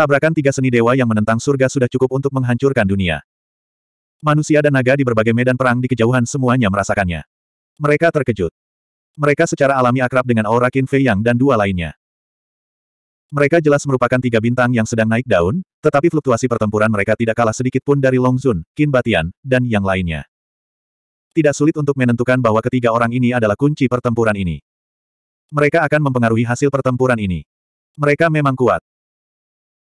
Tabrakan tiga seni dewa yang menentang surga sudah cukup untuk menghancurkan dunia. Manusia dan naga di berbagai medan perang di kejauhan semuanya merasakannya. Mereka terkejut. Mereka secara alami akrab dengan aura Qin Fei Yang dan dua lainnya. Mereka jelas merupakan tiga bintang yang sedang naik daun, tetapi fluktuasi pertempuran mereka tidak kalah sedikit pun dari Long Zun, Qin Batian, dan yang lainnya. Tidak sulit untuk menentukan bahwa ketiga orang ini adalah kunci pertempuran ini. Mereka akan mempengaruhi hasil pertempuran ini. Mereka memang kuat.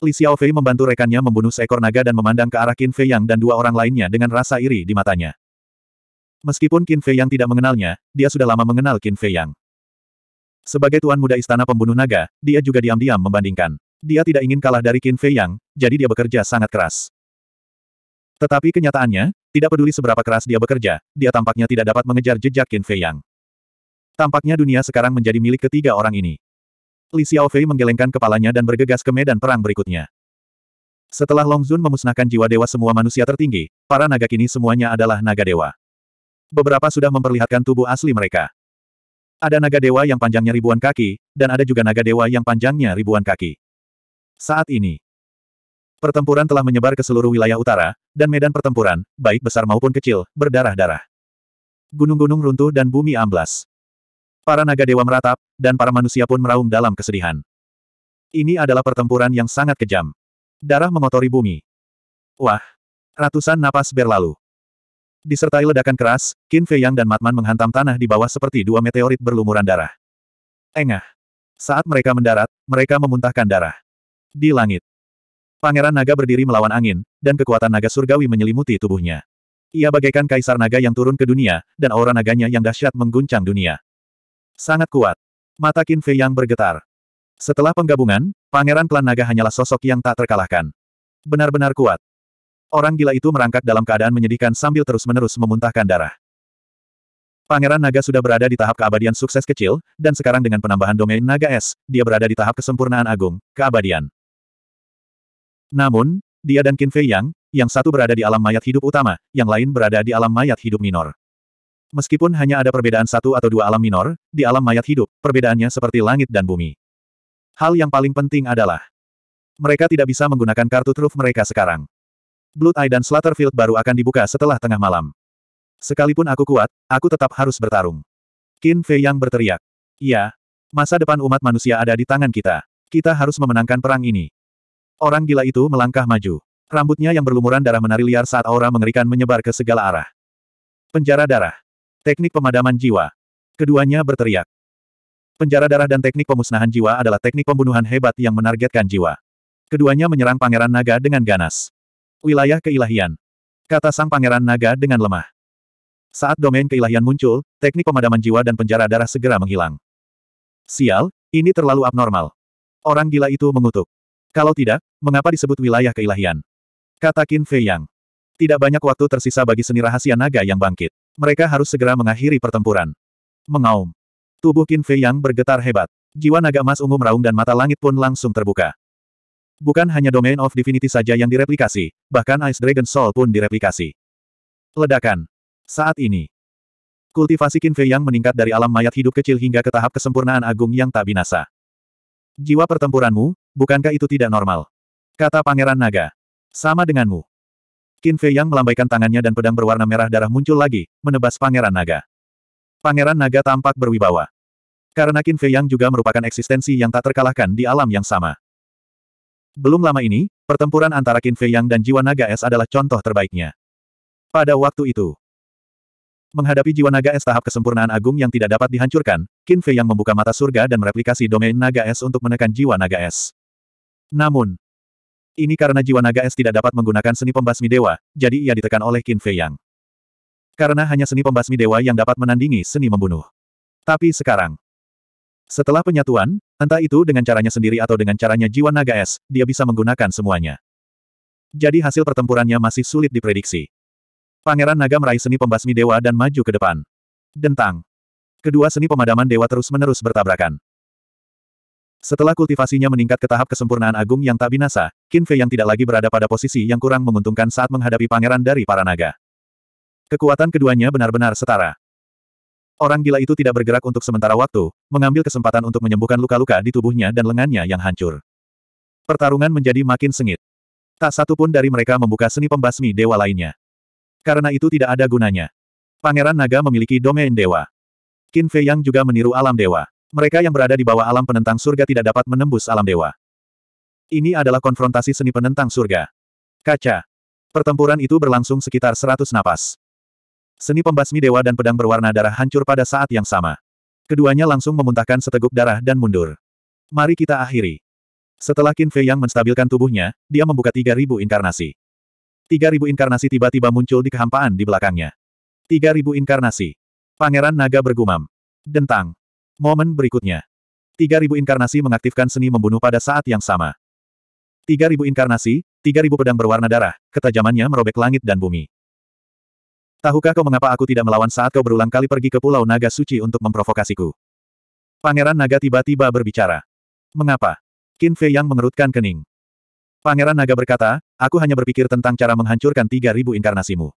Li Xiaofei membantu rekannya membunuh seekor naga dan memandang ke arah Qin Fei Yang dan dua orang lainnya dengan rasa iri di matanya. Meskipun Qin Fei Yang tidak mengenalnya, dia sudah lama mengenal Qin Fei Yang. Sebagai tuan muda istana pembunuh naga, dia juga diam-diam membandingkan. Dia tidak ingin kalah dari Qin Fei Yang, jadi dia bekerja sangat keras. Tetapi kenyataannya, tidak peduli seberapa keras dia bekerja, dia tampaknya tidak dapat mengejar jejak Qin Fei Yang. Tampaknya dunia sekarang menjadi milik ketiga orang ini. Li Xiaofei menggelengkan kepalanya dan bergegas ke medan perang berikutnya. Setelah Long Zun memusnahkan jiwa dewa semua manusia tertinggi, para naga kini semuanya adalah naga dewa. Beberapa sudah memperlihatkan tubuh asli mereka. Ada naga dewa yang panjangnya ribuan kaki, dan ada juga naga dewa yang panjangnya ribuan kaki. Saat ini, pertempuran telah menyebar ke seluruh wilayah utara, dan medan pertempuran, baik besar maupun kecil, berdarah-darah. Gunung-gunung runtuh dan bumi amblas. Para naga dewa meratap, dan para manusia pun meraung dalam kesedihan. Ini adalah pertempuran yang sangat kejam. Darah mengotori bumi. Wah! Ratusan napas berlalu. Disertai ledakan keras, Qin Fei Yang dan Matman menghantam tanah di bawah seperti dua meteorit berlumuran darah. Engah! Saat mereka mendarat, mereka memuntahkan darah. Di langit. Pangeran naga berdiri melawan angin, dan kekuatan naga surgawi menyelimuti tubuhnya. Ia bagaikan kaisar naga yang turun ke dunia, dan aura naganya yang dahsyat mengguncang dunia. Sangat kuat. Mata Qin Fei yang bergetar. Setelah penggabungan, pangeran klan naga hanyalah sosok yang tak terkalahkan. Benar-benar kuat. Orang gila itu merangkak dalam keadaan menyedihkan sambil terus-menerus memuntahkan darah. Pangeran Naga sudah berada di tahap keabadian sukses kecil, dan sekarang dengan penambahan domain Naga Es, dia berada di tahap kesempurnaan agung, keabadian. Namun, dia dan Qin Fei Yang, yang satu berada di alam mayat hidup utama, yang lain berada di alam mayat hidup minor. Meskipun hanya ada perbedaan satu atau dua alam minor, di alam mayat hidup, perbedaannya seperti langit dan bumi. Hal yang paling penting adalah mereka tidak bisa menggunakan kartu truf mereka sekarang. Blood Eye dan Slaughterfield baru akan dibuka setelah tengah malam. Sekalipun aku kuat, aku tetap harus bertarung. Qin Fei yang berteriak. "Ya, masa depan umat manusia ada di tangan kita. Kita harus memenangkan perang ini. Orang gila itu melangkah maju. Rambutnya yang berlumuran darah menari liar saat aura mengerikan menyebar ke segala arah. Penjara darah. Teknik pemadaman jiwa. Keduanya berteriak. Penjara darah dan teknik pemusnahan jiwa adalah teknik pembunuhan hebat yang menargetkan jiwa. Keduanya menyerang Pangeran Naga dengan ganas. Wilayah keilahian. Kata sang Pangeran Naga dengan lemah. Saat domain keilahian muncul, teknik pemadaman jiwa dan penjara darah segera menghilang. Sial, ini terlalu abnormal. Orang gila itu mengutuk. Kalau tidak, mengapa disebut wilayah keilahian? Kata Qin Fei Yang. Tidak banyak waktu tersisa bagi seni rahasia naga yang bangkit. Mereka harus segera mengakhiri pertempuran. Mengaum. Tubuh Qin Fei yang bergetar hebat. Jiwa naga emas ungu meraung dan mata langit pun langsung terbuka. Bukan hanya Domain of Divinity saja yang direplikasi, bahkan Ice Dragon Soul pun direplikasi. Ledakan. Saat ini. Kultivasi Qin Fei yang meningkat dari alam mayat hidup kecil hingga ke tahap kesempurnaan agung yang tak binasa. Jiwa pertempuranmu, bukankah itu tidak normal? Kata Pangeran Naga. Sama denganmu. Qin Fei Yang melambaikan tangannya dan pedang berwarna merah darah muncul lagi, menebas Pangeran Naga. Pangeran Naga tampak berwibawa. Karena Qin Fei Yang juga merupakan eksistensi yang tak terkalahkan di alam yang sama. Belum lama ini, pertempuran antara Qin Fei Yang dan Jiwa Naga Es adalah contoh terbaiknya. Pada waktu itu, Menghadapi jiwa naga es tahap kesempurnaan agung yang tidak dapat dihancurkan, Qin Fei yang membuka mata surga dan mereplikasi domain naga es untuk menekan jiwa naga es. Namun, ini karena jiwa naga es tidak dapat menggunakan seni pembasmi dewa, jadi ia ditekan oleh Qin Fei Yang. Karena hanya seni pembasmi dewa yang dapat menandingi seni membunuh. Tapi sekarang, setelah penyatuan, entah itu dengan caranya sendiri atau dengan caranya jiwa naga es, dia bisa menggunakan semuanya. Jadi hasil pertempurannya masih sulit diprediksi. Pangeran naga meraih seni pembasmi dewa dan maju ke depan. Dentang. Kedua seni pemadaman dewa terus-menerus bertabrakan. Setelah kultivasinya meningkat ke tahap kesempurnaan agung yang tak binasa, Qin Fei yang tidak lagi berada pada posisi yang kurang menguntungkan saat menghadapi pangeran dari para naga. Kekuatan keduanya benar-benar setara. Orang gila itu tidak bergerak untuk sementara waktu, mengambil kesempatan untuk menyembuhkan luka-luka di tubuhnya dan lengannya yang hancur. Pertarungan menjadi makin sengit. Tak satu pun dari mereka membuka seni pembasmi dewa lainnya. Karena itu tidak ada gunanya. Pangeran Naga memiliki domain dewa. Qin Fei Yang juga meniru alam dewa. Mereka yang berada di bawah alam penentang surga tidak dapat menembus alam dewa. Ini adalah konfrontasi seni penentang surga. Kaca. Pertempuran itu berlangsung sekitar seratus napas. Seni pembasmi dewa dan pedang berwarna darah hancur pada saat yang sama. Keduanya langsung memuntahkan seteguk darah dan mundur. Mari kita akhiri. Setelah Qin Fei yang menstabilkan tubuhnya, dia membuka tiga ribu inkarnasi. Tiga ribu inkarnasi tiba-tiba muncul di kehampaan di belakangnya. Tiga ribu inkarnasi. Pangeran naga bergumam. Dentang. Momen berikutnya. 3000 inkarnasi mengaktifkan seni membunuh pada saat yang sama. 3000 inkarnasi, 3000 pedang berwarna darah, ketajamannya merobek langit dan bumi. Tahukah kau mengapa aku tidak melawan saat kau berulang kali pergi ke Pulau Naga Suci untuk memprovokasiku? Pangeran Naga tiba-tiba berbicara. Mengapa? Qin Fei yang mengerutkan kening. Pangeran Naga berkata, aku hanya berpikir tentang cara menghancurkan 3000 inkarnasimu.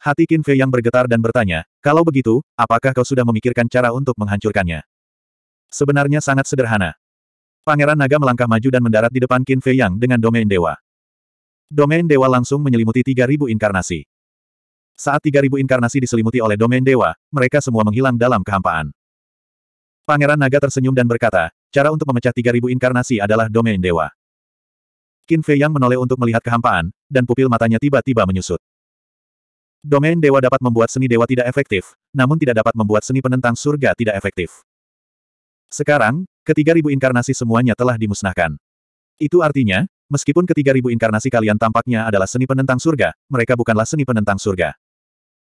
Hati Qin Fei yang bergetar dan bertanya, kalau begitu, apakah kau sudah memikirkan cara untuk menghancurkannya? Sebenarnya sangat sederhana. Pangeran Naga melangkah maju dan mendarat di depan Qin Fei Yang dengan domain dewa. Domain dewa langsung menyelimuti 3.000 inkarnasi. Saat 3.000 inkarnasi diselimuti oleh domain dewa, mereka semua menghilang dalam kehampaan. Pangeran Naga tersenyum dan berkata, cara untuk memecah 3.000 inkarnasi adalah domain dewa. Qin Fei Yang menoleh untuk melihat kehampaan, dan pupil matanya tiba-tiba menyusut. Domain dewa dapat membuat seni dewa tidak efektif, namun tidak dapat membuat seni penentang surga tidak efektif. Sekarang, ketiga ribu inkarnasi semuanya telah dimusnahkan. Itu artinya, meskipun ketiga ribu inkarnasi kalian tampaknya adalah seni penentang surga, mereka bukanlah seni penentang surga.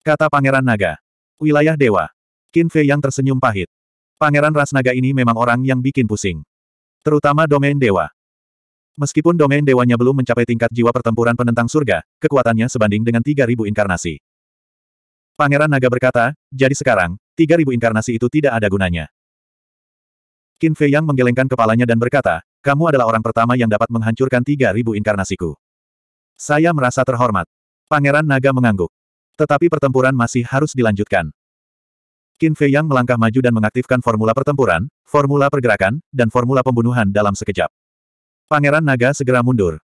Kata Pangeran Naga. Wilayah Dewa. Qin Fei yang tersenyum pahit. Pangeran Ras Naga ini memang orang yang bikin pusing. Terutama domain Dewa. Meskipun domain dewanya belum mencapai tingkat jiwa pertempuran penentang surga, kekuatannya sebanding dengan 3.000 inkarnasi. Pangeran Naga berkata, jadi sekarang, 3.000 inkarnasi itu tidak ada gunanya. Qin Fei Yang menggelengkan kepalanya dan berkata, kamu adalah orang pertama yang dapat menghancurkan 3.000 inkarnasiku. Saya merasa terhormat. Pangeran Naga mengangguk. Tetapi pertempuran masih harus dilanjutkan. Qin Fei Yang melangkah maju dan mengaktifkan formula pertempuran, formula pergerakan, dan formula pembunuhan dalam sekejap. Pangeran Naga segera mundur.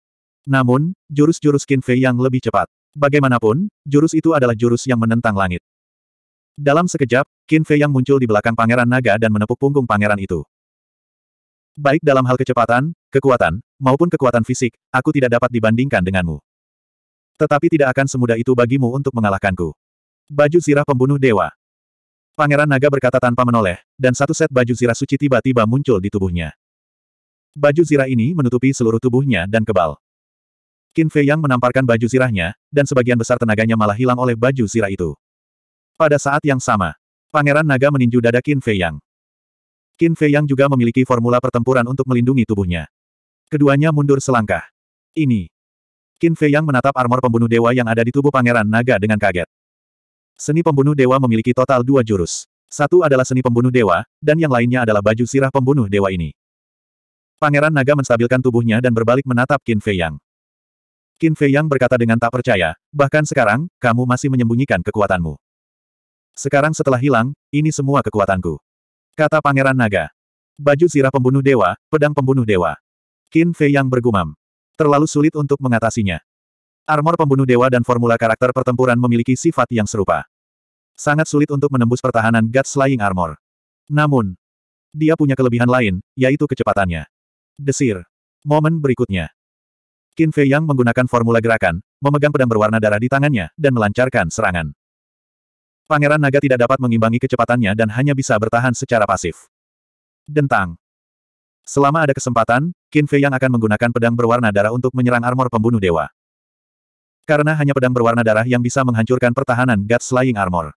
Namun, jurus-jurus Kinfei yang lebih cepat. Bagaimanapun, jurus itu adalah jurus yang menentang langit. Dalam sekejap, Kinfei yang muncul di belakang Pangeran Naga dan menepuk punggung pangeran itu. Baik dalam hal kecepatan, kekuatan, maupun kekuatan fisik, aku tidak dapat dibandingkan denganmu. Tetapi tidak akan semudah itu bagimu untuk mengalahkanku. Baju zirah pembunuh dewa. Pangeran Naga berkata tanpa menoleh, dan satu set baju zirah suci tiba-tiba muncul di tubuhnya. Baju zirah ini menutupi seluruh tubuhnya dan kebal. Qin Fei Yang menamparkan baju zirahnya, dan sebagian besar tenaganya malah hilang oleh baju zirah itu. Pada saat yang sama, Pangeran Naga meninju dada Qin Fei Yang. Qin Fei Yang juga memiliki formula pertempuran untuk melindungi tubuhnya. Keduanya mundur selangkah. Ini. Qin Fei Yang menatap armor pembunuh dewa yang ada di tubuh Pangeran Naga dengan kaget. Seni pembunuh dewa memiliki total dua jurus. Satu adalah seni pembunuh dewa, dan yang lainnya adalah baju sirah pembunuh dewa ini. Pangeran Naga menstabilkan tubuhnya dan berbalik menatap Qin Fei Yang. Qin Fei Yang berkata dengan tak percaya, bahkan sekarang, kamu masih menyembunyikan kekuatanmu. Sekarang setelah hilang, ini semua kekuatanku. Kata Pangeran Naga. Baju zirah pembunuh dewa, pedang pembunuh dewa. Qin Fei Yang bergumam. Terlalu sulit untuk mengatasinya. Armor pembunuh dewa dan formula karakter pertempuran memiliki sifat yang serupa. Sangat sulit untuk menembus pertahanan God Slaying Armor. Namun, dia punya kelebihan lain, yaitu kecepatannya. Desir. Momen berikutnya. Qin Fei Yang menggunakan formula gerakan, memegang pedang berwarna darah di tangannya, dan melancarkan serangan. Pangeran Naga tidak dapat mengimbangi kecepatannya dan hanya bisa bertahan secara pasif. Dentang. Selama ada kesempatan, Qin Fei Yang akan menggunakan pedang berwarna darah untuk menyerang armor pembunuh dewa. Karena hanya pedang berwarna darah yang bisa menghancurkan pertahanan God Slaying Armor.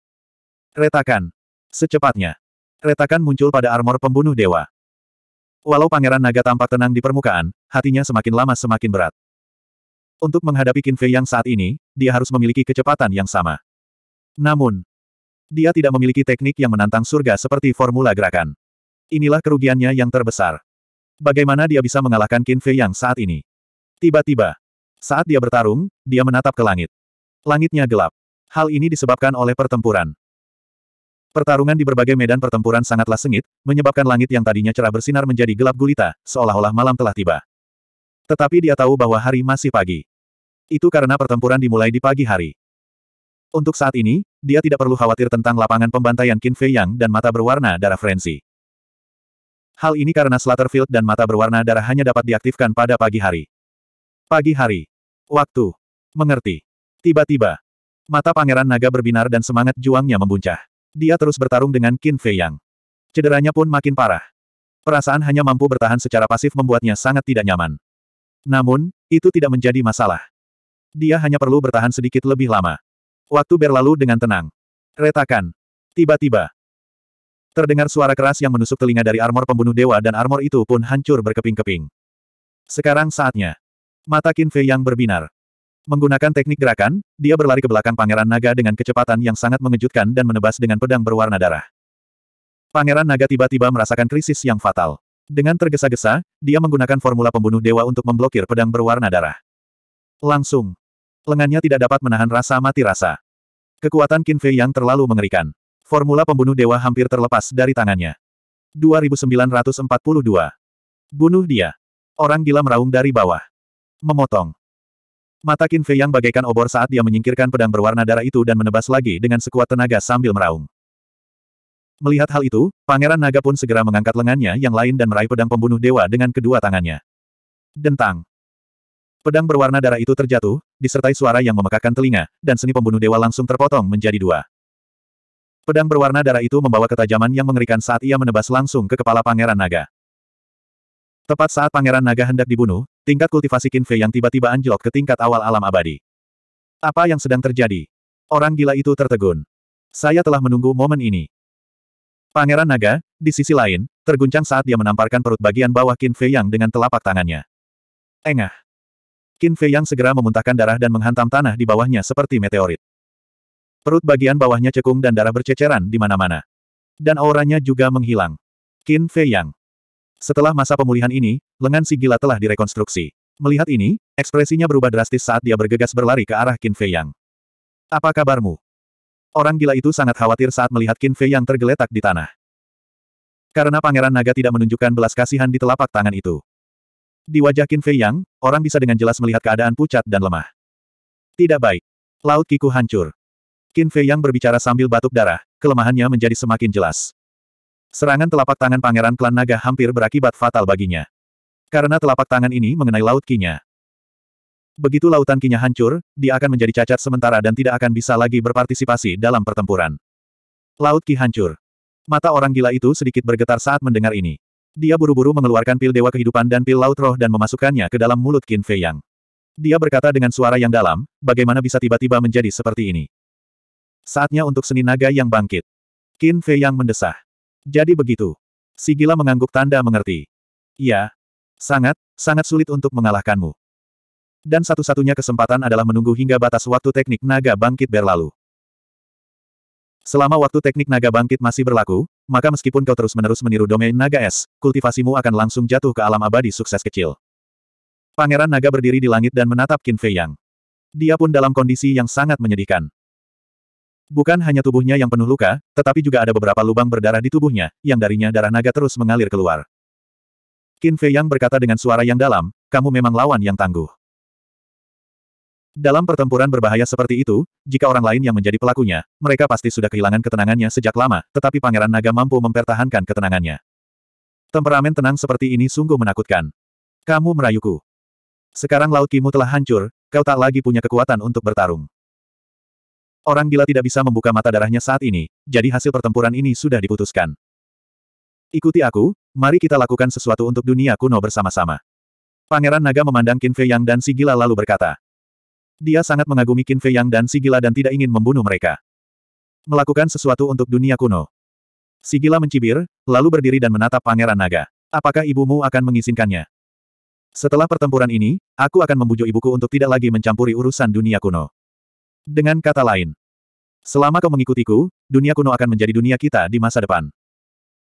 Retakan. Secepatnya. Retakan muncul pada armor pembunuh dewa. Walau Pangeran Naga tampak tenang di permukaan, hatinya semakin lama semakin berat. Untuk menghadapi Qin Fei yang saat ini, dia harus memiliki kecepatan yang sama. Namun, dia tidak memiliki teknik yang menantang surga seperti formula gerakan. Inilah kerugiannya yang terbesar. Bagaimana dia bisa mengalahkan Qin Fei yang saat ini? Tiba-tiba, saat dia bertarung, dia menatap ke langit. Langitnya gelap. Hal ini disebabkan oleh pertempuran. Pertarungan di berbagai medan pertempuran sangatlah sengit, menyebabkan langit yang tadinya cerah bersinar menjadi gelap gulita, seolah-olah malam telah tiba. Tetapi dia tahu bahwa hari masih pagi. Itu karena pertempuran dimulai di pagi hari. Untuk saat ini, dia tidak perlu khawatir tentang lapangan pembantaian Qin Fei Yang dan mata berwarna darah Frenzy. Hal ini karena Slaughterfield dan mata berwarna darah hanya dapat diaktifkan pada pagi hari. Pagi hari. Waktu. Mengerti. Tiba-tiba. Mata Pangeran Naga berbinar dan semangat juangnya membuncah dia terus bertarung dengan Qin Fei Yang. Cederanya pun makin parah. Perasaan hanya mampu bertahan secara pasif membuatnya sangat tidak nyaman. Namun, itu tidak menjadi masalah. Dia hanya perlu bertahan sedikit lebih lama. Waktu berlalu dengan tenang. Retakan. Tiba-tiba. Terdengar suara keras yang menusuk telinga dari armor pembunuh dewa dan armor itu pun hancur berkeping-keping. Sekarang saatnya. Mata Qin Fei yang berbinar. Menggunakan teknik gerakan, dia berlari ke belakang Pangeran Naga dengan kecepatan yang sangat mengejutkan dan menebas dengan pedang berwarna darah. Pangeran Naga tiba-tiba merasakan krisis yang fatal. Dengan tergesa-gesa, dia menggunakan formula pembunuh dewa untuk memblokir pedang berwarna darah. Langsung. Lengannya tidak dapat menahan rasa mati rasa. Kekuatan Qin Fei yang terlalu mengerikan. Formula pembunuh dewa hampir terlepas dari tangannya. 2942. Bunuh dia. Orang gila meraung dari bawah. Memotong. Mata Qin Fei yang bagaikan obor saat dia menyingkirkan pedang berwarna darah itu dan menebas lagi dengan sekuat tenaga sambil meraung. Melihat hal itu, Pangeran Naga pun segera mengangkat lengannya yang lain dan meraih pedang pembunuh dewa dengan kedua tangannya. Dentang. Pedang berwarna darah itu terjatuh, disertai suara yang memekakan telinga, dan seni pembunuh dewa langsung terpotong menjadi dua. Pedang berwarna darah itu membawa ketajaman yang mengerikan saat ia menebas langsung ke kepala Pangeran Naga. Tepat saat Pangeran Naga hendak dibunuh, Tingkat kultivasi Qin yang tiba-tiba anjlok ke tingkat awal alam abadi. Apa yang sedang terjadi? Orang gila itu tertegun. Saya telah menunggu momen ini. Pangeran Naga, di sisi lain, terguncang saat dia menamparkan perut bagian bawah Qin Yang dengan telapak tangannya. Engah. Qin Yang segera memuntahkan darah dan menghantam tanah di bawahnya seperti meteorit. Perut bagian bawahnya cekung dan darah berceceran di mana-mana. Dan auranya juga menghilang. Qin Fei Yang. Setelah masa pemulihan ini, lengan si gila telah direkonstruksi. Melihat ini, ekspresinya berubah drastis saat dia bergegas berlari ke arah Qin Fei Yang. Apa kabarmu? Orang gila itu sangat khawatir saat melihat Qin Fei Yang tergeletak di tanah. Karena Pangeran Naga tidak menunjukkan belas kasihan di telapak tangan itu. Di wajah Qin Fei Yang, orang bisa dengan jelas melihat keadaan pucat dan lemah. Tidak baik. Laut Kiku hancur. Qin Fei Yang berbicara sambil batuk darah, kelemahannya menjadi semakin jelas. Serangan telapak tangan pangeran klan naga hampir berakibat fatal baginya. Karena telapak tangan ini mengenai laut kinya. Begitu lautan kinya hancur, dia akan menjadi cacat sementara dan tidak akan bisa lagi berpartisipasi dalam pertempuran. Laut ki hancur. Mata orang gila itu sedikit bergetar saat mendengar ini. Dia buru-buru mengeluarkan pil dewa kehidupan dan pil laut roh dan memasukkannya ke dalam mulut Qin Fei Yang. Dia berkata dengan suara yang dalam, bagaimana bisa tiba-tiba menjadi seperti ini. Saatnya untuk seni naga yang bangkit. Qin Fei Yang mendesah. Jadi begitu. Sigila mengangguk tanda mengerti. Ya, Sangat, sangat sulit untuk mengalahkanmu. Dan satu-satunya kesempatan adalah menunggu hingga batas waktu teknik naga bangkit berlalu. Selama waktu teknik naga bangkit masih berlaku, maka meskipun kau terus-menerus meniru domain naga es, kultivasimu akan langsung jatuh ke alam abadi sukses kecil. Pangeran naga berdiri di langit dan menatap Qin Fei Yang. Dia pun dalam kondisi yang sangat menyedihkan. Bukan hanya tubuhnya yang penuh luka, tetapi juga ada beberapa lubang berdarah di tubuhnya, yang darinya darah naga terus mengalir keluar. Qin Fei Yang berkata dengan suara yang dalam, kamu memang lawan yang tangguh. Dalam pertempuran berbahaya seperti itu, jika orang lain yang menjadi pelakunya, mereka pasti sudah kehilangan ketenangannya sejak lama, tetapi Pangeran Naga mampu mempertahankan ketenangannya. Temperamen tenang seperti ini sungguh menakutkan. Kamu merayuku. Sekarang Laut Kimu telah hancur, kau tak lagi punya kekuatan untuk bertarung. Orang gila tidak bisa membuka mata darahnya saat ini, jadi hasil pertempuran ini sudah diputuskan. Ikuti aku, mari kita lakukan sesuatu untuk dunia kuno bersama-sama. Pangeran Naga memandang Qin Fei Yang dan si gila lalu berkata. Dia sangat mengagumi Qin Fei Yang dan si gila dan tidak ingin membunuh mereka. Melakukan sesuatu untuk dunia kuno. Si gila mencibir, lalu berdiri dan menatap Pangeran Naga. Apakah ibumu akan mengizinkannya? Setelah pertempuran ini, aku akan membujuk ibuku untuk tidak lagi mencampuri urusan dunia kuno. Dengan kata lain, selama kau mengikutiku, dunia kuno akan menjadi dunia kita di masa depan.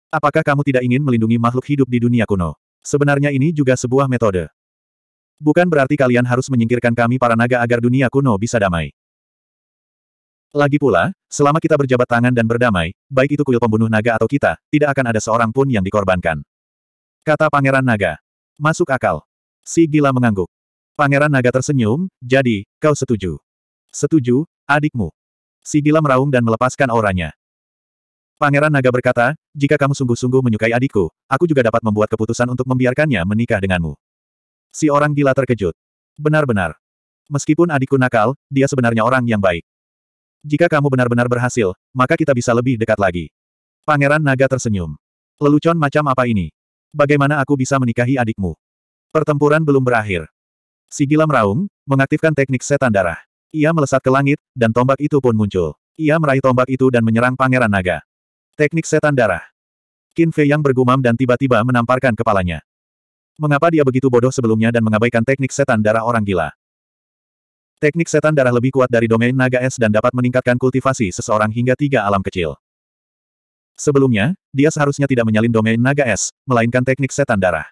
Apakah kamu tidak ingin melindungi makhluk hidup di dunia kuno? Sebenarnya ini juga sebuah metode. Bukan berarti kalian harus menyingkirkan kami para naga agar dunia kuno bisa damai. Lagi pula, selama kita berjabat tangan dan berdamai, baik itu kuil pembunuh naga atau kita, tidak akan ada seorang pun yang dikorbankan. Kata Pangeran Naga. Masuk akal. Si gila mengangguk. Pangeran Naga tersenyum, jadi, kau setuju. Setuju, adikmu. Si gila meraung dan melepaskan auranya. Pangeran Naga berkata, jika kamu sungguh-sungguh menyukai adikku, aku juga dapat membuat keputusan untuk membiarkannya menikah denganmu. Si orang gila terkejut. Benar-benar. Meskipun adikku nakal, dia sebenarnya orang yang baik. Jika kamu benar-benar berhasil, maka kita bisa lebih dekat lagi. Pangeran Naga tersenyum. Lelucon macam apa ini? Bagaimana aku bisa menikahi adikmu? Pertempuran belum berakhir. Si gila meraung, mengaktifkan teknik setan darah. Ia melesat ke langit, dan tombak itu pun muncul. Ia meraih tombak itu dan menyerang Pangeran Naga. Teknik setan darah. Qin Fei yang bergumam dan tiba-tiba menamparkan kepalanya. Mengapa dia begitu bodoh sebelumnya dan mengabaikan teknik setan darah orang gila? Teknik setan darah lebih kuat dari domain naga es dan dapat meningkatkan kultivasi seseorang hingga tiga alam kecil. Sebelumnya, dia seharusnya tidak menyalin domain naga es, melainkan teknik setan darah.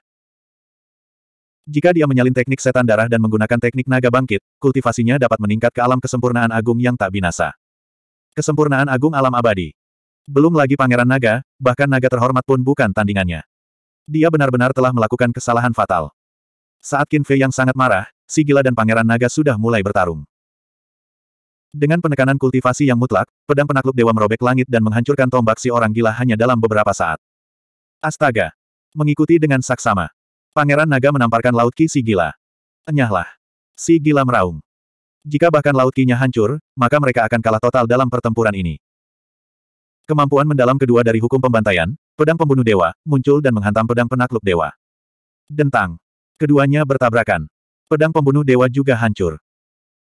Jika dia menyalin teknik setan darah dan menggunakan teknik naga bangkit, kultivasinya dapat meningkat ke alam kesempurnaan agung yang tak binasa. Kesempurnaan agung alam abadi. Belum lagi pangeran naga, bahkan naga terhormat pun bukan tandingannya. Dia benar-benar telah melakukan kesalahan fatal. Saat Qin Fei yang sangat marah, si gila dan pangeran naga sudah mulai bertarung. Dengan penekanan kultivasi yang mutlak, pedang penakluk dewa merobek langit dan menghancurkan tombak si orang gila hanya dalam beberapa saat. Astaga! Mengikuti dengan saksama. Pangeran naga menamparkan laut ki si gila. Enyahlah. Si gila meraung. Jika bahkan Laut Kinya hancur, maka mereka akan kalah total dalam pertempuran ini. Kemampuan mendalam kedua dari hukum pembantaian, pedang pembunuh dewa, muncul dan menghantam pedang penakluk dewa. Dentang. Keduanya bertabrakan. Pedang pembunuh dewa juga hancur.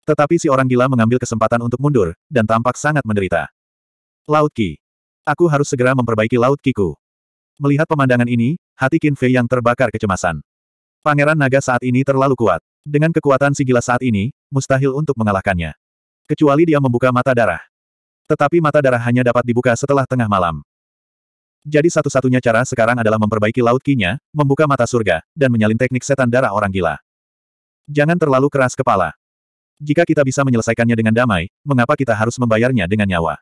Tetapi si orang gila mengambil kesempatan untuk mundur, dan tampak sangat menderita. Laut Ki. Aku harus segera memperbaiki Laut Kiku. Melihat pemandangan ini, hati Qin Fei yang terbakar kecemasan. Pangeran naga saat ini terlalu kuat. Dengan kekuatan sigila saat ini, mustahil untuk mengalahkannya. Kecuali dia membuka mata darah. Tetapi mata darah hanya dapat dibuka setelah tengah malam. Jadi satu-satunya cara sekarang adalah memperbaiki laut kinya, membuka mata surga, dan menyalin teknik setan darah orang gila. Jangan terlalu keras kepala. Jika kita bisa menyelesaikannya dengan damai, mengapa kita harus membayarnya dengan nyawa?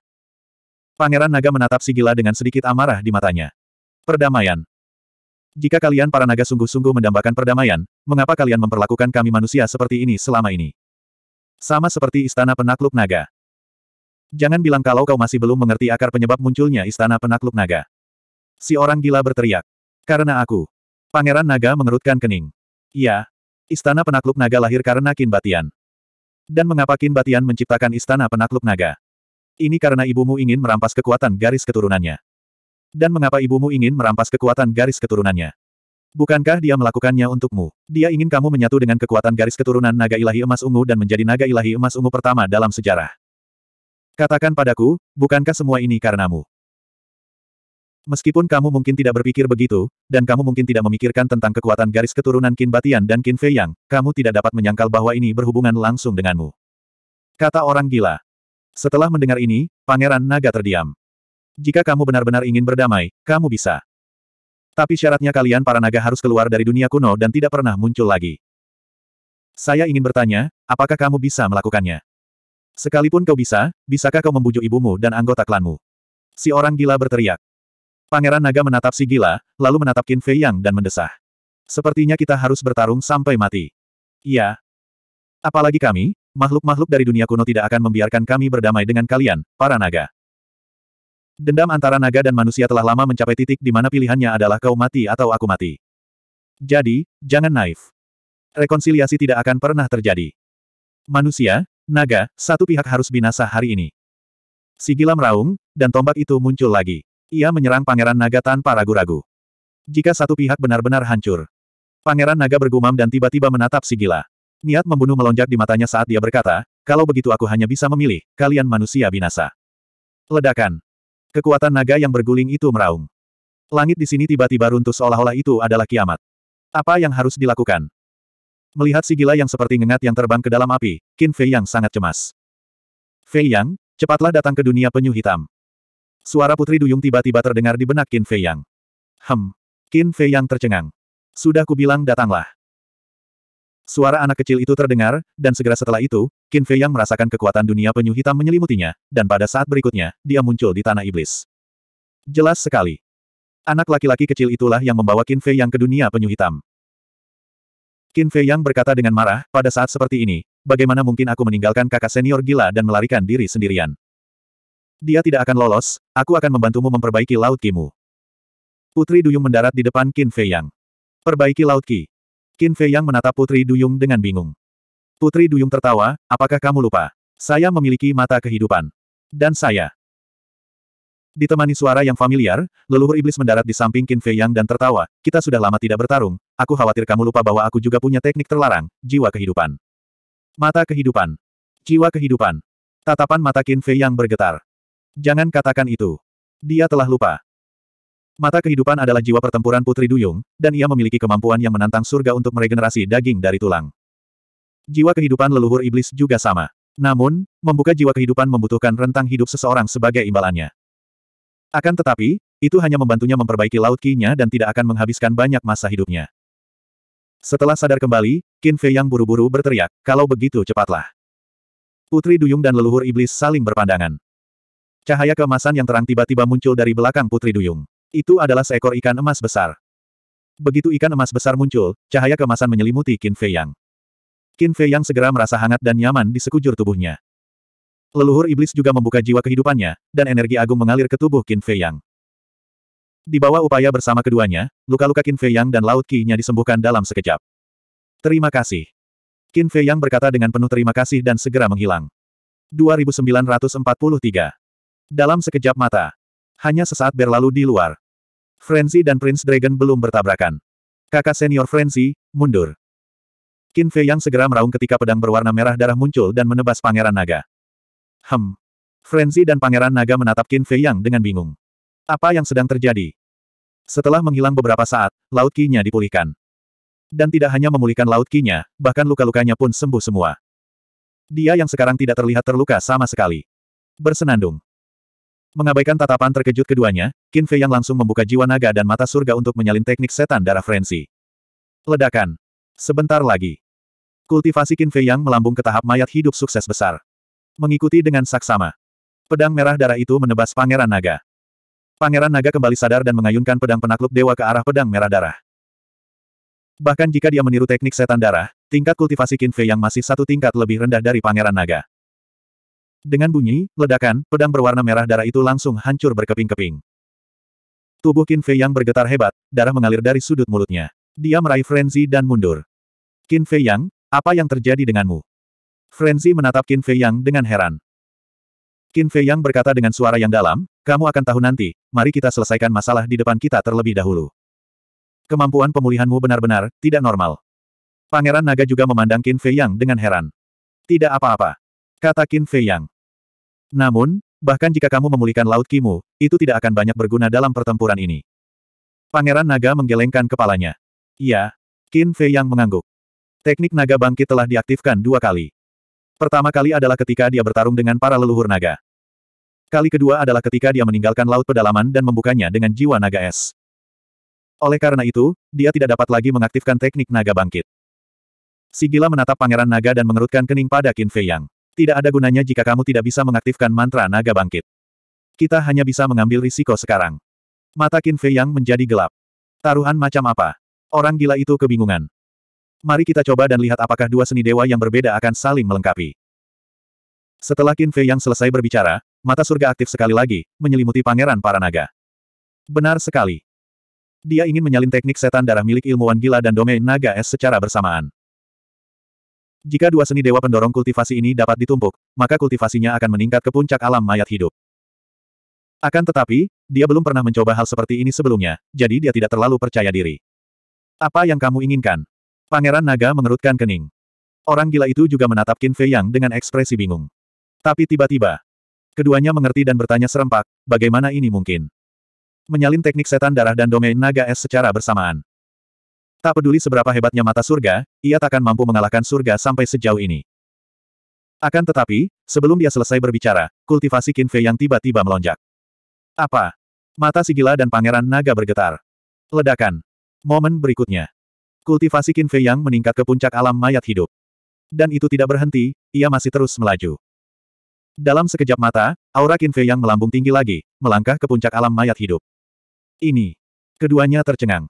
Pangeran Naga menatap Sigila dengan sedikit amarah di matanya. Perdamaian. Jika kalian para naga sungguh-sungguh mendambakan perdamaian, mengapa kalian memperlakukan kami manusia seperti ini selama ini? Sama seperti istana penakluk naga. Jangan bilang kalau kau masih belum mengerti akar penyebab munculnya istana penakluk naga. Si orang gila berteriak. Karena aku. Pangeran naga mengerutkan kening. Iya. Istana penakluk naga lahir karena Kin Batian. Dan mengapa Kin Batian menciptakan istana penakluk naga? Ini karena ibumu ingin merampas kekuatan garis keturunannya. Dan mengapa ibumu ingin merampas kekuatan garis keturunannya? Bukankah dia melakukannya untukmu? Dia ingin kamu menyatu dengan kekuatan garis keturunan naga ilahi emas ungu dan menjadi naga ilahi emas ungu pertama dalam sejarah. Katakan padaku, bukankah semua ini karenamu? Meskipun kamu mungkin tidak berpikir begitu, dan kamu mungkin tidak memikirkan tentang kekuatan garis keturunan Qin Batian dan Qin Fei Yang, kamu tidak dapat menyangkal bahwa ini berhubungan langsung denganmu. Kata orang gila. Setelah mendengar ini, Pangeran Naga terdiam. Jika kamu benar-benar ingin berdamai, kamu bisa. Tapi syaratnya kalian para naga harus keluar dari dunia kuno dan tidak pernah muncul lagi. Saya ingin bertanya, apakah kamu bisa melakukannya? Sekalipun kau bisa, bisakah kau membujuk ibumu dan anggota klanmu? Si orang gila berteriak. Pangeran naga menatap si gila, lalu menatap Qin Fei Yang dan mendesah. Sepertinya kita harus bertarung sampai mati. Iya. Apalagi kami, makhluk-makhluk dari dunia kuno tidak akan membiarkan kami berdamai dengan kalian, para naga. Dendam antara naga dan manusia telah lama mencapai titik di mana pilihannya adalah kau mati atau aku mati. Jadi, jangan naif. Rekonsiliasi tidak akan pernah terjadi. Manusia, naga, satu pihak harus binasa hari ini. Sigila meraung, dan tombak itu muncul lagi. Ia menyerang pangeran naga tanpa ragu-ragu. Jika satu pihak benar-benar hancur. Pangeran naga bergumam dan tiba-tiba menatap Sigila. Niat membunuh melonjak di matanya saat dia berkata, kalau begitu aku hanya bisa memilih, kalian manusia binasa. Ledakan. Kekuatan naga yang berguling itu meraung. Langit di sini tiba-tiba runtuh seolah-olah itu adalah kiamat. Apa yang harus dilakukan? Melihat si gila yang seperti ngengat yang terbang ke dalam api, Qin Fei Yang sangat cemas. Fei Yang, cepatlah datang ke dunia penyu hitam. Suara Putri Duyung tiba-tiba terdengar di benak Qin Fei Yang. Hem. Qin Fei Yang tercengang. Sudah kubilang datanglah. Suara anak kecil itu terdengar, dan segera setelah itu, Qin Fei yang merasakan kekuatan dunia penyu hitam menyelimutinya, dan pada saat berikutnya, dia muncul di tanah iblis. Jelas sekali. Anak laki-laki kecil itulah yang membawa Qin Fei yang ke dunia penyu hitam. Qin Fei yang berkata dengan marah, pada saat seperti ini, bagaimana mungkin aku meninggalkan kakak senior gila dan melarikan diri sendirian? Dia tidak akan lolos, aku akan membantumu memperbaiki laut kimu. Putri Duyung mendarat di depan Qin Fei Yang. Perbaiki laut ki. Qin Fei Yang menatap Putri Duyung dengan bingung. Putri Duyung tertawa, apakah kamu lupa? Saya memiliki mata kehidupan. Dan saya. Ditemani suara yang familiar, leluhur iblis mendarat di samping Qin Fei Yang dan tertawa, kita sudah lama tidak bertarung, aku khawatir kamu lupa bahwa aku juga punya teknik terlarang, jiwa kehidupan. Mata kehidupan. Jiwa kehidupan. Tatapan mata Qin Fei Yang bergetar. Jangan katakan itu. Dia telah lupa. Mata kehidupan adalah jiwa pertempuran Putri Duyung, dan ia memiliki kemampuan yang menantang surga untuk meregenerasi daging dari tulang. Jiwa kehidupan leluhur iblis juga sama. Namun, membuka jiwa kehidupan membutuhkan rentang hidup seseorang sebagai imbalannya. Akan tetapi, itu hanya membantunya memperbaiki laut kinya dan tidak akan menghabiskan banyak masa hidupnya. Setelah sadar kembali, Qin Fei yang buru-buru berteriak, kalau begitu cepatlah. Putri Duyung dan leluhur iblis saling berpandangan. Cahaya kemasan yang terang tiba-tiba muncul dari belakang Putri Duyung. Itu adalah seekor ikan emas besar. Begitu ikan emas besar muncul, cahaya kemasan menyelimuti Qin Fei Yang. Qin Fei Yang segera merasa hangat dan nyaman di sekujur tubuhnya. Leluhur iblis juga membuka jiwa kehidupannya, dan energi agung mengalir ke tubuh Qin Fei Yang. Di bawah upaya bersama keduanya, luka-luka Qin Fei Yang dan laut ki-nya disembuhkan dalam sekejap. Terima kasih. Qin Fei Yang berkata dengan penuh terima kasih dan segera menghilang. 2943. Dalam sekejap mata, hanya sesaat berlalu di luar. Frenzy dan Prince Dragon belum bertabrakan. Kakak senior Frenzy, mundur. Qin Fei yang segera meraung ketika pedang berwarna merah darah muncul dan menebas Pangeran Naga. Hem. Frenzy dan Pangeran Naga menatap Qin Fei yang dengan bingung. Apa yang sedang terjadi? Setelah menghilang beberapa saat, laut kinya dipulihkan. Dan tidak hanya memulihkan laut kinya, bahkan luka-lukanya pun sembuh semua. Dia yang sekarang tidak terlihat terluka sama sekali. Bersenandung. Mengabaikan tatapan terkejut keduanya, Qin Fei yang langsung membuka jiwa naga dan mata surga untuk menyalin teknik setan darah frenzy. Ledakan. Sebentar lagi. Kultivasi Qin Fei yang melambung ke tahap mayat hidup sukses besar. Mengikuti dengan saksama. Pedang merah darah itu menebas pangeran naga. Pangeran naga kembali sadar dan mengayunkan pedang penakluk dewa ke arah pedang merah darah. Bahkan jika dia meniru teknik setan darah, tingkat kultivasi Qin Fei yang masih satu tingkat lebih rendah dari pangeran naga. Dengan bunyi, ledakan, pedang berwarna merah darah itu langsung hancur berkeping-keping. Tubuh Qin Fei yang bergetar hebat, darah mengalir dari sudut mulutnya. Dia meraih Frenzy dan mundur. Qin Fei Yang, apa yang terjadi denganmu? Frenzy menatap Qin Fei Yang dengan heran. Qin Fei Yang berkata dengan suara yang dalam, kamu akan tahu nanti, mari kita selesaikan masalah di depan kita terlebih dahulu. Kemampuan pemulihanmu benar-benar, tidak normal. Pangeran Naga juga memandang Qin Fei Yang dengan heran. Tidak apa-apa. Kata Qin Fei Yang. Namun, bahkan jika kamu memulihkan laut Kimu, itu tidak akan banyak berguna dalam pertempuran ini. Pangeran Naga menggelengkan kepalanya. Ya, Qin Fei yang mengangguk. Teknik naga bangkit telah diaktifkan dua kali. Pertama kali adalah ketika dia bertarung dengan para leluhur naga. Kali kedua adalah ketika dia meninggalkan laut pedalaman dan membukanya dengan jiwa naga es. Oleh karena itu, dia tidak dapat lagi mengaktifkan teknik naga bangkit. Sigila menatap pangeran naga dan mengerutkan kening pada Qin Fei Yang. Tidak ada gunanya jika kamu tidak bisa mengaktifkan mantra naga bangkit. Kita hanya bisa mengambil risiko sekarang. Mata Qin Fei Yang menjadi gelap. Taruhan macam apa? Orang gila itu kebingungan. Mari kita coba dan lihat apakah dua seni dewa yang berbeda akan saling melengkapi. Setelah Qin Fei Yang selesai berbicara, mata surga aktif sekali lagi, menyelimuti pangeran para naga. Benar sekali. Dia ingin menyalin teknik setan darah milik ilmuwan gila dan domain naga es secara bersamaan. Jika dua seni dewa pendorong kultivasi ini dapat ditumpuk, maka kultivasinya akan meningkat ke puncak alam mayat hidup. Akan tetapi, dia belum pernah mencoba hal seperti ini sebelumnya, jadi dia tidak terlalu percaya diri. Apa yang kamu inginkan? Pangeran Naga mengerutkan kening. Orang gila itu juga menatap Qin Fei Yang dengan ekspresi bingung. Tapi tiba-tiba, keduanya mengerti dan bertanya serempak, bagaimana ini mungkin? Menyalin teknik setan darah dan domain naga es secara bersamaan. Tak peduli seberapa hebatnya mata surga, ia takkan mampu mengalahkan surga sampai sejauh ini. Akan tetapi, sebelum dia selesai berbicara, kultivasi Qin Fei yang tiba-tiba melonjak. Apa? Mata Sigila dan pangeran naga bergetar. Ledakan. Momen berikutnya. Kultivasi Qin Fei yang meningkat ke puncak alam mayat hidup. Dan itu tidak berhenti, ia masih terus melaju. Dalam sekejap mata, aura Qin Fei yang melambung tinggi lagi, melangkah ke puncak alam mayat hidup. Ini. Keduanya tercengang.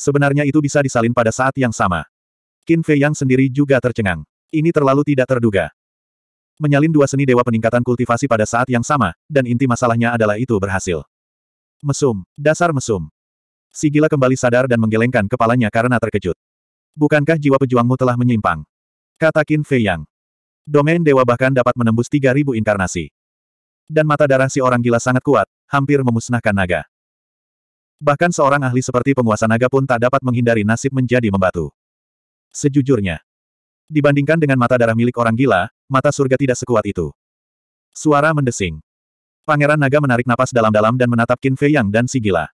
Sebenarnya itu bisa disalin pada saat yang sama. Qin Fei Yang sendiri juga tercengang. Ini terlalu tidak terduga. Menyalin dua seni dewa peningkatan kultivasi pada saat yang sama, dan inti masalahnya adalah itu berhasil. Mesum, dasar mesum. Si gila kembali sadar dan menggelengkan kepalanya karena terkejut. Bukankah jiwa pejuangmu telah menyimpang? Kata Qin Fei Yang. Domain dewa bahkan dapat menembus 3.000 inkarnasi. Dan mata darah si orang gila sangat kuat, hampir memusnahkan naga. Bahkan seorang ahli seperti penguasa naga pun tak dapat menghindari nasib menjadi membatu. Sejujurnya, dibandingkan dengan mata darah milik orang gila, mata surga tidak sekuat itu. Suara mendesing. Pangeran naga menarik napas dalam-dalam dan menatap Qin Fei Yang dan si gila.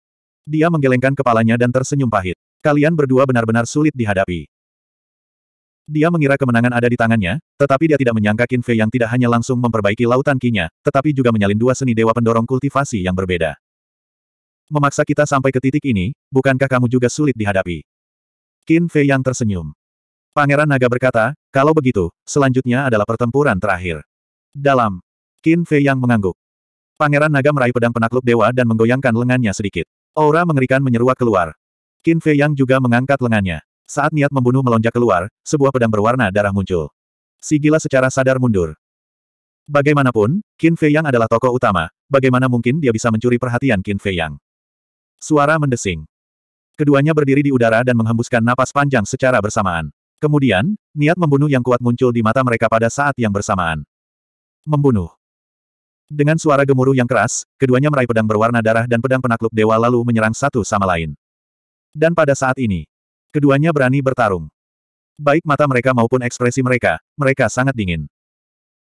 Dia menggelengkan kepalanya dan tersenyum pahit. Kalian berdua benar-benar sulit dihadapi. Dia mengira kemenangan ada di tangannya, tetapi dia tidak menyangka Qin Fei Yang tidak hanya langsung memperbaiki lautan kinya, tetapi juga menyalin dua seni dewa pendorong kultivasi yang berbeda. Memaksa kita sampai ke titik ini, bukankah kamu juga sulit dihadapi? Qin Fei yang tersenyum. Pangeran Naga berkata, kalau begitu, selanjutnya adalah pertempuran terakhir. Dalam. Qin Fei yang mengangguk. Pangeran Naga meraih pedang penakluk dewa dan menggoyangkan lengannya sedikit. Aura mengerikan menyeruak keluar. Qin Fei yang juga mengangkat lengannya. Saat niat membunuh melonjak keluar, sebuah pedang berwarna darah muncul. Si secara sadar mundur. Bagaimanapun, Qin Fei Yang adalah tokoh utama. Bagaimana mungkin dia bisa mencuri perhatian Qin Fei Yang? Suara mendesing. Keduanya berdiri di udara dan menghembuskan napas panjang secara bersamaan. Kemudian, niat membunuh yang kuat muncul di mata mereka pada saat yang bersamaan. Membunuh. Dengan suara gemuruh yang keras, keduanya meraih pedang berwarna darah dan pedang penakluk dewa lalu menyerang satu sama lain. Dan pada saat ini, keduanya berani bertarung. Baik mata mereka maupun ekspresi mereka, mereka sangat dingin.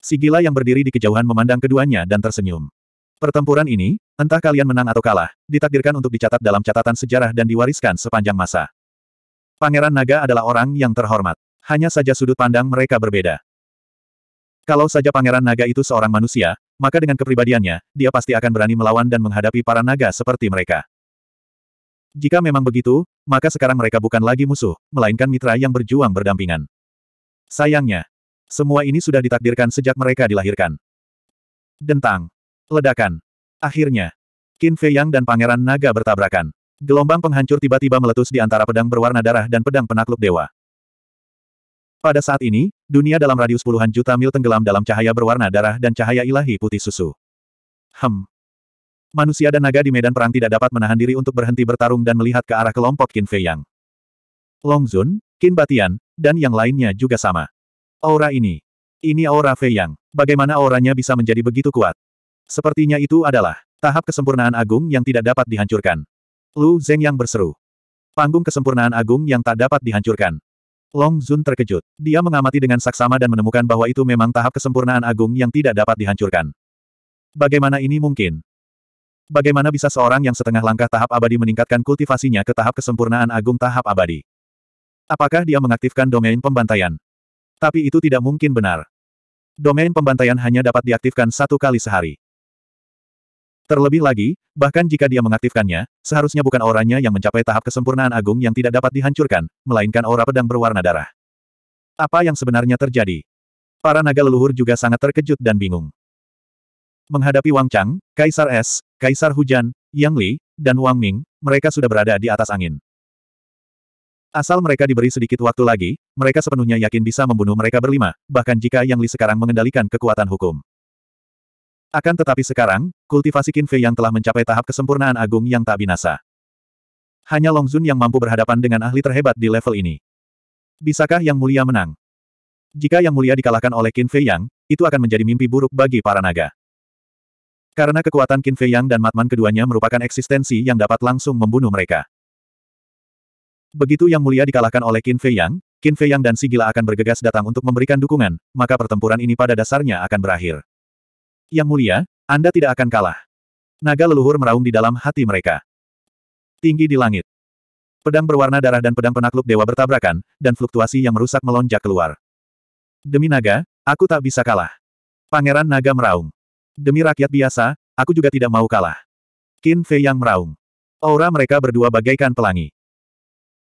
Sigila yang berdiri di kejauhan memandang keduanya dan tersenyum. Pertempuran ini, entah kalian menang atau kalah, ditakdirkan untuk dicatat dalam catatan sejarah dan diwariskan sepanjang masa. Pangeran Naga adalah orang yang terhormat. Hanya saja sudut pandang mereka berbeda. Kalau saja Pangeran Naga itu seorang manusia, maka dengan kepribadiannya, dia pasti akan berani melawan dan menghadapi para naga seperti mereka. Jika memang begitu, maka sekarang mereka bukan lagi musuh, melainkan mitra yang berjuang berdampingan. Sayangnya, semua ini sudah ditakdirkan sejak mereka dilahirkan. Dentang. Ledakan. Akhirnya, Qin Fei Yang dan Pangeran Naga bertabrakan. Gelombang penghancur tiba-tiba meletus di antara pedang berwarna darah dan pedang penakluk dewa. Pada saat ini, dunia dalam radius puluhan juta mil tenggelam dalam cahaya berwarna darah dan cahaya ilahi putih susu. Hem. Manusia dan naga di medan perang tidak dapat menahan diri untuk berhenti bertarung dan melihat ke arah kelompok Qin Fei Yang. Long Zun, Qin Batian, dan yang lainnya juga sama. Aura ini. Ini aura Fei Yang. Bagaimana auranya bisa menjadi begitu kuat? Sepertinya itu adalah tahap kesempurnaan agung yang tidak dapat dihancurkan. Lu Zeng yang berseru. Panggung kesempurnaan agung yang tak dapat dihancurkan. Long Zun terkejut. Dia mengamati dengan saksama dan menemukan bahwa itu memang tahap kesempurnaan agung yang tidak dapat dihancurkan. Bagaimana ini mungkin? Bagaimana bisa seorang yang setengah langkah tahap abadi meningkatkan kultivasinya ke tahap kesempurnaan agung tahap abadi? Apakah dia mengaktifkan domain pembantaian? Tapi itu tidak mungkin benar. Domain pembantaian hanya dapat diaktifkan satu kali sehari. Terlebih lagi, bahkan jika dia mengaktifkannya, seharusnya bukan auranya yang mencapai tahap kesempurnaan agung yang tidak dapat dihancurkan, melainkan aura pedang berwarna darah. Apa yang sebenarnya terjadi? Para naga leluhur juga sangat terkejut dan bingung. Menghadapi Wang Chang, Kaisar Es, Kaisar Hujan, Yang Li, dan Wang Ming, mereka sudah berada di atas angin. Asal mereka diberi sedikit waktu lagi, mereka sepenuhnya yakin bisa membunuh mereka berlima, bahkan jika Yang Li sekarang mengendalikan kekuatan hukum. Akan tetapi sekarang, kultivasi Qin Fei yang telah mencapai tahap kesempurnaan agung yang tak binasa. Hanya Long Zun yang mampu berhadapan dengan ahli terhebat di level ini. Bisakah Yang Mulia menang? Jika Yang Mulia dikalahkan oleh Qin Fei Yang, itu akan menjadi mimpi buruk bagi para naga. Karena kekuatan Qin Fei Yang dan Matman keduanya merupakan eksistensi yang dapat langsung membunuh mereka. Begitu Yang Mulia dikalahkan oleh Qin Fei Yang, Qin Fei Yang dan Sigila akan bergegas datang untuk memberikan dukungan, maka pertempuran ini pada dasarnya akan berakhir. Yang mulia, Anda tidak akan kalah. Naga leluhur meraung di dalam hati mereka. Tinggi di langit. Pedang berwarna darah dan pedang penakluk dewa bertabrakan, dan fluktuasi yang merusak melonjak keluar. Demi naga, aku tak bisa kalah. Pangeran naga meraung. Demi rakyat biasa, aku juga tidak mau kalah. Qin Fei yang meraung. Aura mereka berdua bagaikan pelangi.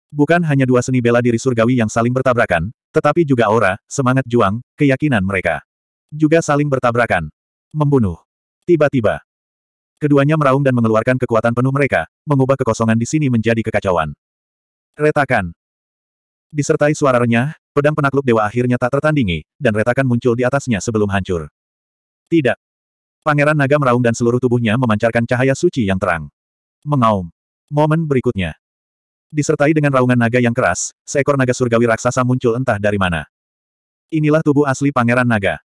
Bukan hanya dua seni bela diri surgawi yang saling bertabrakan, tetapi juga aura, semangat juang, keyakinan mereka. Juga saling bertabrakan membunuh. Tiba-tiba, keduanya meraung dan mengeluarkan kekuatan penuh mereka, mengubah kekosongan di sini menjadi kekacauan. Retakan. Disertai suara renyah, pedang penakluk dewa akhirnya tak tertandingi, dan retakan muncul di atasnya sebelum hancur. Tidak. Pangeran naga meraung dan seluruh tubuhnya memancarkan cahaya suci yang terang. Mengaum. Momen berikutnya. Disertai dengan raungan naga yang keras, seekor naga surgawi raksasa muncul entah dari mana. Inilah tubuh asli Pangeran Naga.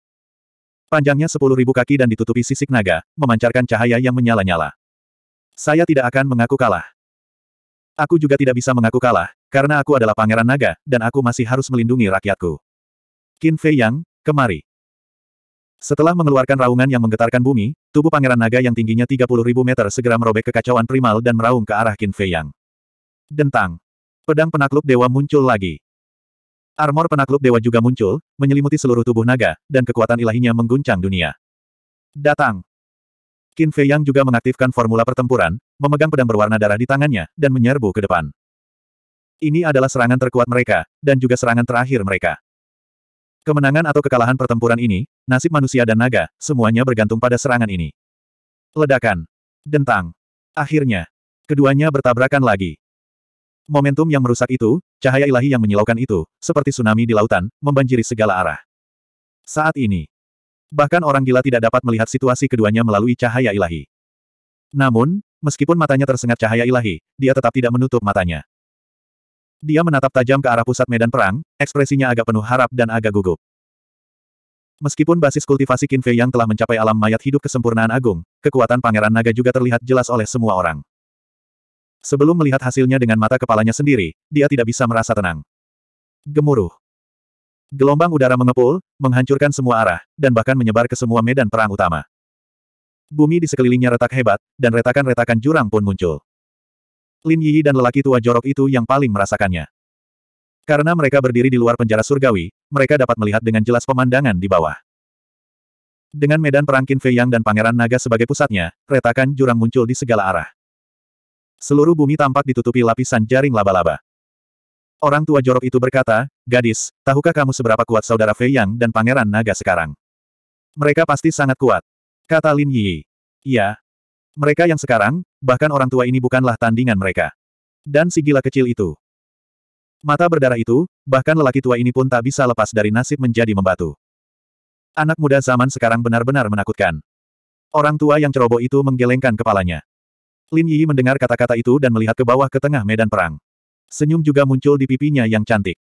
Panjangnya sepuluh ribu kaki dan ditutupi sisik naga, memancarkan cahaya yang menyala-nyala. Saya tidak akan mengaku kalah. Aku juga tidak bisa mengaku kalah, karena aku adalah pangeran naga, dan aku masih harus melindungi rakyatku. Qin Fei Yang, kemari. Setelah mengeluarkan raungan yang menggetarkan bumi, tubuh pangeran naga yang tingginya ribu meter segera merobek kekacauan primal dan meraung ke arah Qin Fei Yang. Dentang. Pedang penakluk dewa muncul lagi. Armor penakluk dewa juga muncul, menyelimuti seluruh tubuh naga, dan kekuatan ilahinya mengguncang dunia. Datang! Qin Fei Yang juga mengaktifkan formula pertempuran, memegang pedang berwarna darah di tangannya, dan menyerbu ke depan. Ini adalah serangan terkuat mereka, dan juga serangan terakhir mereka. Kemenangan atau kekalahan pertempuran ini, nasib manusia dan naga, semuanya bergantung pada serangan ini. Ledakan. Dentang. Akhirnya. Keduanya bertabrakan lagi. Momentum yang merusak itu, cahaya ilahi yang menyilaukan itu, seperti tsunami di lautan, membanjiri segala arah. Saat ini, bahkan orang gila tidak dapat melihat situasi keduanya melalui cahaya ilahi. Namun, meskipun matanya tersengat cahaya ilahi, dia tetap tidak menutup matanya. Dia menatap tajam ke arah pusat medan perang, ekspresinya agak penuh harap dan agak gugup. Meskipun basis kultivasi Qin Fei yang telah mencapai alam mayat hidup kesempurnaan agung, kekuatan Pangeran Naga juga terlihat jelas oleh semua orang. Sebelum melihat hasilnya dengan mata kepalanya sendiri, dia tidak bisa merasa tenang. Gemuruh. Gelombang udara mengepul, menghancurkan semua arah, dan bahkan menyebar ke semua medan perang utama. Bumi di sekelilingnya retak hebat, dan retakan-retakan jurang pun muncul. Lin Yi dan lelaki tua jorok itu yang paling merasakannya. Karena mereka berdiri di luar penjara surgawi, mereka dapat melihat dengan jelas pemandangan di bawah. Dengan medan perang Qin Fei Yang dan Pangeran Naga sebagai pusatnya, retakan jurang muncul di segala arah. Seluruh bumi tampak ditutupi lapisan jaring laba-laba. Orang tua jorok itu berkata, Gadis, tahukah kamu seberapa kuat saudara Fei Yang dan Pangeran Naga sekarang? Mereka pasti sangat kuat. Kata Lin Yi. Iya. Mereka yang sekarang, bahkan orang tua ini bukanlah tandingan mereka. Dan si gila kecil itu. Mata berdarah itu, bahkan lelaki tua ini pun tak bisa lepas dari nasib menjadi membatu. Anak muda zaman sekarang benar-benar menakutkan. Orang tua yang ceroboh itu menggelengkan kepalanya. Lin Yi mendengar kata-kata itu dan melihat ke bawah ke tengah medan perang. Senyum juga muncul di pipinya yang cantik.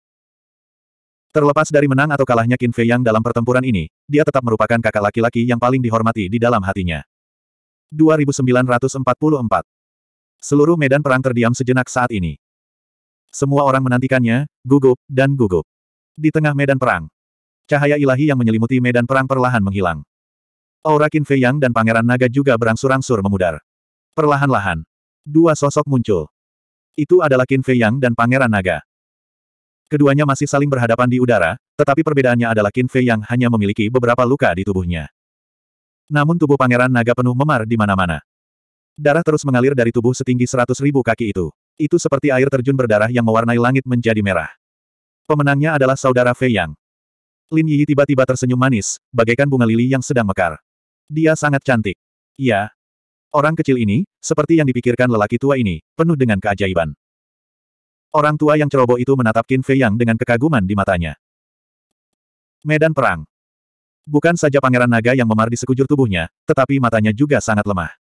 Terlepas dari menang atau kalahnya Qin Fei Yang dalam pertempuran ini, dia tetap merupakan kakak laki-laki yang paling dihormati di dalam hatinya. 2944 Seluruh medan perang terdiam sejenak saat ini. Semua orang menantikannya, gugup, dan gugup. Di tengah medan perang, cahaya ilahi yang menyelimuti medan perang perlahan menghilang. Aura Qin Fei Yang dan Pangeran Naga juga berangsur-angsur memudar. Perlahan-lahan, dua sosok muncul. Itu adalah Qin Fei Yang dan Pangeran Naga. Keduanya masih saling berhadapan di udara, tetapi perbedaannya adalah Qin Fei Yang hanya memiliki beberapa luka di tubuhnya. Namun tubuh Pangeran Naga penuh memar di mana-mana. Darah terus mengalir dari tubuh setinggi seratus ribu kaki itu. Itu seperti air terjun berdarah yang mewarnai langit menjadi merah. Pemenangnya adalah saudara Fei Yang. Lin Yi tiba-tiba tersenyum manis, bagaikan bunga lili yang sedang mekar. Dia sangat cantik. ya. Orang kecil ini, seperti yang dipikirkan lelaki tua ini, penuh dengan keajaiban. Orang tua yang ceroboh itu menatap Qin Fei Yang dengan kekaguman di matanya. Medan Perang Bukan saja Pangeran Naga yang memar di sekujur tubuhnya, tetapi matanya juga sangat lemah.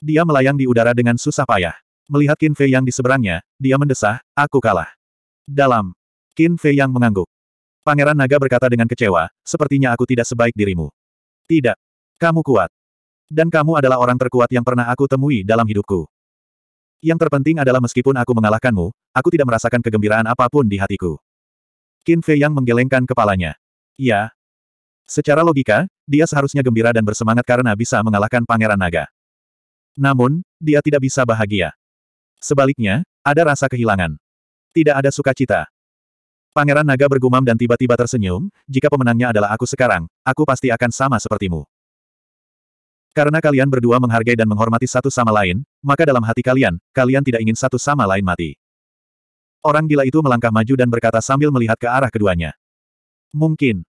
Dia melayang di udara dengan susah payah. Melihat Qin Fei Yang di seberangnya, dia mendesah, aku kalah. Dalam. Qin Fei Yang mengangguk. Pangeran Naga berkata dengan kecewa, sepertinya aku tidak sebaik dirimu. Tidak. Kamu kuat. Dan kamu adalah orang terkuat yang pernah aku temui dalam hidupku. Yang terpenting adalah meskipun aku mengalahkanmu, aku tidak merasakan kegembiraan apapun di hatiku. Qin Fei yang menggelengkan kepalanya. Ya. Secara logika, dia seharusnya gembira dan bersemangat karena bisa mengalahkan Pangeran Naga. Namun, dia tidak bisa bahagia. Sebaliknya, ada rasa kehilangan. Tidak ada sukacita. Pangeran Naga bergumam dan tiba-tiba tersenyum, jika pemenangnya adalah aku sekarang, aku pasti akan sama sepertimu. Karena kalian berdua menghargai dan menghormati satu sama lain, maka dalam hati kalian, kalian tidak ingin satu sama lain mati. Orang gila itu melangkah maju dan berkata sambil melihat ke arah keduanya. Mungkin.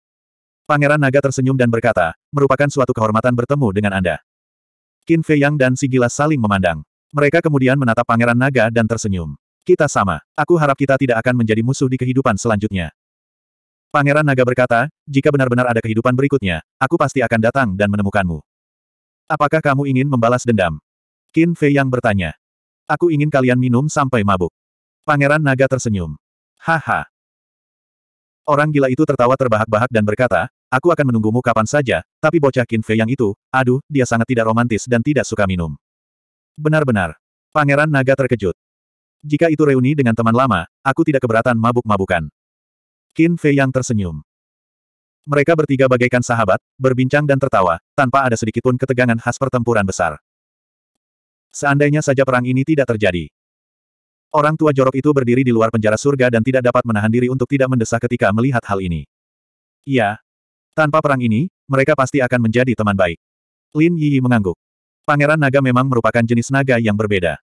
Pangeran Naga tersenyum dan berkata, merupakan suatu kehormatan bertemu dengan Anda. Qin Fei Yang dan si gila saling memandang. Mereka kemudian menatap Pangeran Naga dan tersenyum. Kita sama. Aku harap kita tidak akan menjadi musuh di kehidupan selanjutnya. Pangeran Naga berkata, jika benar-benar ada kehidupan berikutnya, aku pasti akan datang dan menemukanmu. Apakah kamu ingin membalas dendam? Qin Fei yang bertanya. Aku ingin kalian minum sampai mabuk. Pangeran Naga tersenyum. Haha. Orang gila itu tertawa terbahak-bahak dan berkata, aku akan menunggumu kapan saja, tapi bocah Qin Fei yang itu, aduh, dia sangat tidak romantis dan tidak suka minum. Benar-benar. Pangeran Naga terkejut. Jika itu reuni dengan teman lama, aku tidak keberatan mabuk-mabukan. Qin Fei yang tersenyum. Mereka bertiga bagaikan sahabat, berbincang dan tertawa, tanpa ada sedikitpun ketegangan khas pertempuran besar. Seandainya saja perang ini tidak terjadi. Orang tua jorok itu berdiri di luar penjara surga dan tidak dapat menahan diri untuk tidak mendesak ketika melihat hal ini. Iya. Tanpa perang ini, mereka pasti akan menjadi teman baik. Lin Yi mengangguk. Pangeran naga memang merupakan jenis naga yang berbeda.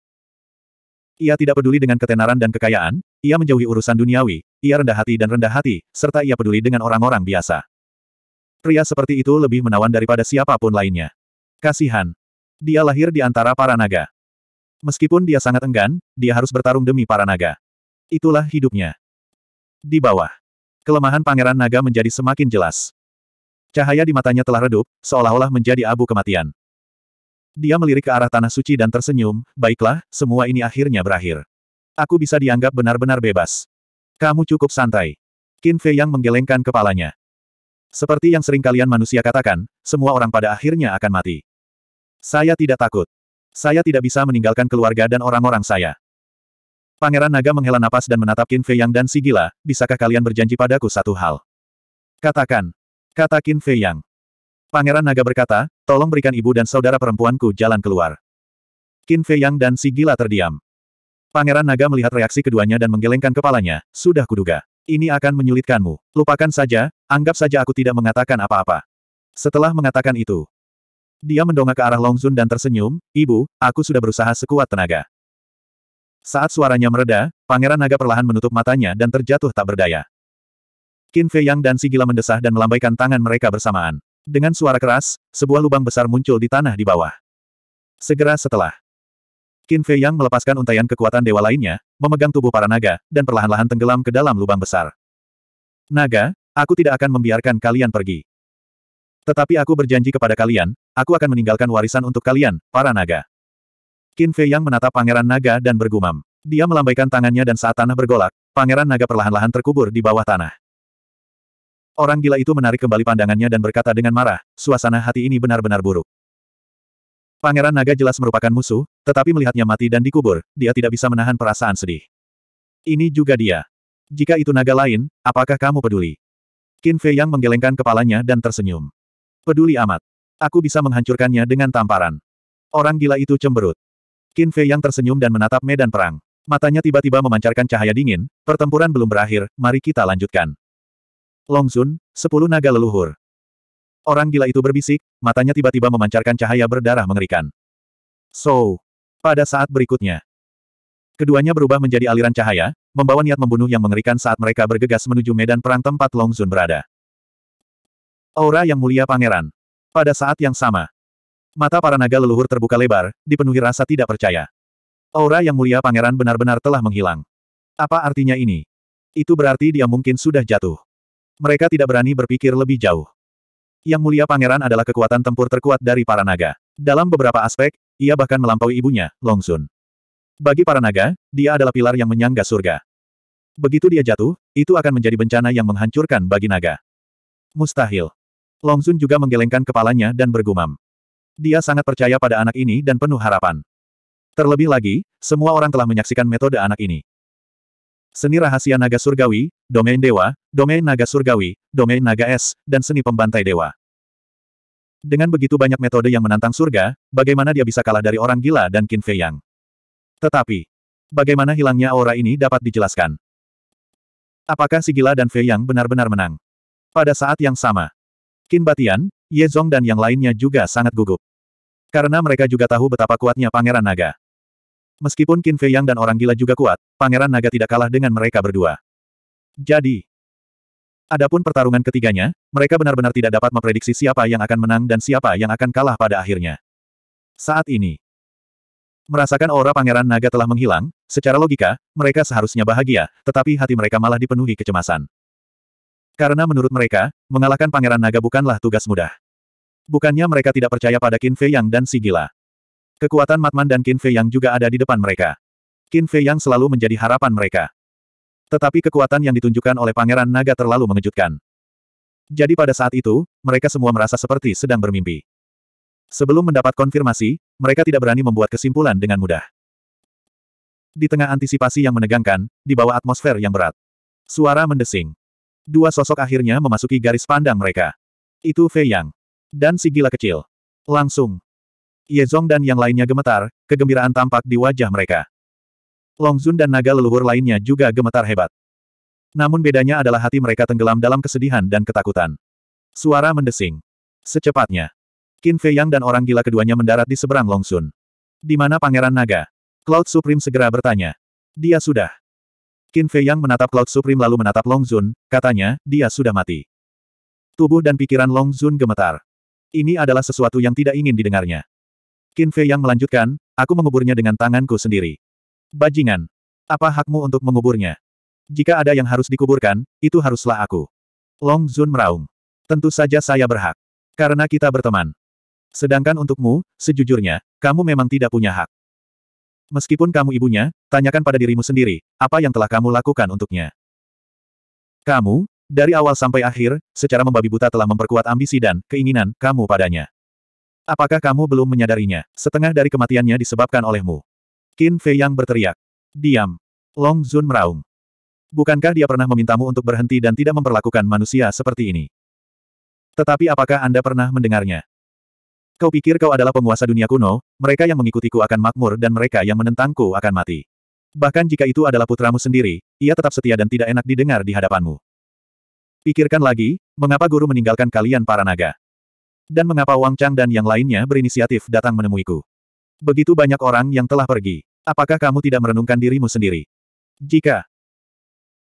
Ia tidak peduli dengan ketenaran dan kekayaan, ia menjauhi urusan duniawi, ia rendah hati dan rendah hati, serta ia peduli dengan orang-orang biasa. Pria seperti itu lebih menawan daripada siapapun lainnya. Kasihan. Dia lahir di antara para naga. Meskipun dia sangat enggan, dia harus bertarung demi para naga. Itulah hidupnya. Di bawah. Kelemahan Pangeran Naga menjadi semakin jelas. Cahaya di matanya telah redup, seolah-olah menjadi abu kematian. Dia melirik ke arah Tanah Suci dan tersenyum, baiklah, semua ini akhirnya berakhir. Aku bisa dianggap benar-benar bebas. Kamu cukup santai. Qin Fei yang menggelengkan kepalanya. Seperti yang sering kalian manusia katakan, semua orang pada akhirnya akan mati. Saya tidak takut. Saya tidak bisa meninggalkan keluarga dan orang-orang saya. Pangeran Naga menghela napas dan menatap Qin Fei Yang dan Sigila. bisakah kalian berjanji padaku satu hal? Katakan. Kata Qin Fei Yang. Pangeran Naga berkata, tolong berikan ibu dan saudara perempuanku jalan keluar. Qin Fei Yang dan Sigila terdiam. Pangeran Naga melihat reaksi keduanya dan menggelengkan kepalanya, sudah kuduga. Ini akan menyulitkanmu. Lupakan saja, anggap saja aku tidak mengatakan apa-apa. Setelah mengatakan itu, dia mendongak ke arah Longzun dan tersenyum, Ibu, aku sudah berusaha sekuat tenaga. Saat suaranya mereda, Pangeran Naga perlahan menutup matanya dan terjatuh tak berdaya. Qin Fei Yang dan si gila mendesah dan melambaikan tangan mereka bersamaan. Dengan suara keras, sebuah lubang besar muncul di tanah di bawah. Segera setelah Qin Fei Yang melepaskan untaian kekuatan dewa lainnya, memegang tubuh para naga, dan perlahan-lahan tenggelam ke dalam lubang besar. Naga, aku tidak akan membiarkan kalian pergi. Tetapi aku berjanji kepada kalian, aku akan meninggalkan warisan untuk kalian, para naga. Qin Fei Yang menatap pangeran naga dan bergumam. Dia melambaikan tangannya dan saat tanah bergolak, pangeran naga perlahan-lahan terkubur di bawah tanah. Orang gila itu menarik kembali pandangannya dan berkata dengan marah, suasana hati ini benar-benar buruk. Pangeran Naga jelas merupakan musuh, tetapi melihatnya mati dan dikubur, dia tidak bisa menahan perasaan sedih. Ini juga dia. Jika itu naga lain, apakah kamu peduli? Qin Fei Yang menggelengkan kepalanya dan tersenyum. Peduli amat. Aku bisa menghancurkannya dengan tamparan. Orang gila itu cemberut. Qin Fei Yang tersenyum dan menatap medan perang. Matanya tiba-tiba memancarkan cahaya dingin, pertempuran belum berakhir, mari kita lanjutkan. Long Sun, sepuluh naga leluhur. Orang gila itu berbisik, matanya tiba-tiba memancarkan cahaya berdarah mengerikan. So, pada saat berikutnya, keduanya berubah menjadi aliran cahaya, membawa niat membunuh yang mengerikan saat mereka bergegas menuju medan perang tempat Long Zun berada. Aura yang mulia pangeran. Pada saat yang sama, mata para naga leluhur terbuka lebar, dipenuhi rasa tidak percaya. Aura yang mulia pangeran benar-benar telah menghilang. Apa artinya ini? Itu berarti dia mungkin sudah jatuh. Mereka tidak berani berpikir lebih jauh. Yang mulia pangeran adalah kekuatan tempur terkuat dari para naga. Dalam beberapa aspek, ia bahkan melampaui ibunya, Longsun. Bagi para naga, dia adalah pilar yang menyangga surga. Begitu dia jatuh, itu akan menjadi bencana yang menghancurkan bagi naga. Mustahil. Longsun juga menggelengkan kepalanya dan bergumam. Dia sangat percaya pada anak ini dan penuh harapan. Terlebih lagi, semua orang telah menyaksikan metode anak ini. Seni rahasia naga surgawi, domain dewa, domain naga surgawi, domain naga es, dan seni pembantai dewa. Dengan begitu banyak metode yang menantang surga, bagaimana dia bisa kalah dari orang gila dan Qin Fei Yang? Tetapi, bagaimana hilangnya aura ini dapat dijelaskan? Apakah si gila dan Fei Yang benar-benar menang? Pada saat yang sama, Qin Batian, Ye Zong dan yang lainnya juga sangat gugup. Karena mereka juga tahu betapa kuatnya Pangeran Naga. Meskipun Qin Fei Yang dan orang gila juga kuat, Pangeran Naga tidak kalah dengan mereka berdua. Jadi, adapun pertarungan ketiganya, mereka benar-benar tidak dapat memprediksi siapa yang akan menang dan siapa yang akan kalah pada akhirnya. Saat ini, merasakan aura Pangeran Naga telah menghilang, secara logika, mereka seharusnya bahagia, tetapi hati mereka malah dipenuhi kecemasan. Karena menurut mereka, mengalahkan Pangeran Naga bukanlah tugas mudah. Bukannya mereka tidak percaya pada Qin Fei Yang dan si gila. Kekuatan Matman dan Qin Fei Yang juga ada di depan mereka. Qin Fei yang selalu menjadi harapan mereka. Tetapi kekuatan yang ditunjukkan oleh Pangeran Naga terlalu mengejutkan. Jadi pada saat itu, mereka semua merasa seperti sedang bermimpi. Sebelum mendapat konfirmasi, mereka tidak berani membuat kesimpulan dengan mudah. Di tengah antisipasi yang menegangkan, di bawah atmosfer yang berat. Suara mendesing. Dua sosok akhirnya memasuki garis pandang mereka. Itu Fei Yang. Dan si gila kecil. Langsung. Ye Zong dan yang lainnya gemetar, kegembiraan tampak di wajah mereka. Longzun dan naga leluhur lainnya juga gemetar hebat. Namun bedanya adalah hati mereka tenggelam dalam kesedihan dan ketakutan. Suara mendesing. Secepatnya. Qin Fei Yang dan orang gila keduanya mendarat di seberang Sun. Di mana Pangeran Naga? Cloud Supreme segera bertanya. Dia sudah. Qin Fei Yang menatap Cloud Supreme lalu menatap Longzun, katanya, dia sudah mati. Tubuh dan pikiran Longzun gemetar. Ini adalah sesuatu yang tidak ingin didengarnya. Qin Fei Yang melanjutkan, aku menguburnya dengan tanganku sendiri. Bajingan! Apa hakmu untuk menguburnya? Jika ada yang harus dikuburkan, itu haruslah aku. Long Zun meraung. Tentu saja saya berhak. Karena kita berteman. Sedangkan untukmu, sejujurnya, kamu memang tidak punya hak. Meskipun kamu ibunya, tanyakan pada dirimu sendiri, apa yang telah kamu lakukan untuknya. Kamu, dari awal sampai akhir, secara membabi buta telah memperkuat ambisi dan keinginan kamu padanya. Apakah kamu belum menyadarinya? Setengah dari kematiannya disebabkan olehmu. Qin Fei yang berteriak. Diam. Long Zun meraung. Bukankah dia pernah memintamu untuk berhenti dan tidak memperlakukan manusia seperti ini? Tetapi apakah Anda pernah mendengarnya? Kau pikir kau adalah penguasa dunia kuno, mereka yang mengikutiku akan makmur dan mereka yang menentangku akan mati. Bahkan jika itu adalah putramu sendiri, ia tetap setia dan tidak enak didengar di hadapanmu. Pikirkan lagi, mengapa guru meninggalkan kalian para naga? Dan mengapa Wang Chang dan yang lainnya berinisiatif datang menemuiku? Begitu banyak orang yang telah pergi. Apakah kamu tidak merenungkan dirimu sendiri? Jika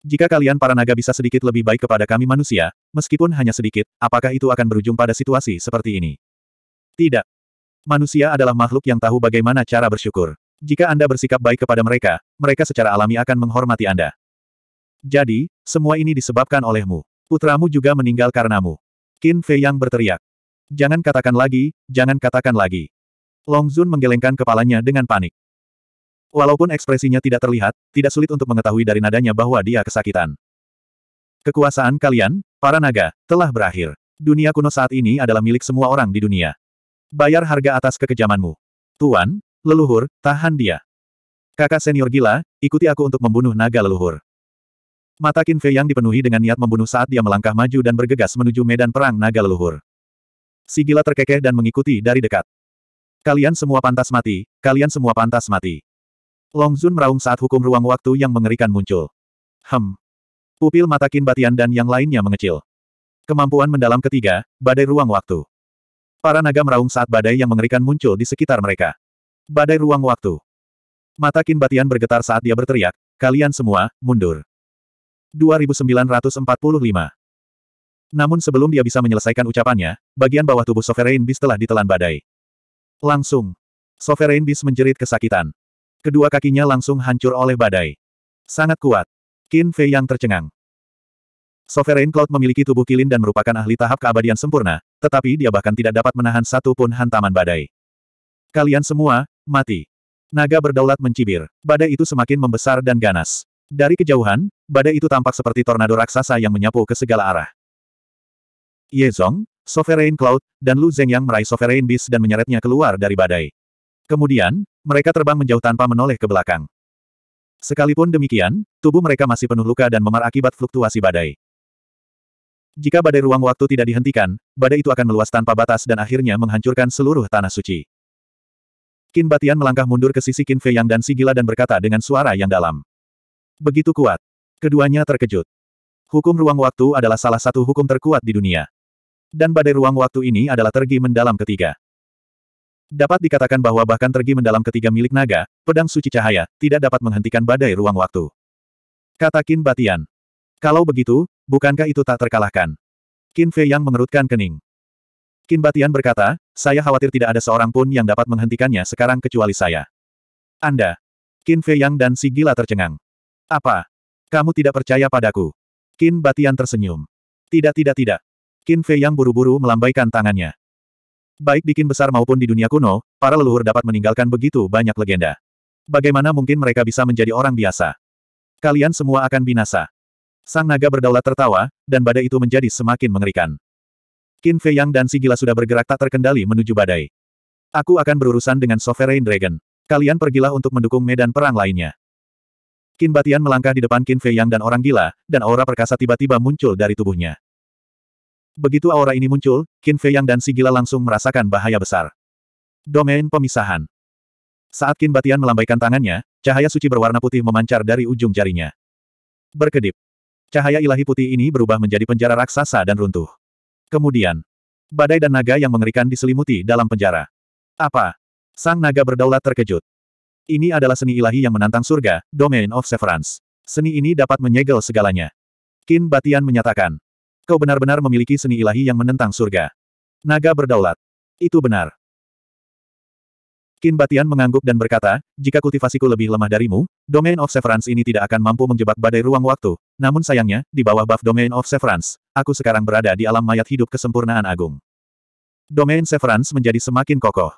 jika kalian para naga bisa sedikit lebih baik kepada kami manusia, meskipun hanya sedikit, apakah itu akan berujung pada situasi seperti ini? Tidak. Manusia adalah makhluk yang tahu bagaimana cara bersyukur. Jika Anda bersikap baik kepada mereka, mereka secara alami akan menghormati Anda. Jadi, semua ini disebabkan olehmu. Putramu juga meninggal karenamu. Qin Fei yang berteriak. Jangan katakan lagi, jangan katakan lagi. Long Zun menggelengkan kepalanya dengan panik. Walaupun ekspresinya tidak terlihat, tidak sulit untuk mengetahui dari nadanya bahwa dia kesakitan. Kekuasaan kalian, para naga, telah berakhir. Dunia kuno saat ini adalah milik semua orang di dunia. Bayar harga atas kekejamanmu. Tuan, leluhur, tahan dia. Kakak senior gila, ikuti aku untuk membunuh naga leluhur. Mata Qin Fei yang dipenuhi dengan niat membunuh saat dia melangkah maju dan bergegas menuju medan perang naga leluhur. Si gila terkekeh dan mengikuti dari dekat. Kalian semua pantas mati, kalian semua pantas mati. Long Zun meraung saat hukum ruang waktu yang mengerikan muncul. Hem. Pupil mata Kin Batian dan yang lainnya mengecil. Kemampuan mendalam ketiga, badai ruang waktu. Para naga meraung saat badai yang mengerikan muncul di sekitar mereka. Badai ruang waktu. Mata Kin Batian bergetar saat dia berteriak, kalian semua, mundur. 2945. Namun sebelum dia bisa menyelesaikan ucapannya, bagian bawah tubuh Sovereign Beast telah ditelan badai. Langsung. Sovereign Beast menjerit kesakitan. Kedua kakinya langsung hancur oleh badai. Sangat kuat. Qin Fei yang tercengang. Sovereign Cloud memiliki tubuh kilin dan merupakan ahli tahap keabadian sempurna, tetapi dia bahkan tidak dapat menahan satu pun hantaman badai. Kalian semua, mati. Naga berdaulat mencibir. Badai itu semakin membesar dan ganas. Dari kejauhan, badai itu tampak seperti tornado raksasa yang menyapu ke segala arah. Ye Zong. Sovereign Cloud, dan Lu Zhengyang meraih Sovereign Beast dan menyeretnya keluar dari badai. Kemudian, mereka terbang menjauh tanpa menoleh ke belakang. Sekalipun demikian, tubuh mereka masih penuh luka dan memar akibat fluktuasi badai. Jika badai ruang waktu tidak dihentikan, badai itu akan meluas tanpa batas dan akhirnya menghancurkan seluruh tanah suci. Kin Batian melangkah mundur ke sisi Kin Qin yang dan Sigila dan berkata dengan suara yang dalam. Begitu kuat. Keduanya terkejut. Hukum ruang waktu adalah salah satu hukum terkuat di dunia. Dan badai ruang waktu ini adalah tergi mendalam ketiga. Dapat dikatakan bahwa bahkan tergi mendalam ketiga milik naga, pedang suci cahaya, tidak dapat menghentikan badai ruang waktu. Kata Qin Batian. Kalau begitu, bukankah itu tak terkalahkan? Qin Fei yang mengerutkan kening. Qin Batian berkata, saya khawatir tidak ada seorang pun yang dapat menghentikannya sekarang kecuali saya. Anda. Qin Fei Yang dan si gila tercengang. Apa? Kamu tidak percaya padaku? Qin Batian tersenyum. Tidak tidak tidak, Qin Fei yang buru-buru melambaikan tangannya. Baik di Qin besar maupun di dunia kuno, para leluhur dapat meninggalkan begitu banyak legenda. Bagaimana mungkin mereka bisa menjadi orang biasa? Kalian semua akan binasa. Sang naga berdaulat tertawa, dan badai itu menjadi semakin mengerikan. Qin Fei Yang dan si gila sudah bergerak tak terkendali menuju badai. Aku akan berurusan dengan Sovereign Dragon. Kalian pergilah untuk mendukung medan perang lainnya. Qin Batian melangkah di depan Qin Fei Yang dan orang gila, dan aura perkasa tiba-tiba muncul dari tubuhnya. Begitu aura ini muncul, Qin Feiyang dan Sigila langsung merasakan bahaya besar. Domain pemisahan. Saat Qin Batian melambaikan tangannya, cahaya suci berwarna putih memancar dari ujung jarinya. Berkedip. Cahaya ilahi putih ini berubah menjadi penjara raksasa dan runtuh. Kemudian, badai dan naga yang mengerikan diselimuti dalam penjara. Apa? Sang naga berdaulat terkejut. Ini adalah seni ilahi yang menantang surga, Domain of Severance. Seni ini dapat menyegel segalanya. Qin Batian menyatakan. Kau benar-benar memiliki seni ilahi yang menentang surga. Naga berdaulat. Itu benar. Kin Batian mengangguk dan berkata, jika kultivasiku lebih lemah darimu, Domain of Severance ini tidak akan mampu menjebak badai ruang waktu, namun sayangnya, di bawah buff Domain of Severance, aku sekarang berada di alam mayat hidup kesempurnaan agung. Domain Severance menjadi semakin kokoh.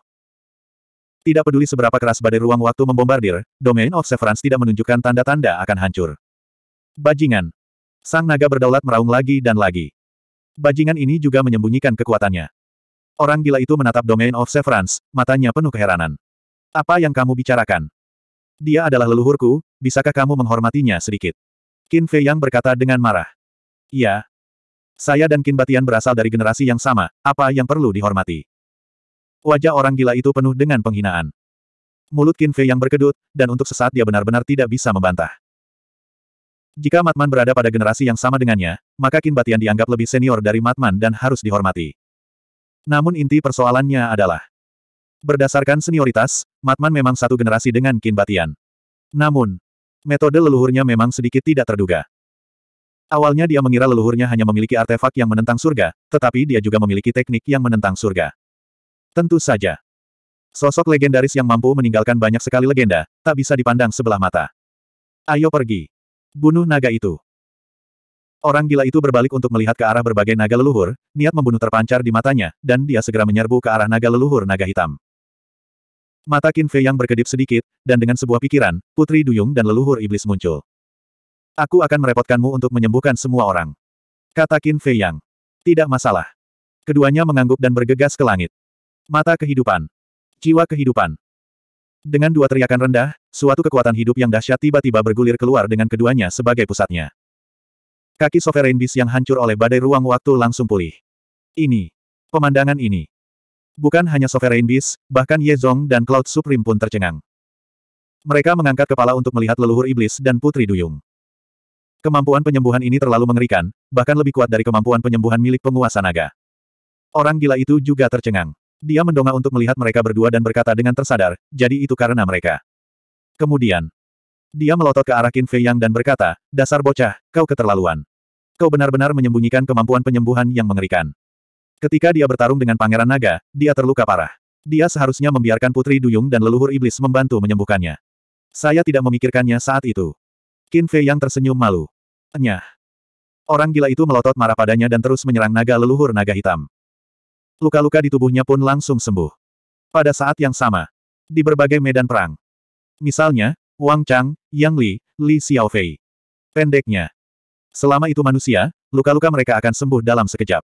Tidak peduli seberapa keras badai ruang waktu membombardir, Domain of Severance tidak menunjukkan tanda-tanda akan hancur. Bajingan. Sang naga berdaulat meraung lagi dan lagi. Bajingan ini juga menyembunyikan kekuatannya. Orang gila itu menatap Domain of Severance, matanya penuh keheranan. Apa yang kamu bicarakan? Dia adalah leluhurku, bisakah kamu menghormatinya sedikit? Qin Fei Yang berkata dengan marah. Iya. Saya dan Qin Batian berasal dari generasi yang sama, apa yang perlu dihormati? Wajah orang gila itu penuh dengan penghinaan. Mulut Qin Fei Yang berkedut, dan untuk sesaat dia benar-benar tidak bisa membantah. Jika Matman berada pada generasi yang sama dengannya, maka Kinbatian Batian dianggap lebih senior dari Matman dan harus dihormati. Namun inti persoalannya adalah, berdasarkan senioritas, Matman memang satu generasi dengan Kinbatian. Batian. Namun, metode leluhurnya memang sedikit tidak terduga. Awalnya dia mengira leluhurnya hanya memiliki artefak yang menentang surga, tetapi dia juga memiliki teknik yang menentang surga. Tentu saja. Sosok legendaris yang mampu meninggalkan banyak sekali legenda, tak bisa dipandang sebelah mata. Ayo pergi. Bunuh naga itu. Orang gila itu berbalik untuk melihat ke arah berbagai naga leluhur, niat membunuh terpancar di matanya, dan dia segera menyerbu ke arah naga leluhur naga hitam. Mata Qin Fei yang berkedip sedikit, dan dengan sebuah pikiran, Putri Duyung dan leluhur iblis muncul. Aku akan merepotkanmu untuk menyembuhkan semua orang. Kata Qin Fei yang. Tidak masalah. Keduanya mengangguk dan bergegas ke langit. Mata kehidupan. Jiwa kehidupan. Dengan dua teriakan rendah, suatu kekuatan hidup yang dahsyat tiba-tiba bergulir keluar dengan keduanya sebagai pusatnya. Kaki Sovereign Beast yang hancur oleh badai ruang waktu langsung pulih. Ini. Pemandangan ini. Bukan hanya Sovereign Beast, bahkan Ye Zong dan Cloud Supreme pun tercengang. Mereka mengangkat kepala untuk melihat leluhur iblis dan putri duyung. Kemampuan penyembuhan ini terlalu mengerikan, bahkan lebih kuat dari kemampuan penyembuhan milik penguasa naga. Orang gila itu juga tercengang. Dia mendongak untuk melihat mereka berdua dan berkata dengan tersadar, jadi itu karena mereka. Kemudian, dia melotot ke arah Qin Fei Yang dan berkata, dasar bocah, kau keterlaluan. Kau benar-benar menyembunyikan kemampuan penyembuhan yang mengerikan. Ketika dia bertarung dengan Pangeran Naga, dia terluka parah. Dia seharusnya membiarkan Putri Duyung dan leluhur iblis membantu menyembuhkannya. Saya tidak memikirkannya saat itu. Qin Fei Yang tersenyum malu. Enyah. Orang gila itu melotot marah padanya dan terus menyerang naga leluhur naga hitam. Luka-luka di tubuhnya pun langsung sembuh. Pada saat yang sama, di berbagai medan perang. Misalnya, Wang Chang, Yang Li, Li Xiaofei. Pendeknya. Selama itu manusia, luka-luka mereka akan sembuh dalam sekejap.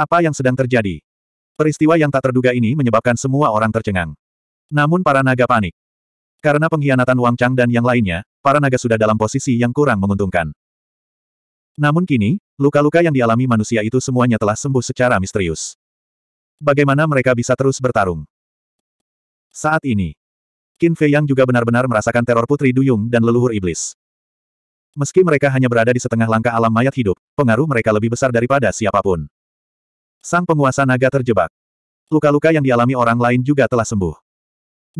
Apa yang sedang terjadi? Peristiwa yang tak terduga ini menyebabkan semua orang tercengang. Namun para naga panik. Karena pengkhianatan Wang Chang dan yang lainnya, para naga sudah dalam posisi yang kurang menguntungkan. Namun kini, luka-luka yang dialami manusia itu semuanya telah sembuh secara misterius. Bagaimana mereka bisa terus bertarung? Saat ini, Qin Fei Yang juga benar-benar merasakan teror Putri Duyung dan leluhur iblis. Meski mereka hanya berada di setengah langkah alam mayat hidup, pengaruh mereka lebih besar daripada siapapun. Sang penguasa naga terjebak. Luka-luka yang dialami orang lain juga telah sembuh.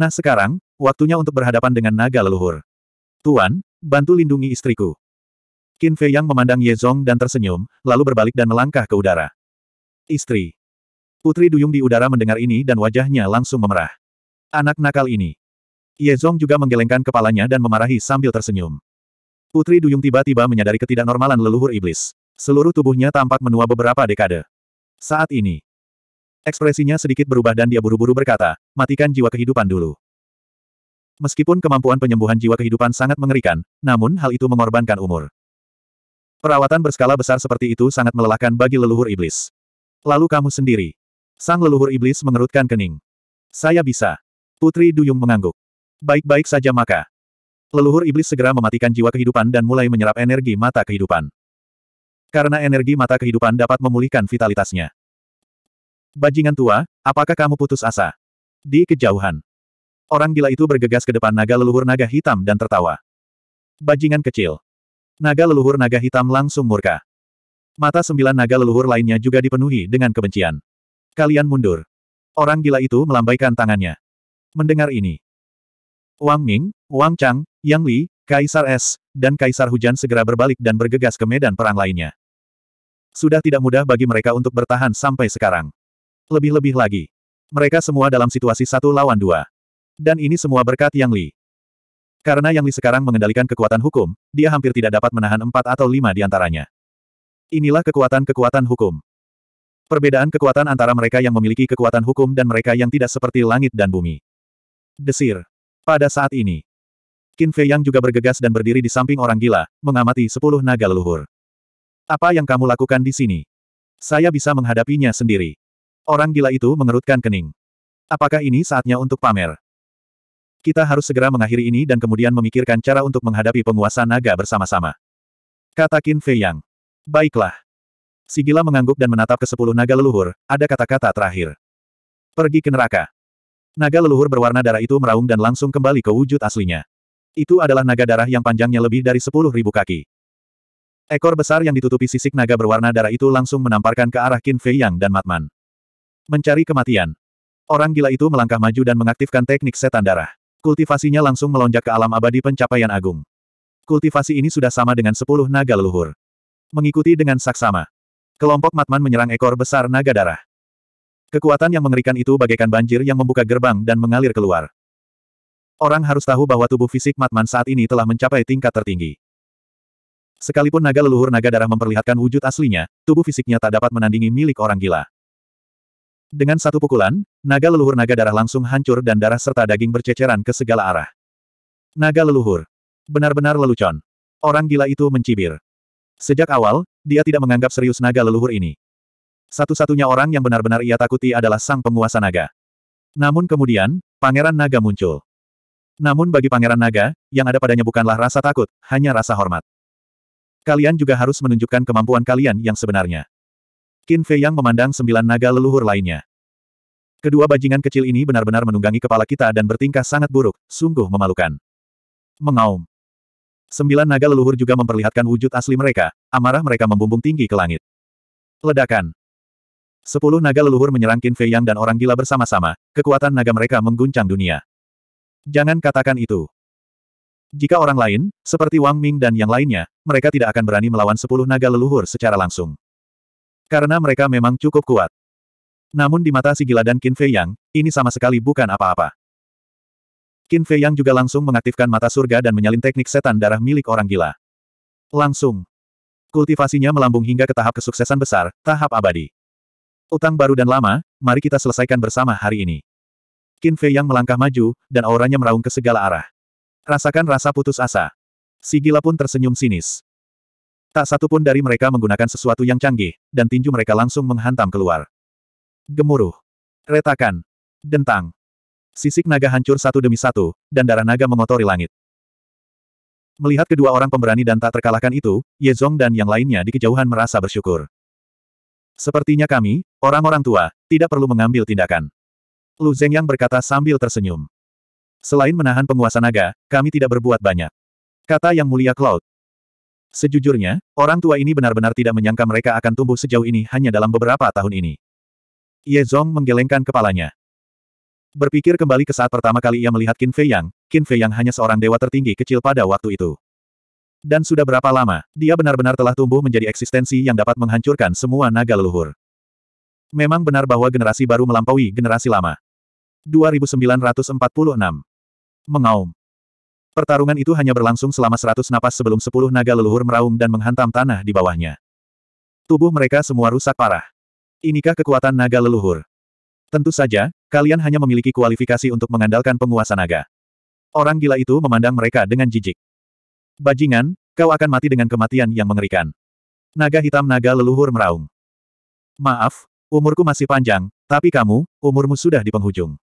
Nah sekarang, waktunya untuk berhadapan dengan naga leluhur. Tuan, bantu lindungi istriku. Qin Fei Yang memandang Ye Zong dan tersenyum, lalu berbalik dan melangkah ke udara. Istri. Putri Duyung di udara mendengar ini dan wajahnya langsung memerah. Anak nakal ini. Ye Zong juga menggelengkan kepalanya dan memarahi sambil tersenyum. Putri Duyung tiba-tiba menyadari ketidaknormalan leluhur iblis. Seluruh tubuhnya tampak menua beberapa dekade. Saat ini, ekspresinya sedikit berubah dan dia buru-buru berkata, matikan jiwa kehidupan dulu. Meskipun kemampuan penyembuhan jiwa kehidupan sangat mengerikan, namun hal itu mengorbankan umur. Perawatan berskala besar seperti itu sangat melelahkan bagi leluhur iblis. Lalu kamu sendiri. Sang leluhur iblis mengerutkan kening. Saya bisa. Putri Duyung mengangguk. Baik-baik saja maka. Leluhur iblis segera mematikan jiwa kehidupan dan mulai menyerap energi mata kehidupan. Karena energi mata kehidupan dapat memulihkan vitalitasnya. Bajingan tua, apakah kamu putus asa? Di kejauhan. Orang gila itu bergegas ke depan naga leluhur naga hitam dan tertawa. Bajingan kecil. Naga leluhur naga hitam langsung murka. Mata sembilan naga leluhur lainnya juga dipenuhi dengan kebencian. Kalian mundur. Orang gila itu melambaikan tangannya. Mendengar ini. Wang Ming, Wang Chang, Yang Li, Kaisar Es, dan Kaisar Hujan segera berbalik dan bergegas ke medan perang lainnya. Sudah tidak mudah bagi mereka untuk bertahan sampai sekarang. Lebih-lebih lagi. Mereka semua dalam situasi satu lawan dua. Dan ini semua berkat Yang Li. Karena Yang Li sekarang mengendalikan kekuatan hukum, dia hampir tidak dapat menahan empat atau lima di antaranya. Inilah kekuatan-kekuatan hukum. Perbedaan kekuatan antara mereka yang memiliki kekuatan hukum dan mereka yang tidak seperti langit dan bumi. Desir. Pada saat ini, Qin Fei Yang juga bergegas dan berdiri di samping orang gila, mengamati sepuluh naga leluhur. Apa yang kamu lakukan di sini? Saya bisa menghadapinya sendiri. Orang gila itu mengerutkan kening. Apakah ini saatnya untuk pamer? Kita harus segera mengakhiri ini dan kemudian memikirkan cara untuk menghadapi penguasa naga bersama-sama. Kata Qin Fei Yang. Baiklah. Sigila mengangguk dan menatap ke sepuluh naga leluhur, ada kata-kata terakhir. Pergi ke neraka. Naga leluhur berwarna darah itu meraung dan langsung kembali ke wujud aslinya. Itu adalah naga darah yang panjangnya lebih dari sepuluh ribu kaki. Ekor besar yang ditutupi sisik naga berwarna darah itu langsung menamparkan ke arah Qin Fei Yang dan Matman. Mencari kematian. Orang gila itu melangkah maju dan mengaktifkan teknik setan darah. Kultivasinya langsung melonjak ke alam abadi pencapaian agung. Kultivasi ini sudah sama dengan sepuluh naga leluhur. Mengikuti dengan saksama. Kelompok Matman menyerang ekor besar naga darah. Kekuatan yang mengerikan itu bagaikan banjir yang membuka gerbang dan mengalir keluar. Orang harus tahu bahwa tubuh fisik Matman saat ini telah mencapai tingkat tertinggi. Sekalipun naga leluhur naga darah memperlihatkan wujud aslinya, tubuh fisiknya tak dapat menandingi milik orang gila. Dengan satu pukulan, naga leluhur naga darah langsung hancur dan darah serta daging berceceran ke segala arah. Naga leluhur. Benar-benar lelucon. Orang gila itu mencibir. Sejak awal, dia tidak menganggap serius naga leluhur ini. Satu-satunya orang yang benar-benar ia takuti adalah sang penguasa naga. Namun kemudian, pangeran naga muncul. Namun bagi pangeran naga, yang ada padanya bukanlah rasa takut, hanya rasa hormat. Kalian juga harus menunjukkan kemampuan kalian yang sebenarnya. Qin Fei Yang memandang sembilan naga leluhur lainnya. Kedua bajingan kecil ini benar-benar menunggangi kepala kita dan bertingkah sangat buruk, sungguh memalukan. Mengaum. Sembilan naga leluhur juga memperlihatkan wujud asli mereka, amarah mereka membumbung tinggi ke langit. Ledakan. Sepuluh naga leluhur menyerang Qin Fei Yang dan orang gila bersama-sama, kekuatan naga mereka mengguncang dunia. Jangan katakan itu. Jika orang lain, seperti Wang Ming dan yang lainnya, mereka tidak akan berani melawan sepuluh naga leluhur secara langsung. Karena mereka memang cukup kuat. Namun di mata si gila dan Qin Fei Yang, ini sama sekali bukan apa-apa. Qin Fei Yang juga langsung mengaktifkan mata surga dan menyalin teknik setan darah milik orang gila. Langsung. Kultivasinya melambung hingga ke tahap kesuksesan besar, tahap abadi. Utang baru dan lama, mari kita selesaikan bersama hari ini. Qin Fei Yang melangkah maju, dan auranya meraung ke segala arah. Rasakan rasa putus asa. Si gila pun tersenyum sinis. Tak satu pun dari mereka menggunakan sesuatu yang canggih, dan tinju mereka langsung menghantam keluar. Gemuruh. Retakan. Dentang. Sisik naga hancur satu demi satu, dan darah naga mengotori langit. Melihat kedua orang pemberani dan tak terkalahkan itu, Ye Zong dan yang lainnya di kejauhan merasa bersyukur. Sepertinya kami, orang-orang tua, tidak perlu mengambil tindakan. Lu Zhengyang berkata sambil tersenyum. Selain menahan penguasa naga, kami tidak berbuat banyak. Kata Yang Mulia Cloud. Sejujurnya, orang tua ini benar-benar tidak menyangka mereka akan tumbuh sejauh ini hanya dalam beberapa tahun ini. Ye Zong menggelengkan kepalanya. Berpikir kembali ke saat pertama kali ia melihat Qin Fei Yang, Qin Fei Yang hanya seorang dewa tertinggi kecil pada waktu itu. Dan sudah berapa lama, dia benar-benar telah tumbuh menjadi eksistensi yang dapat menghancurkan semua naga leluhur. Memang benar bahwa generasi baru melampaui generasi lama. 2946. Mengaum. Pertarungan itu hanya berlangsung selama 100 napas sebelum 10 naga leluhur meraung dan menghantam tanah di bawahnya. Tubuh mereka semua rusak parah. Inikah kekuatan naga leluhur? Tentu saja, kalian hanya memiliki kualifikasi untuk mengandalkan penguasa naga. Orang gila itu memandang mereka dengan jijik. Bajingan, kau akan mati dengan kematian yang mengerikan. Naga hitam naga leluhur meraung. Maaf, umurku masih panjang, tapi kamu, umurmu sudah di penghujung.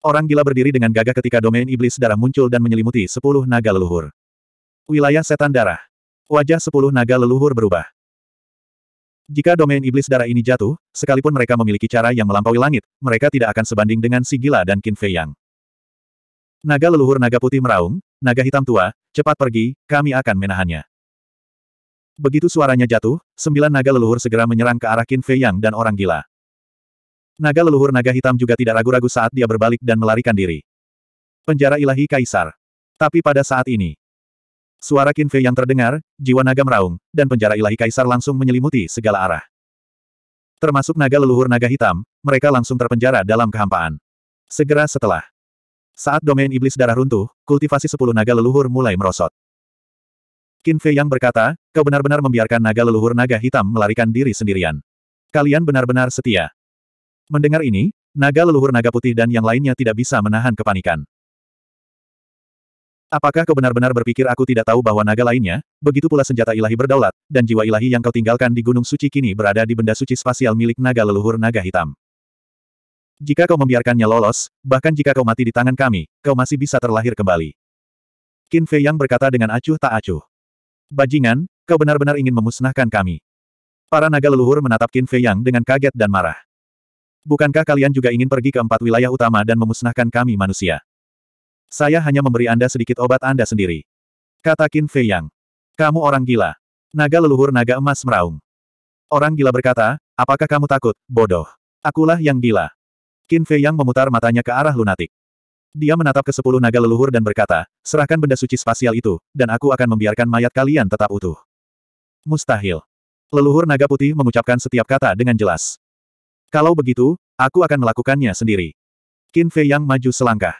Orang gila berdiri dengan gagah ketika domain iblis darah muncul dan menyelimuti sepuluh naga leluhur. Wilayah setan darah. Wajah sepuluh naga leluhur berubah. Jika domain iblis darah ini jatuh, sekalipun mereka memiliki cara yang melampaui langit, mereka tidak akan sebanding dengan si gila dan Qin Fei Yang. Naga leluhur naga putih meraung, naga hitam tua, cepat pergi, kami akan menahannya. Begitu suaranya jatuh, sembilan naga leluhur segera menyerang ke arah Qin Fei Yang dan orang gila. Naga leluhur naga hitam juga tidak ragu-ragu saat dia berbalik dan melarikan diri. Penjara ilahi kaisar. Tapi pada saat ini, Suara Kinfei yang terdengar, jiwa naga meraung, dan penjara ilahi kaisar langsung menyelimuti segala arah. Termasuk naga leluhur naga hitam, mereka langsung terpenjara dalam kehampaan. Segera setelah saat domain iblis darah runtuh, kultivasi sepuluh naga leluhur mulai merosot. Kinfei yang berkata, kau benar-benar membiarkan naga leluhur naga hitam melarikan diri sendirian. Kalian benar-benar setia. Mendengar ini, naga leluhur naga putih dan yang lainnya tidak bisa menahan kepanikan. Apakah kau benar-benar berpikir aku tidak tahu bahwa naga lainnya, begitu pula senjata ilahi berdaulat, dan jiwa ilahi yang kau tinggalkan di Gunung Suci kini berada di benda suci spasial milik naga leluhur naga hitam. Jika kau membiarkannya lolos, bahkan jika kau mati di tangan kami, kau masih bisa terlahir kembali. Qin Fei Yang berkata dengan acuh tak acuh. Bajingan, kau benar-benar ingin memusnahkan kami. Para naga leluhur menatap Qin Fei Yang dengan kaget dan marah. Bukankah kalian juga ingin pergi ke empat wilayah utama dan memusnahkan kami manusia? Saya hanya memberi Anda sedikit obat Anda sendiri. Kata Qin Fei Yang. Kamu orang gila. Naga leluhur naga emas meraung. Orang gila berkata, apakah kamu takut, bodoh? Akulah yang gila. Qin Fei Yang memutar matanya ke arah lunatik. Dia menatap ke sepuluh naga leluhur dan berkata, serahkan benda suci spasial itu, dan aku akan membiarkan mayat kalian tetap utuh. Mustahil. Leluhur naga putih mengucapkan setiap kata dengan jelas. Kalau begitu, aku akan melakukannya sendiri. Qin Fei Yang maju selangkah.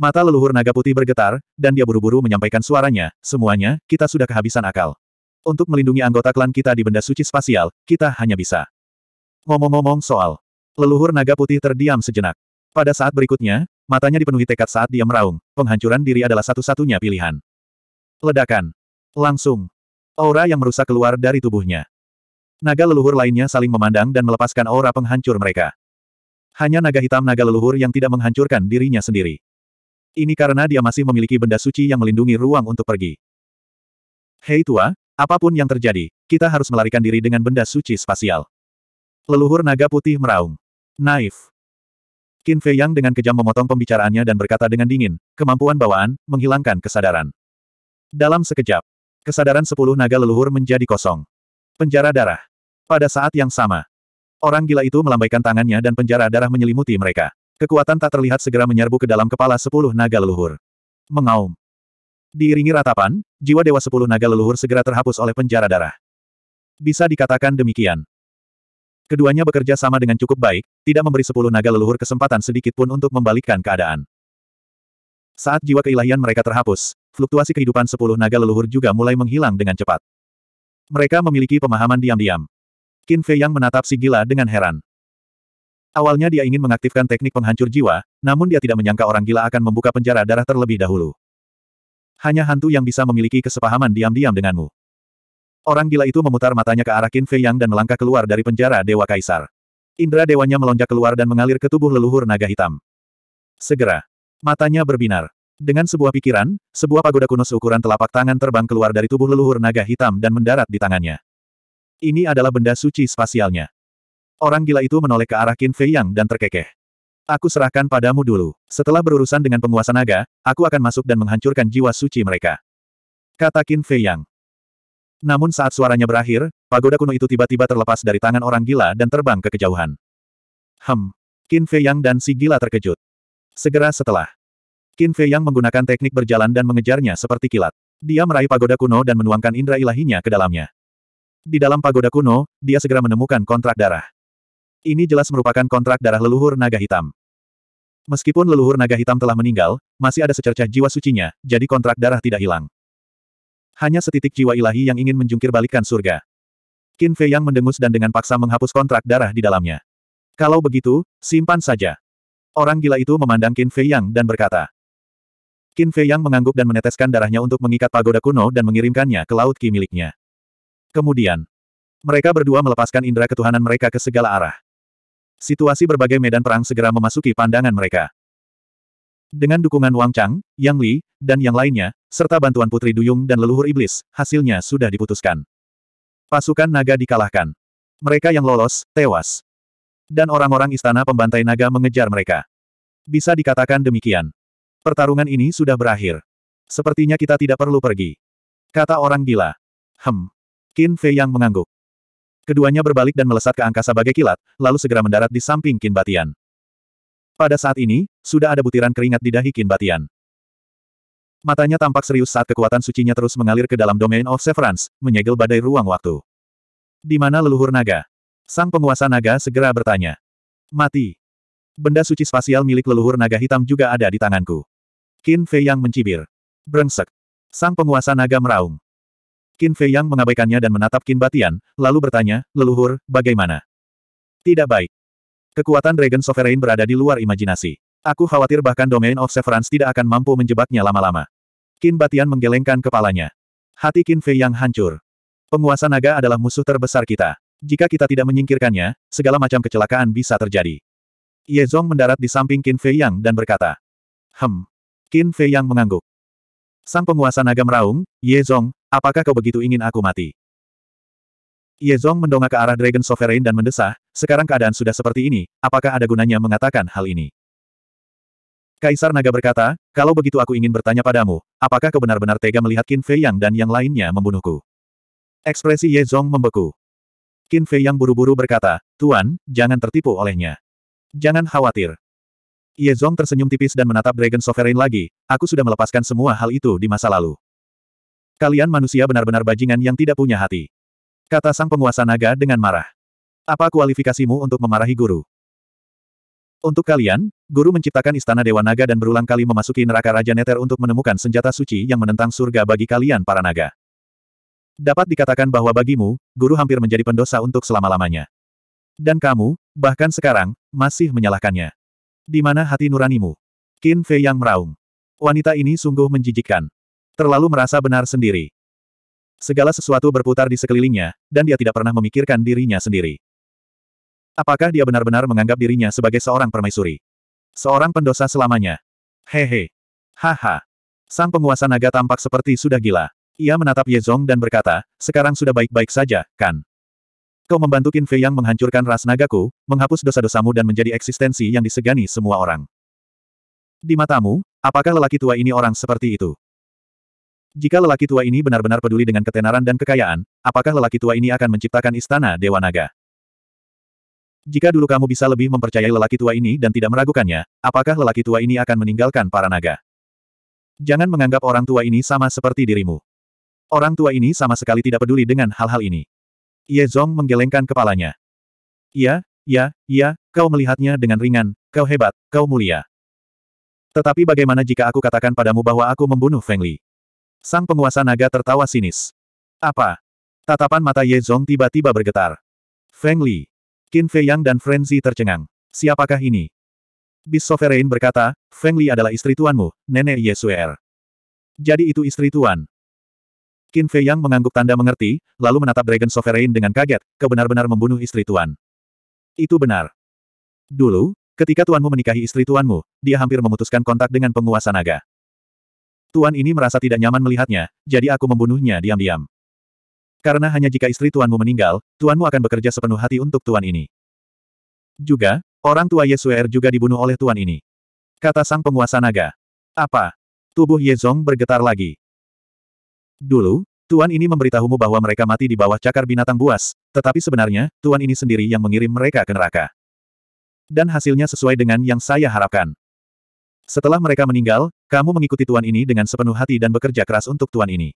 Mata leluhur naga putih bergetar, dan dia buru-buru menyampaikan suaranya, semuanya, kita sudah kehabisan akal. Untuk melindungi anggota klan kita di benda suci spasial, kita hanya bisa. Ngomong-ngomong soal, leluhur naga putih terdiam sejenak. Pada saat berikutnya, matanya dipenuhi tekad saat dia meraung, penghancuran diri adalah satu-satunya pilihan. Ledakan. Langsung. Aura yang merusak keluar dari tubuhnya. Naga leluhur lainnya saling memandang dan melepaskan aura penghancur mereka. Hanya naga hitam naga leluhur yang tidak menghancurkan dirinya sendiri. Ini karena dia masih memiliki benda suci yang melindungi ruang untuk pergi. Hei tua, apapun yang terjadi, kita harus melarikan diri dengan benda suci spasial. Leluhur naga putih meraung. Naif. Qin Fei Yang dengan kejam memotong pembicaraannya dan berkata dengan dingin, kemampuan bawaan, menghilangkan kesadaran. Dalam sekejap, kesadaran sepuluh naga leluhur menjadi kosong. Penjara darah. Pada saat yang sama, orang gila itu melambaikan tangannya dan penjara darah menyelimuti mereka. Kekuatan tak terlihat segera menyerbu ke dalam kepala sepuluh naga leluhur. Mengaum. Diiringi ratapan, jiwa dewa sepuluh naga leluhur segera terhapus oleh penjara darah. Bisa dikatakan demikian. Keduanya bekerja sama dengan cukup baik, tidak memberi sepuluh naga leluhur kesempatan sedikit pun untuk membalikkan keadaan. Saat jiwa keilahian mereka terhapus, fluktuasi kehidupan sepuluh naga leluhur juga mulai menghilang dengan cepat. Mereka memiliki pemahaman diam-diam. Qin Fei yang menatap si gila dengan heran. Awalnya dia ingin mengaktifkan teknik penghancur jiwa, namun dia tidak menyangka orang gila akan membuka penjara darah terlebih dahulu. Hanya hantu yang bisa memiliki kesepahaman diam-diam denganmu. Orang gila itu memutar matanya ke arah Qin Fei Yang dan melangkah keluar dari penjara Dewa Kaisar. Indra dewanya melonjak keluar dan mengalir ke tubuh leluhur naga hitam. Segera, matanya berbinar. Dengan sebuah pikiran, sebuah pagoda kuno seukuran telapak tangan terbang keluar dari tubuh leluhur naga hitam dan mendarat di tangannya. Ini adalah benda suci spasialnya. Orang gila itu menoleh ke arah Qin Fei Yang dan terkekeh. Aku serahkan padamu dulu. Setelah berurusan dengan penguasa naga, aku akan masuk dan menghancurkan jiwa suci mereka. Kata Qin Fei Yang. Namun saat suaranya berakhir, pagoda kuno itu tiba-tiba terlepas dari tangan orang gila dan terbang ke kejauhan. Hem. Qin Fei Yang dan si gila terkejut. Segera setelah. Qin Fei Yang menggunakan teknik berjalan dan mengejarnya seperti kilat. Dia meraih pagoda kuno dan menuangkan indera ilahinya ke dalamnya. Di dalam pagoda kuno, dia segera menemukan kontrak darah. Ini jelas merupakan kontrak darah leluhur naga hitam. Meskipun leluhur naga hitam telah meninggal, masih ada secercah jiwa sucinya, jadi kontrak darah tidak hilang. Hanya setitik jiwa ilahi yang ingin menjungkir balikan surga. Qin Fei yang mendengus dan dengan paksa menghapus kontrak darah di dalamnya. Kalau begitu, simpan saja. Orang gila itu memandang Qin Fei Yang dan berkata. Qin Fei Yang mengangguk dan meneteskan darahnya untuk mengikat pagoda kuno dan mengirimkannya ke laut ki miliknya. Kemudian, mereka berdua melepaskan indera ketuhanan mereka ke segala arah situasi berbagai medan perang segera memasuki pandangan mereka. Dengan dukungan Wang Chang, Yang Li, dan yang lainnya, serta bantuan Putri Duyung dan leluhur iblis, hasilnya sudah diputuskan. Pasukan naga dikalahkan. Mereka yang lolos, tewas. Dan orang-orang istana pembantai naga mengejar mereka. Bisa dikatakan demikian. Pertarungan ini sudah berakhir. Sepertinya kita tidak perlu pergi. Kata orang gila. Hem. Qin Fei yang mengangguk. Keduanya berbalik dan melesat ke angkasa bagai kilat, lalu segera mendarat di samping Kin Batian. Pada saat ini, sudah ada butiran keringat di dahi Kin Batian. Matanya tampak serius saat kekuatan sucinya terus mengalir ke dalam domain of severance, menyegel badai ruang waktu. Di mana leluhur naga? Sang penguasa naga segera bertanya. Mati. Benda suci spasial milik leluhur naga hitam juga ada di tanganku. Kin Fei yang mencibir. Brengsek. Sang penguasa naga meraung. Qin Fei Yang mengabaikannya dan menatap Qin Batian, lalu bertanya, leluhur, bagaimana? Tidak baik. Kekuatan Dragon Sovereign berada di luar imajinasi. Aku khawatir bahkan Domain of Severance tidak akan mampu menjebaknya lama-lama. Qin Batian menggelengkan kepalanya. Hati Qin Fei Yang hancur. Penguasa naga adalah musuh terbesar kita. Jika kita tidak menyingkirkannya, segala macam kecelakaan bisa terjadi. Ye Zong mendarat di samping Qin Fei Yang dan berkata, Hem. Qin Fei Yang mengangguk. Sang penguasa naga meraung, Ye Zong, apakah kau begitu ingin aku mati? Ye Zong mendongak ke arah Dragon Sovereign dan mendesah, sekarang keadaan sudah seperti ini, apakah ada gunanya mengatakan hal ini? Kaisar Naga berkata, kalau begitu aku ingin bertanya padamu, apakah kau benar-benar tega melihat Qin Fei Yang dan yang lainnya membunuhku? Ekspresi Ye Zong membeku. Qin Fei Yang buru-buru berkata, Tuan, jangan tertipu olehnya. Jangan khawatir. Ye Yezong tersenyum tipis dan menatap Dragon Sovereign lagi, aku sudah melepaskan semua hal itu di masa lalu. Kalian manusia benar-benar bajingan yang tidak punya hati. Kata sang penguasa naga dengan marah. Apa kualifikasimu untuk memarahi guru? Untuk kalian, guru menciptakan istana Dewa Naga dan berulang kali memasuki neraka Raja Neter untuk menemukan senjata suci yang menentang surga bagi kalian para naga. Dapat dikatakan bahwa bagimu, guru hampir menjadi pendosa untuk selama-lamanya. Dan kamu, bahkan sekarang, masih menyalahkannya. Di mana hati nuranimu? Qin Fei yang meraung. Wanita ini sungguh menjijikkan. Terlalu merasa benar sendiri. Segala sesuatu berputar di sekelilingnya, dan dia tidak pernah memikirkan dirinya sendiri. Apakah dia benar-benar menganggap dirinya sebagai seorang permaisuri? Seorang pendosa selamanya. Hehe. Haha. Sang penguasa naga tampak seperti sudah gila. Ia menatap Ye Yezong dan berkata, sekarang sudah baik-baik saja, kan? Kau membantu Qin Fei yang menghancurkan ras nagaku, menghapus dosa-dosamu dan menjadi eksistensi yang disegani semua orang. Di matamu, apakah lelaki tua ini orang seperti itu? Jika lelaki tua ini benar-benar peduli dengan ketenaran dan kekayaan, apakah lelaki tua ini akan menciptakan istana Dewa Naga? Jika dulu kamu bisa lebih mempercayai lelaki tua ini dan tidak meragukannya, apakah lelaki tua ini akan meninggalkan para naga? Jangan menganggap orang tua ini sama seperti dirimu. Orang tua ini sama sekali tidak peduli dengan hal-hal ini. Ye Zong menggelengkan kepalanya. Ya, ya, ya. kau melihatnya dengan ringan, kau hebat, kau mulia. Tetapi bagaimana jika aku katakan padamu bahwa aku membunuh Feng Li? Sang penguasa naga tertawa sinis. Apa? Tatapan mata Ye Zong tiba-tiba bergetar. Feng Li. Qin Fei Yang dan Frenzy tercengang. Siapakah ini? Bis Sovereign berkata, Feng Li adalah istri tuanmu, nenek Ye Suer. Er. Jadi itu istri tuan. Qin Fei Yang mengangguk tanda mengerti, lalu menatap Dragon Sovereign dengan kaget, kebenar-benar membunuh istri tuan. Itu benar. Dulu, ketika tuanmu menikahi istri tuanmu, dia hampir memutuskan kontak dengan penguasa naga. Tuan ini merasa tidak nyaman melihatnya, jadi aku membunuhnya diam-diam. Karena hanya jika istri tuanmu meninggal, tuanmu akan bekerja sepenuh hati untuk tuan ini. Juga, orang tua Yesuer juga dibunuh oleh tuan ini. Kata sang penguasa naga. Apa? Tubuh Yezong bergetar lagi. Dulu, Tuan ini memberitahumu bahwa mereka mati di bawah cakar binatang buas, tetapi sebenarnya, Tuan ini sendiri yang mengirim mereka ke neraka. Dan hasilnya sesuai dengan yang saya harapkan. Setelah mereka meninggal, kamu mengikuti Tuan ini dengan sepenuh hati dan bekerja keras untuk Tuan ini.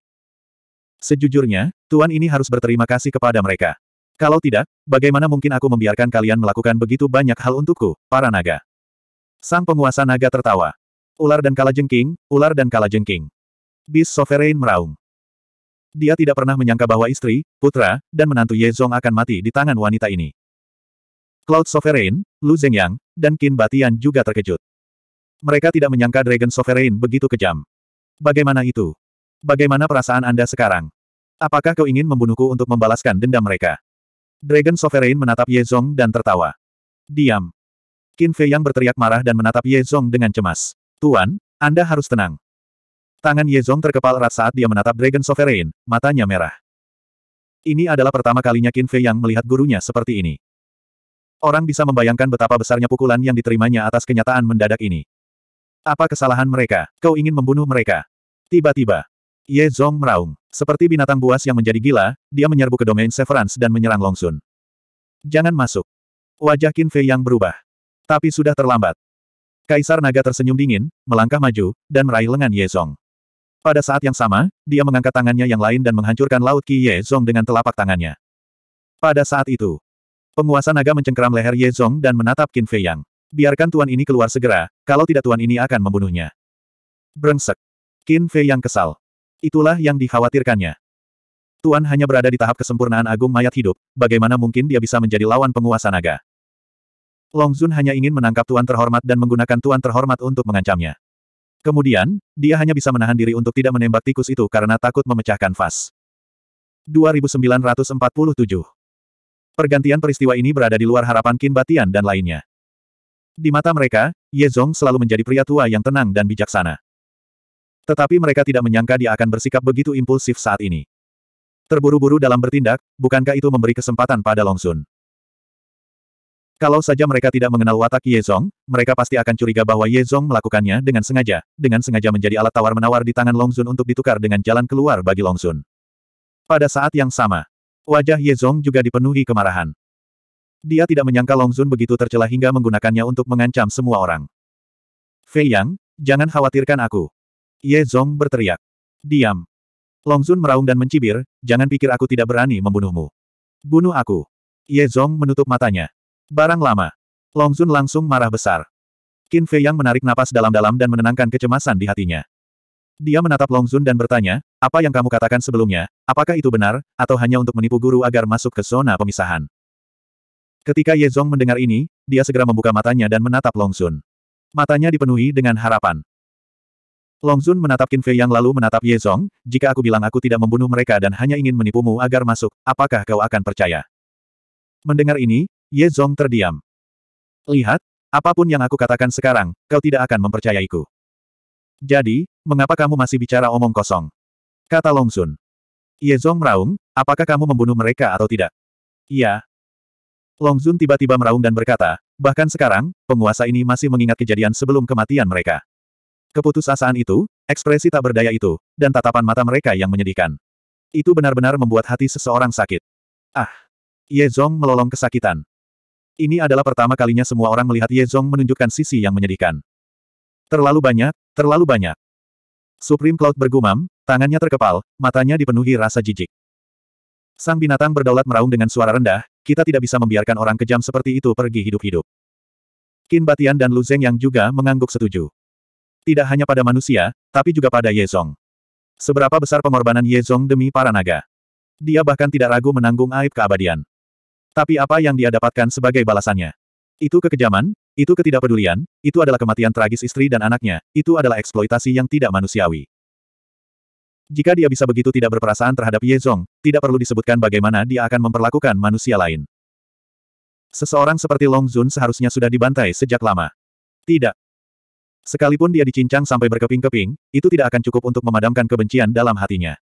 Sejujurnya, Tuan ini harus berterima kasih kepada mereka. Kalau tidak, bagaimana mungkin aku membiarkan kalian melakukan begitu banyak hal untukku, para naga? Sang penguasa naga tertawa. Ular dan kalajengking, ular dan kalajengking. Bis Sovereign meraung. Dia tidak pernah menyangka bahwa istri, putra, dan menantu Ye Zong akan mati di tangan wanita ini. Cloud Sovereign, Lu Zhengyang, dan Qin Batian juga terkejut. Mereka tidak menyangka Dragon Sovereign begitu kejam. Bagaimana itu? Bagaimana perasaan Anda sekarang? Apakah kau ingin membunuhku untuk membalaskan dendam mereka? Dragon Sovereign menatap Ye Zong dan tertawa. Diam. Qin Fei yang berteriak marah dan menatap Ye Zong dengan cemas. Tuan, Anda harus tenang. Tangan Ye Yezong terkepal erat saat dia menatap Dragon Sovereign, matanya merah. Ini adalah pertama kalinya Qin Fei yang melihat gurunya seperti ini. Orang bisa membayangkan betapa besarnya pukulan yang diterimanya atas kenyataan mendadak ini. Apa kesalahan mereka? Kau ingin membunuh mereka? Tiba-tiba, Ye Zong meraung. Seperti binatang buas yang menjadi gila, dia menyerbu ke domain Severance dan menyerang Longsun. Jangan masuk. Wajah Qin Fei yang berubah. Tapi sudah terlambat. Kaisar Naga tersenyum dingin, melangkah maju, dan meraih lengan Ye Zong. Pada saat yang sama, dia mengangkat tangannya yang lain dan menghancurkan laut Qi Ye Zong dengan telapak tangannya. Pada saat itu, penguasa naga mencengkeram leher Ye Zong dan menatap Qin Fei Yang. Biarkan tuan ini keluar segera, kalau tidak tuan ini akan membunuhnya. Brengsek. Qin Fei Yang kesal. Itulah yang dikhawatirkannya. Tuan hanya berada di tahap kesempurnaan agung mayat hidup, bagaimana mungkin dia bisa menjadi lawan penguasa naga? Long Zun hanya ingin menangkap tuan terhormat dan menggunakan tuan terhormat untuk mengancamnya. Kemudian, dia hanya bisa menahan diri untuk tidak menembak tikus itu karena takut memecahkan vas. 2947 Pergantian peristiwa ini berada di luar harapan Qin Batian dan lainnya. Di mata mereka, Ye Zong selalu menjadi pria tua yang tenang dan bijaksana. Tetapi mereka tidak menyangka dia akan bersikap begitu impulsif saat ini. Terburu-buru dalam bertindak, bukankah itu memberi kesempatan pada Long Sun? Kalau saja mereka tidak mengenal watak Ye Zong, mereka pasti akan curiga bahwa Ye Zong melakukannya dengan sengaja, dengan sengaja menjadi alat tawar-menawar di tangan Longzun untuk ditukar dengan jalan keluar bagi Longzun. Pada saat yang sama, wajah Ye Zong juga dipenuhi kemarahan. Dia tidak menyangka Longzun begitu tercela hingga menggunakannya untuk mengancam semua orang. Fei Yang, jangan khawatirkan aku. Ye Zong berteriak. Diam. Longzun meraung dan mencibir, jangan pikir aku tidak berani membunuhmu. Bunuh aku. Ye Zong menutup matanya. Barang lama. Long Zun langsung marah besar. Qin Fei Yang menarik napas dalam-dalam dan menenangkan kecemasan di hatinya. Dia menatap Long Zun dan bertanya, apa yang kamu katakan sebelumnya, apakah itu benar, atau hanya untuk menipu guru agar masuk ke zona pemisahan? Ketika Ye Zong mendengar ini, dia segera membuka matanya dan menatap Long Zun. Matanya dipenuhi dengan harapan. Long Zun menatap Qin Fei Yang lalu menatap Ye Zong, jika aku bilang aku tidak membunuh mereka dan hanya ingin menipumu agar masuk, apakah kau akan percaya? Mendengar ini, Ye Zong terdiam. Lihat, apapun yang aku katakan sekarang, kau tidak akan mempercayaiku. Jadi, mengapa kamu masih bicara omong kosong? Kata Long Sun. Ye Zong meraung, apakah kamu membunuh mereka atau tidak? Iya. Long Sun tiba-tiba meraung dan berkata, bahkan sekarang, penguasa ini masih mengingat kejadian sebelum kematian mereka. Keputusasaan itu, ekspresi tak berdaya itu, dan tatapan mata mereka yang menyedihkan. Itu benar-benar membuat hati seseorang sakit. Ah! Ye Zong melolong kesakitan. Ini adalah pertama kalinya semua orang melihat Ye Zong menunjukkan sisi yang menyedihkan. Terlalu banyak, terlalu banyak. Supreme Cloud bergumam, tangannya terkepal, matanya dipenuhi rasa jijik. Sang binatang berdaulat meraung dengan suara rendah, kita tidak bisa membiarkan orang kejam seperti itu pergi hidup-hidup. Qin Batian dan Lu Zeng yang juga mengangguk setuju. Tidak hanya pada manusia, tapi juga pada Ye Zong. Seberapa besar pengorbanan Ye Zong demi para naga. Dia bahkan tidak ragu menanggung aib keabadian. Tapi apa yang dia dapatkan sebagai balasannya? Itu kekejaman, itu ketidakpedulian, itu adalah kematian tragis istri dan anaknya, itu adalah eksploitasi yang tidak manusiawi. Jika dia bisa begitu tidak berperasaan terhadap Ye Zong, tidak perlu disebutkan bagaimana dia akan memperlakukan manusia lain. Seseorang seperti Long Zun seharusnya sudah dibantai sejak lama. Tidak. Sekalipun dia dicincang sampai berkeping-keping, itu tidak akan cukup untuk memadamkan kebencian dalam hatinya.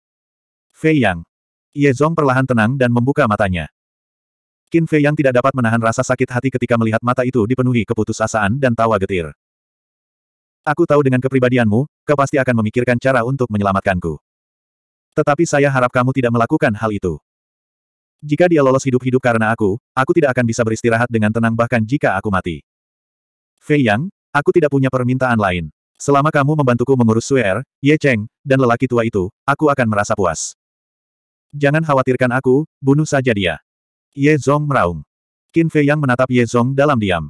Fei Yang. Ye Zong perlahan tenang dan membuka matanya. Qin Fei yang tidak dapat menahan rasa sakit hati ketika melihat mata itu dipenuhi keputusasaan dan tawa getir. Aku tahu dengan kepribadianmu, kau pasti akan memikirkan cara untuk menyelamatkanku. Tetapi saya harap kamu tidak melakukan hal itu. Jika dia lolos hidup-hidup karena aku, aku tidak akan bisa beristirahat dengan tenang bahkan jika aku mati. Fei Yang, aku tidak punya permintaan lain. Selama kamu membantuku mengurus Suer, er, Ye Cheng, dan lelaki tua itu, aku akan merasa puas. Jangan khawatirkan aku, bunuh saja dia. Ye Zong meraung. Qin Fei Yang menatap Ye Zong dalam diam.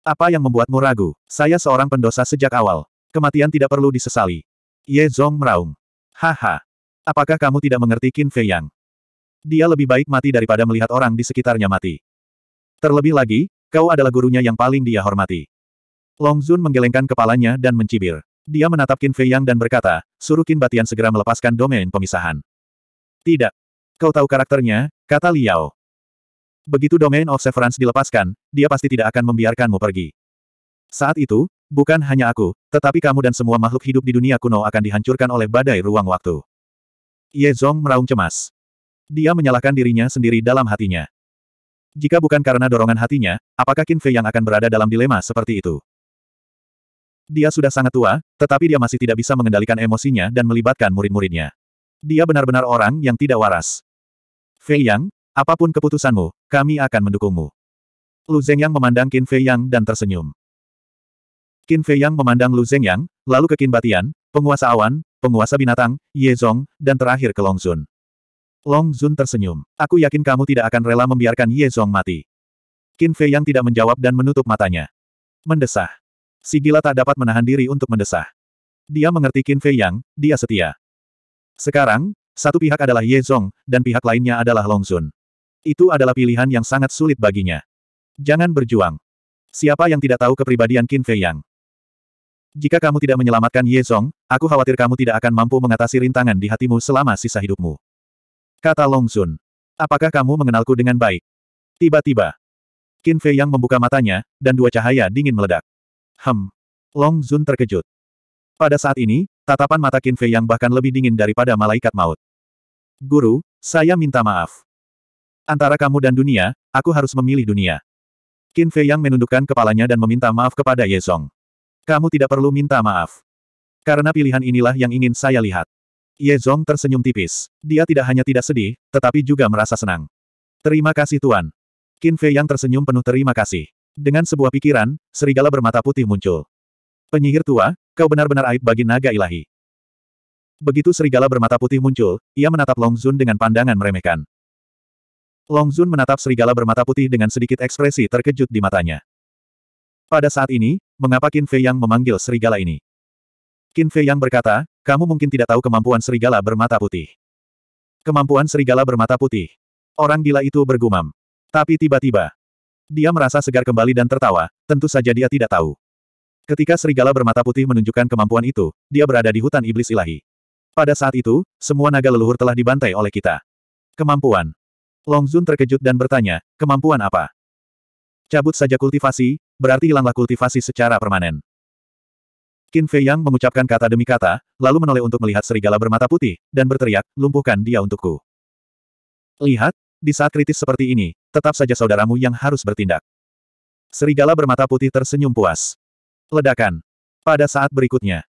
Apa yang membuatmu ragu? Saya seorang pendosa sejak awal. Kematian tidak perlu disesali. Ye Zong meraung. Haha. Apakah kamu tidak mengerti Qin Fei Yang? Dia lebih baik mati daripada melihat orang di sekitarnya mati. Terlebih lagi, kau adalah gurunya yang paling dia hormati. Long Zun menggelengkan kepalanya dan mencibir. Dia menatap Qin Fei Yang dan berkata, suruh Qin Batian segera melepaskan domain pemisahan. Tidak. Kau tahu karakternya, kata Liao. Begitu Domain of Severance dilepaskan, dia pasti tidak akan membiarkanmu pergi. Saat itu, bukan hanya aku, tetapi kamu dan semua makhluk hidup di dunia kuno akan dihancurkan oleh badai ruang waktu. Ye Zong meraung cemas. Dia menyalahkan dirinya sendiri dalam hatinya. Jika bukan karena dorongan hatinya, apakah Qin Fei yang akan berada dalam dilema seperti itu? Dia sudah sangat tua, tetapi dia masih tidak bisa mengendalikan emosinya dan melibatkan murid-muridnya. Dia benar-benar orang yang tidak waras. Fei Yang, Apapun keputusanmu, kami akan mendukungmu. Lu Zhengyang memandang Qin Fei Yang dan tersenyum. Qin Fei Yang memandang Lu Zhengyang, lalu ke Qin Batian, penguasa awan, penguasa binatang, Ye Zong, dan terakhir ke Long Zun. Long Zun tersenyum. Aku yakin kamu tidak akan rela membiarkan Ye Zong mati. Qin Fei Yang tidak menjawab dan menutup matanya. Mendesah. Si gila tak dapat menahan diri untuk mendesah. Dia mengerti Qin Fei Yang, dia setia. Sekarang, satu pihak adalah Ye Zong, dan pihak lainnya adalah Long Zun. Itu adalah pilihan yang sangat sulit baginya. Jangan berjuang. Siapa yang tidak tahu kepribadian Qin Fei Yang? Jika kamu tidak menyelamatkan Ye Zong, aku khawatir kamu tidak akan mampu mengatasi rintangan di hatimu selama sisa hidupmu. Kata Long Zun. Apakah kamu mengenalku dengan baik? Tiba-tiba. Qin Fei Yang membuka matanya, dan dua cahaya dingin meledak. Hem. Long Zun terkejut. Pada saat ini, tatapan mata Qin Fei Yang bahkan lebih dingin daripada malaikat maut. Guru, saya minta maaf. Antara kamu dan dunia, aku harus memilih dunia. Qin Fei Yang menundukkan kepalanya dan meminta maaf kepada Ye Song. Kamu tidak perlu minta maaf. Karena pilihan inilah yang ingin saya lihat. Ye Zong tersenyum tipis. Dia tidak hanya tidak sedih, tetapi juga merasa senang. Terima kasih Tuan. Qin Fei Yang tersenyum penuh terima kasih. Dengan sebuah pikiran, serigala bermata putih muncul. Penyihir tua, kau benar-benar aib bagi naga ilahi. Begitu serigala bermata putih muncul, ia menatap Long Zun dengan pandangan meremehkan. Long Zun menatap serigala bermata putih dengan sedikit ekspresi terkejut di matanya. Pada saat ini, mengapa Qin Fei Yang memanggil serigala ini? Qin Fei Yang berkata, kamu mungkin tidak tahu kemampuan serigala bermata putih. Kemampuan serigala bermata putih. Orang gila itu bergumam. Tapi tiba-tiba, dia merasa segar kembali dan tertawa, tentu saja dia tidak tahu. Ketika serigala bermata putih menunjukkan kemampuan itu, dia berada di hutan iblis ilahi. Pada saat itu, semua naga leluhur telah dibantai oleh kita. Kemampuan Long Zun terkejut dan bertanya, kemampuan apa? Cabut saja kultivasi, berarti hilanglah kultivasi secara permanen. Qin Fei Yang mengucapkan kata demi kata, lalu menoleh untuk melihat serigala bermata putih, dan berteriak, lumpuhkan dia untukku. Lihat, di saat kritis seperti ini, tetap saja saudaramu yang harus bertindak. Serigala bermata putih tersenyum puas. Ledakan. Pada saat berikutnya.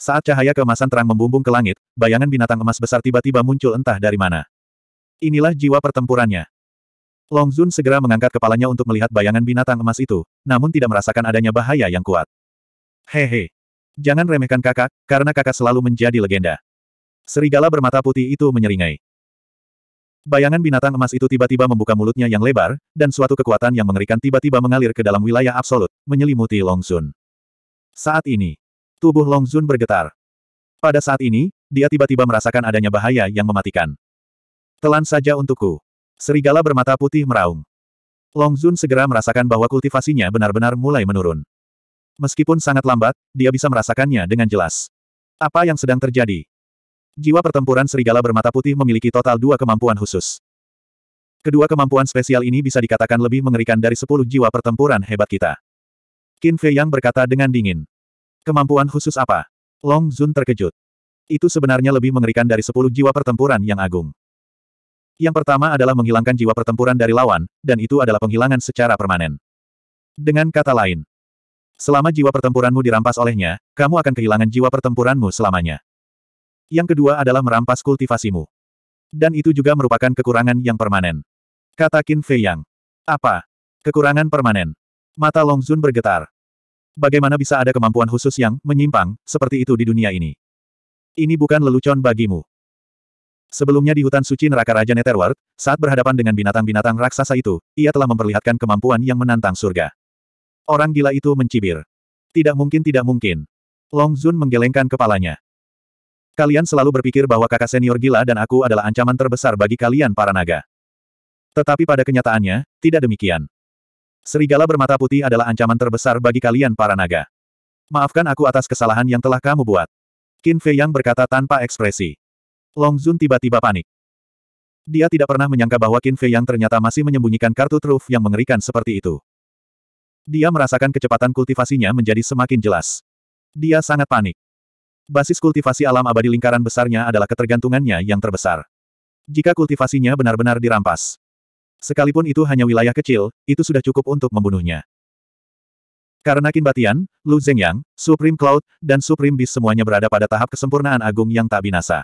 Saat cahaya kemasan terang membumbung ke langit, bayangan binatang emas besar tiba-tiba muncul entah dari mana. Inilah jiwa pertempurannya. Long Zun segera mengangkat kepalanya untuk melihat bayangan binatang emas itu, namun tidak merasakan adanya bahaya yang kuat. Hehe. Jangan remehkan kakak, karena kakak selalu menjadi legenda. Serigala bermata putih itu menyeringai. Bayangan binatang emas itu tiba-tiba membuka mulutnya yang lebar, dan suatu kekuatan yang mengerikan tiba-tiba mengalir ke dalam wilayah absolut, menyelimuti Long Zun. Saat ini, tubuh Long Zun bergetar. Pada saat ini, dia tiba-tiba merasakan adanya bahaya yang mematikan. Telan saja untukku. Serigala bermata putih meraung. Long Zun segera merasakan bahwa kultivasinya benar-benar mulai menurun. Meskipun sangat lambat, dia bisa merasakannya dengan jelas. Apa yang sedang terjadi? Jiwa pertempuran serigala bermata putih memiliki total dua kemampuan khusus. Kedua kemampuan spesial ini bisa dikatakan lebih mengerikan dari sepuluh jiwa pertempuran hebat kita. Qin Fei Yang berkata dengan dingin. Kemampuan khusus apa? Long Zun terkejut. Itu sebenarnya lebih mengerikan dari sepuluh jiwa pertempuran yang agung. Yang pertama adalah menghilangkan jiwa pertempuran dari lawan, dan itu adalah penghilangan secara permanen. Dengan kata lain, selama jiwa pertempuranmu dirampas olehnya, kamu akan kehilangan jiwa pertempuranmu selamanya. Yang kedua adalah merampas kultivasimu. Dan itu juga merupakan kekurangan yang permanen. Kata Qin Fei Yang. Apa? Kekurangan permanen. Mata Long Zun bergetar. Bagaimana bisa ada kemampuan khusus yang menyimpang, seperti itu di dunia ini? Ini bukan lelucon bagimu. Sebelumnya di hutan suci neraka Raja Netherworld, saat berhadapan dengan binatang-binatang raksasa itu, ia telah memperlihatkan kemampuan yang menantang surga. Orang gila itu mencibir. Tidak mungkin tidak mungkin. Long Zun menggelengkan kepalanya. Kalian selalu berpikir bahwa kakak senior gila dan aku adalah ancaman terbesar bagi kalian para naga. Tetapi pada kenyataannya, tidak demikian. Serigala bermata putih adalah ancaman terbesar bagi kalian para naga. Maafkan aku atas kesalahan yang telah kamu buat. Qin Fei Yang berkata tanpa ekspresi. Long Zun tiba-tiba panik. Dia tidak pernah menyangka bahwa Qin Fei yang ternyata masih menyembunyikan kartu truf yang mengerikan seperti itu. Dia merasakan kecepatan kultivasinya menjadi semakin jelas. Dia sangat panik. Basis kultivasi alam abadi lingkaran besarnya adalah ketergantungannya yang terbesar. Jika kultivasinya benar-benar dirampas. Sekalipun itu hanya wilayah kecil, itu sudah cukup untuk membunuhnya. Karena Qin Batian, Lu Zhengyang, Supreme Cloud, dan Supreme Beast semuanya berada pada tahap kesempurnaan agung yang tak binasa.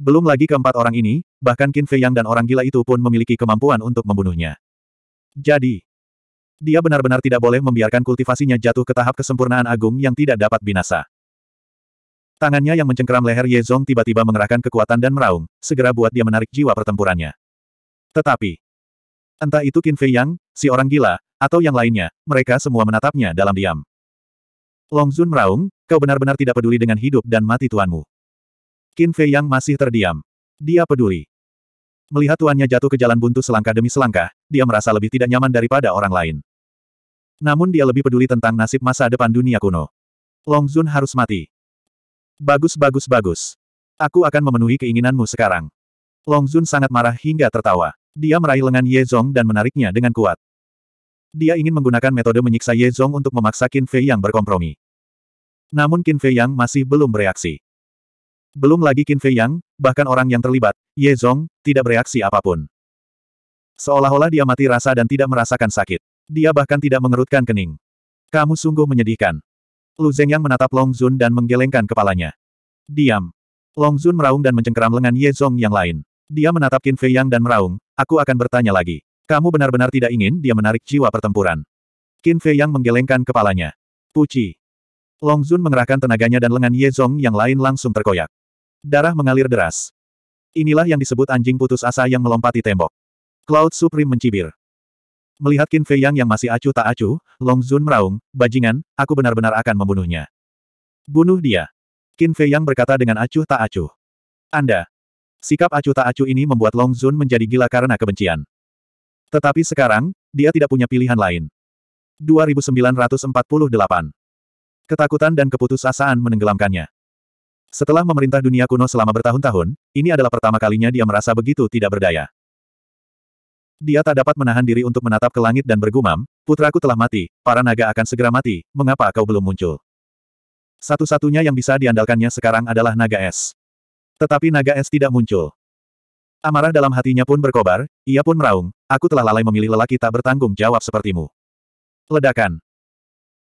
Belum lagi keempat orang ini, bahkan Qin Fei Yang dan orang gila itu pun memiliki kemampuan untuk membunuhnya. Jadi, dia benar-benar tidak boleh membiarkan kultivasinya jatuh ke tahap kesempurnaan agung yang tidak dapat binasa. Tangannya yang mencengkeram leher Ye Zong tiba-tiba mengerahkan kekuatan dan meraung, segera buat dia menarik jiwa pertempurannya. Tetapi, entah itu Qin Fei Yang, si orang gila, atau yang lainnya, mereka semua menatapnya dalam diam. Long Zun meraung, kau benar-benar tidak peduli dengan hidup dan mati tuanmu. Qin Fei yang masih terdiam. Dia peduli. Melihat tuannya jatuh ke jalan buntu selangkah demi selangkah, dia merasa lebih tidak nyaman daripada orang lain. Namun dia lebih peduli tentang nasib masa depan dunia kuno. Long Zun harus mati. Bagus bagus bagus. Aku akan memenuhi keinginanmu sekarang. Long Zun sangat marah hingga tertawa. Dia meraih lengan Ye Zong dan menariknya dengan kuat. Dia ingin menggunakan metode menyiksa Ye Zong untuk memaksa Qin Fei yang berkompromi. Namun Qin Fei yang masih belum bereaksi. Belum lagi Qin Fei Yang, bahkan orang yang terlibat, Ye Zong, tidak bereaksi apapun. Seolah-olah dia mati rasa dan tidak merasakan sakit. Dia bahkan tidak mengerutkan kening. Kamu sungguh menyedihkan. Lu Zeng Yang menatap Long Zun dan menggelengkan kepalanya. Diam. Long Zun meraung dan mencengkeram lengan Ye Zong yang lain. Dia menatap Qin Fei Yang dan meraung, aku akan bertanya lagi. Kamu benar-benar tidak ingin dia menarik jiwa pertempuran. Qin Fei Yang menggelengkan kepalanya. Puci. Long Zun mengerahkan tenaganya dan lengan Ye Zong yang lain langsung terkoyak. Darah mengalir deras. Inilah yang disebut anjing putus asa yang melompati tembok. Cloud Supreme mencibir. Melihat Qin Fei Yang yang masih acuh tak acuh, Long Zun meraung, bajingan, aku benar-benar akan membunuhnya. Bunuh dia. Qin Fei Yang berkata dengan acuh tak acuh. Anda. Sikap acuh tak acuh ini membuat Long Zun menjadi gila karena kebencian. Tetapi sekarang, dia tidak punya pilihan lain. 2948 Ketakutan dan keputusasaan menenggelamkannya. Setelah memerintah dunia kuno selama bertahun-tahun, ini adalah pertama kalinya dia merasa begitu tidak berdaya. Dia tak dapat menahan diri untuk menatap ke langit dan bergumam, putraku telah mati, para naga akan segera mati, mengapa kau belum muncul? Satu-satunya yang bisa diandalkannya sekarang adalah naga es. Tetapi naga es tidak muncul. Amarah dalam hatinya pun berkobar, ia pun meraung, aku telah lalai memilih lelaki tak bertanggung jawab sepertimu. Ledakan.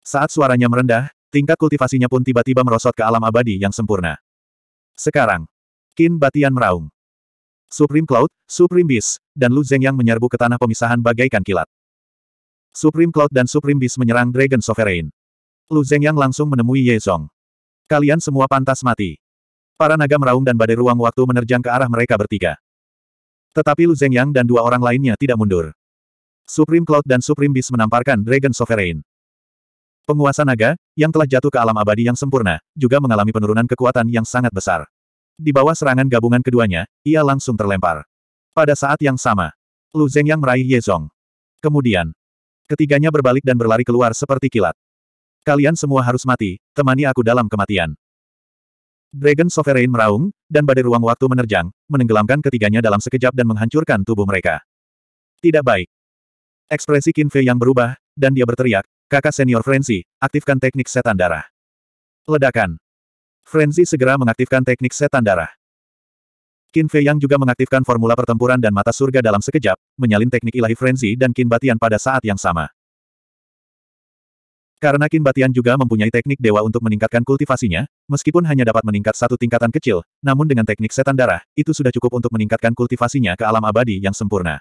Saat suaranya merendah, Tingkat kultivasinya pun tiba-tiba merosot ke alam abadi yang sempurna. Sekarang, Qin Batian meraung. Supreme Cloud, Supreme Beast, dan Lu Zeng yang menyerbu ke tanah pemisahan bagaikan kilat. Supreme Cloud dan Supreme Beast menyerang Dragon Sovereign. Lu Zeng yang langsung menemui Ye Zong. Kalian semua pantas mati. Para naga meraung dan badai ruang waktu menerjang ke arah mereka bertiga. Tetapi Lu Zeng yang dan dua orang lainnya tidak mundur. Supreme Cloud dan Supreme Beast menamparkan Dragon Sovereign. Penguasa naga, yang telah jatuh ke alam abadi yang sempurna, juga mengalami penurunan kekuatan yang sangat besar. Di bawah serangan gabungan keduanya, ia langsung terlempar. Pada saat yang sama, Lu Zeng yang meraih Zong. Kemudian, ketiganya berbalik dan berlari keluar seperti kilat. Kalian semua harus mati, temani aku dalam kematian. Dragon Sovereign meraung, dan badai ruang waktu menerjang, menenggelamkan ketiganya dalam sekejap dan menghancurkan tubuh mereka. Tidak baik. Ekspresi Qin Fei yang berubah, dan dia berteriak, Kakak senior Frenzy, aktifkan teknik setan darah. Ledakan. Frenzy segera mengaktifkan teknik setan darah. Qin Fei Yang juga mengaktifkan formula pertempuran dan mata surga dalam sekejap, menyalin teknik ilahi Frenzy dan Qin Batian pada saat yang sama. Karena Qin Batian juga mempunyai teknik dewa untuk meningkatkan kultivasinya, meskipun hanya dapat meningkat satu tingkatan kecil, namun dengan teknik setan darah, itu sudah cukup untuk meningkatkan kultivasinya ke alam abadi yang sempurna.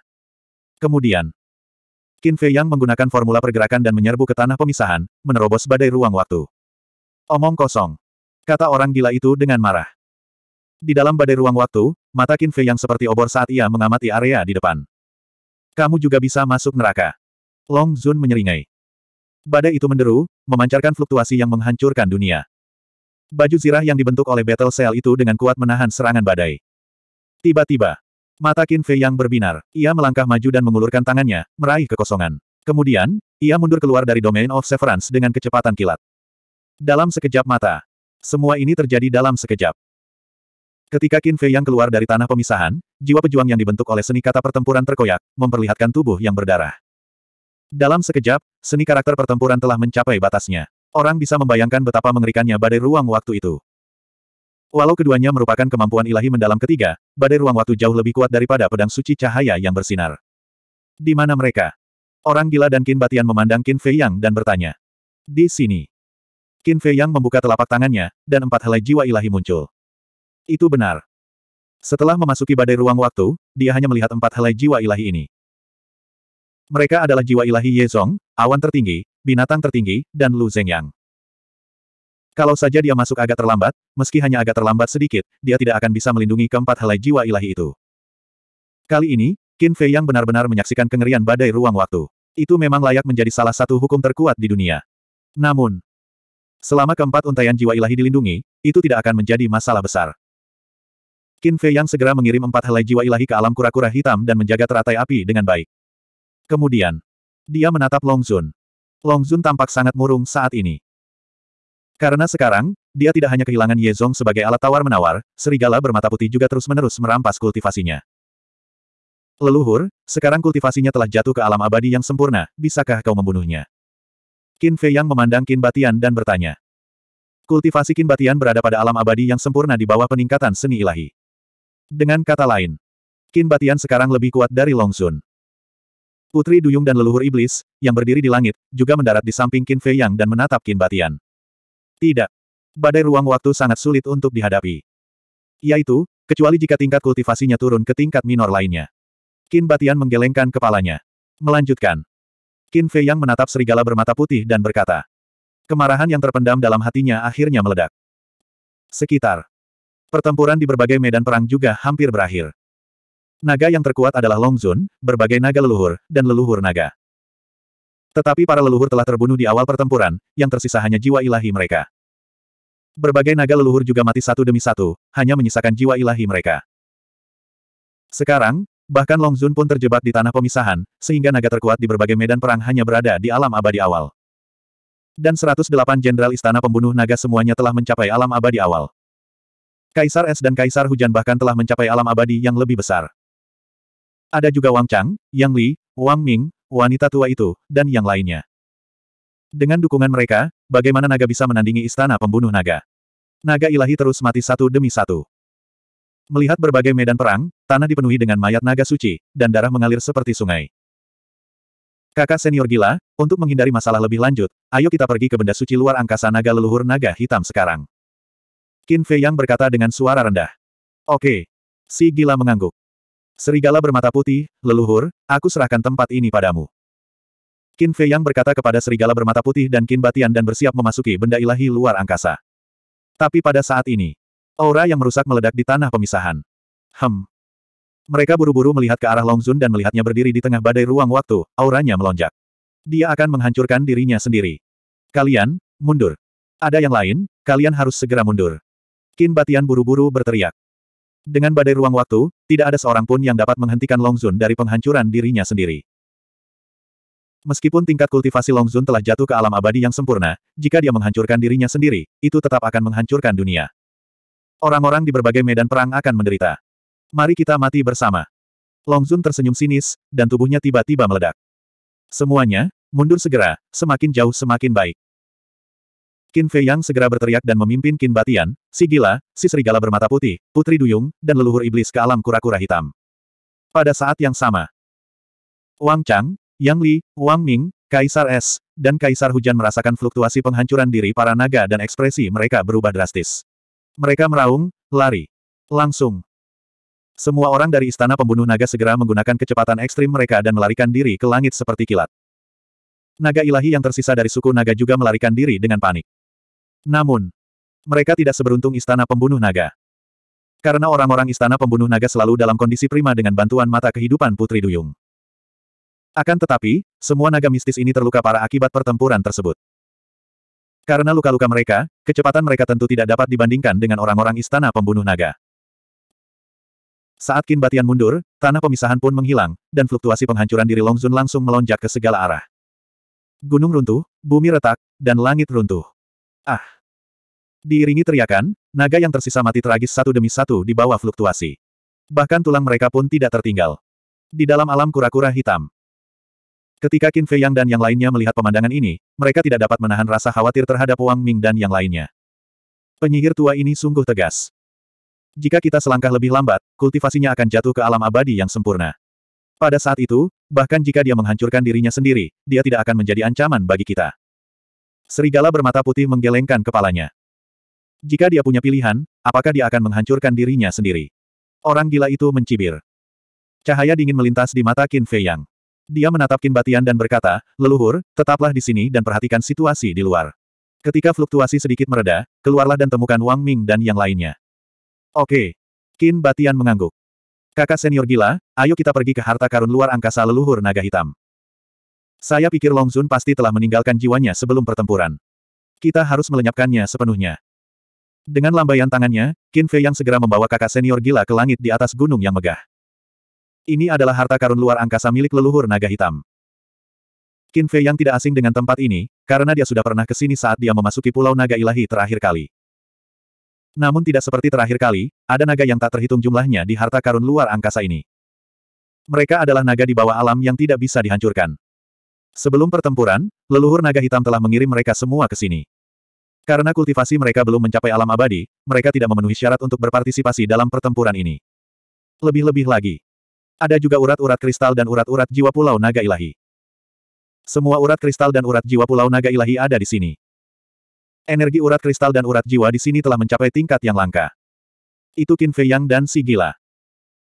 Kemudian, Qin Fei Yang menggunakan formula pergerakan dan menyerbu ke tanah pemisahan, menerobos badai ruang waktu. Omong kosong. Kata orang gila itu dengan marah. Di dalam badai ruang waktu, mata Qin Fei Yang seperti obor saat ia mengamati area di depan. Kamu juga bisa masuk neraka. Long Zun menyeringai. Badai itu menderu, memancarkan fluktuasi yang menghancurkan dunia. Baju zirah yang dibentuk oleh Battle Cell itu dengan kuat menahan serangan badai. Tiba-tiba, Mata Qin Fei yang berbinar, ia melangkah maju dan mengulurkan tangannya, meraih kekosongan. Kemudian, ia mundur keluar dari Domain of Severance dengan kecepatan kilat. Dalam sekejap mata. Semua ini terjadi dalam sekejap. Ketika Qin Fei yang keluar dari tanah pemisahan, jiwa pejuang yang dibentuk oleh seni kata pertempuran terkoyak, memperlihatkan tubuh yang berdarah. Dalam sekejap, seni karakter pertempuran telah mencapai batasnya. Orang bisa membayangkan betapa mengerikannya badai ruang waktu itu. Walau keduanya merupakan kemampuan ilahi mendalam ketiga, badai ruang waktu jauh lebih kuat daripada pedang suci cahaya yang bersinar. Di mana mereka? Orang gila dan Qin Batian memandang Qin Fei Yang dan bertanya. Di sini. Qin Fei Yang membuka telapak tangannya, dan empat helai jiwa ilahi muncul. Itu benar. Setelah memasuki badai ruang waktu, dia hanya melihat empat helai jiwa ilahi ini. Mereka adalah jiwa ilahi Ye Zong, awan tertinggi, binatang tertinggi, dan Lu Zhengyang. Kalau saja dia masuk agak terlambat, meski hanya agak terlambat sedikit, dia tidak akan bisa melindungi keempat helai jiwa ilahi itu. Kali ini, Qin Fei yang benar-benar menyaksikan kengerian badai ruang waktu. Itu memang layak menjadi salah satu hukum terkuat di dunia. Namun, selama keempat untaian jiwa ilahi dilindungi, itu tidak akan menjadi masalah besar. Qin Fei yang segera mengirim empat helai jiwa ilahi ke alam kura-kura hitam dan menjaga teratai api dengan baik. Kemudian, dia menatap Long Zun. Long Zun tampak sangat murung saat ini. Karena sekarang, dia tidak hanya kehilangan Ye Zong sebagai alat tawar-menawar, serigala bermata putih juga terus-menerus merampas kultivasinya. Leluhur, sekarang kultivasinya telah jatuh ke alam abadi yang sempurna, bisakah kau membunuhnya? Qin Fei Yang memandang Qin Batian dan bertanya. Kultivasi Qin Batian berada pada alam abadi yang sempurna di bawah peningkatan seni ilahi. Dengan kata lain, Qin Batian sekarang lebih kuat dari Long Sun. Putri Duyung dan leluhur iblis, yang berdiri di langit, juga mendarat di samping Qin Fei Yang dan menatap Qin Batian. Tidak. Badai ruang waktu sangat sulit untuk dihadapi. Yaitu, kecuali jika tingkat kultivasinya turun ke tingkat minor lainnya. Qin Batian menggelengkan kepalanya. Melanjutkan. Qin Fei yang menatap serigala bermata putih dan berkata. Kemarahan yang terpendam dalam hatinya akhirnya meledak. Sekitar. Pertempuran di berbagai medan perang juga hampir berakhir. Naga yang terkuat adalah Longzun, berbagai naga leluhur, dan leluhur naga. Tetapi para leluhur telah terbunuh di awal pertempuran, yang tersisa hanya jiwa ilahi mereka. Berbagai naga leluhur juga mati satu demi satu, hanya menyisakan jiwa ilahi mereka. Sekarang, bahkan Long Zun pun terjebak di tanah pemisahan, sehingga naga terkuat di berbagai medan perang hanya berada di alam abadi awal. Dan 108 jenderal istana pembunuh naga semuanya telah mencapai alam abadi awal. Kaisar Es dan Kaisar Hujan bahkan telah mencapai alam abadi yang lebih besar. Ada juga Wang Chang, Yang Li, Wang Ming, wanita tua itu, dan yang lainnya. Dengan dukungan mereka, bagaimana naga bisa menandingi istana pembunuh naga? Naga ilahi terus mati satu demi satu. Melihat berbagai medan perang, tanah dipenuhi dengan mayat naga suci, dan darah mengalir seperti sungai. Kakak senior gila, untuk menghindari masalah lebih lanjut, ayo kita pergi ke benda suci luar angkasa naga leluhur naga hitam sekarang. Qin Fei Yang berkata dengan suara rendah. Oke. Si gila mengangguk. Serigala bermata putih, leluhur, aku serahkan tempat ini padamu. Qin Fei Yang berkata kepada serigala bermata putih dan Qin Batian dan bersiap memasuki benda ilahi luar angkasa. Tapi pada saat ini, aura yang merusak meledak di tanah pemisahan. Hem. Mereka buru-buru melihat ke arah Longzun dan melihatnya berdiri di tengah badai ruang waktu, auranya melonjak. Dia akan menghancurkan dirinya sendiri. Kalian, mundur. Ada yang lain, kalian harus segera mundur. Qin Batian buru-buru berteriak. Dengan badai ruang waktu, tidak ada seorang pun yang dapat menghentikan Longzun dari penghancuran dirinya sendiri. Meskipun tingkat kultivasi Longzun telah jatuh ke alam abadi yang sempurna, jika dia menghancurkan dirinya sendiri, itu tetap akan menghancurkan dunia. Orang-orang di berbagai medan perang akan menderita. Mari kita mati bersama. Longzun tersenyum sinis, dan tubuhnya tiba-tiba meledak. Semuanya, mundur segera, semakin jauh semakin baik. Qin Fei Yang segera berteriak dan memimpin Qin Batian, si gila, si serigala bermata putih, putri duyung, dan leluhur iblis ke alam kura-kura hitam. Pada saat yang sama, Wang Chang, Yang Li, Wang Ming, Kaisar Es, dan Kaisar Hujan merasakan fluktuasi penghancuran diri para naga dan ekspresi mereka berubah drastis. Mereka meraung, lari. Langsung. Semua orang dari istana pembunuh naga segera menggunakan kecepatan ekstrim mereka dan melarikan diri ke langit seperti kilat. Naga ilahi yang tersisa dari suku naga juga melarikan diri dengan panik. Namun, mereka tidak seberuntung istana pembunuh naga. Karena orang-orang istana pembunuh naga selalu dalam kondisi prima dengan bantuan mata kehidupan Putri Duyung. Akan tetapi, semua naga mistis ini terluka parah akibat pertempuran tersebut. Karena luka-luka mereka, kecepatan mereka tentu tidak dapat dibandingkan dengan orang-orang istana pembunuh naga. Saat Kin Batian mundur, tanah pemisahan pun menghilang, dan fluktuasi penghancuran diri Longzun langsung melonjak ke segala arah. Gunung runtuh, bumi retak, dan langit runtuh. Ah! Diiringi teriakan, naga yang tersisa mati tragis satu demi satu di bawah fluktuasi. Bahkan tulang mereka pun tidak tertinggal. Di dalam alam kura-kura hitam. Ketika Qin Fei Yang dan yang lainnya melihat pemandangan ini, mereka tidak dapat menahan rasa khawatir terhadap Wang Ming dan yang lainnya. Penyihir tua ini sungguh tegas. Jika kita selangkah lebih lambat, kultivasinya akan jatuh ke alam abadi yang sempurna. Pada saat itu, bahkan jika dia menghancurkan dirinya sendiri, dia tidak akan menjadi ancaman bagi kita. Serigala bermata putih menggelengkan kepalanya. Jika dia punya pilihan, apakah dia akan menghancurkan dirinya sendiri? Orang gila itu mencibir. Cahaya dingin melintas di mata Qin Fei Yang. Dia menatap Qin Batian dan berkata, leluhur, tetaplah di sini dan perhatikan situasi di luar. Ketika fluktuasi sedikit mereda, keluarlah dan temukan Wang Ming dan yang lainnya. Oke. Qin Batian mengangguk. Kakak senior gila, ayo kita pergi ke harta karun luar angkasa leluhur naga hitam. Saya pikir Long Zun pasti telah meninggalkan jiwanya sebelum pertempuran. Kita harus melenyapkannya sepenuhnya. Dengan lambaian tangannya, Qin Fei yang segera membawa kakak senior gila ke langit di atas gunung yang megah. Ini adalah harta karun luar angkasa milik leluhur naga hitam. Qin Fei yang tidak asing dengan tempat ini, karena dia sudah pernah ke sini saat dia memasuki pulau naga ilahi terakhir kali. Namun tidak seperti terakhir kali, ada naga yang tak terhitung jumlahnya di harta karun luar angkasa ini. Mereka adalah naga di bawah alam yang tidak bisa dihancurkan. Sebelum pertempuran, leluhur naga hitam telah mengirim mereka semua ke sini. Karena kultivasi mereka belum mencapai alam abadi, mereka tidak memenuhi syarat untuk berpartisipasi dalam pertempuran ini. Lebih-lebih lagi, ada juga urat-urat kristal dan urat-urat jiwa pulau naga ilahi. Semua urat kristal dan urat jiwa pulau naga ilahi ada di sini. Energi urat kristal dan urat jiwa di sini telah mencapai tingkat yang langka. Itu Qin Fei Yang dan si gila.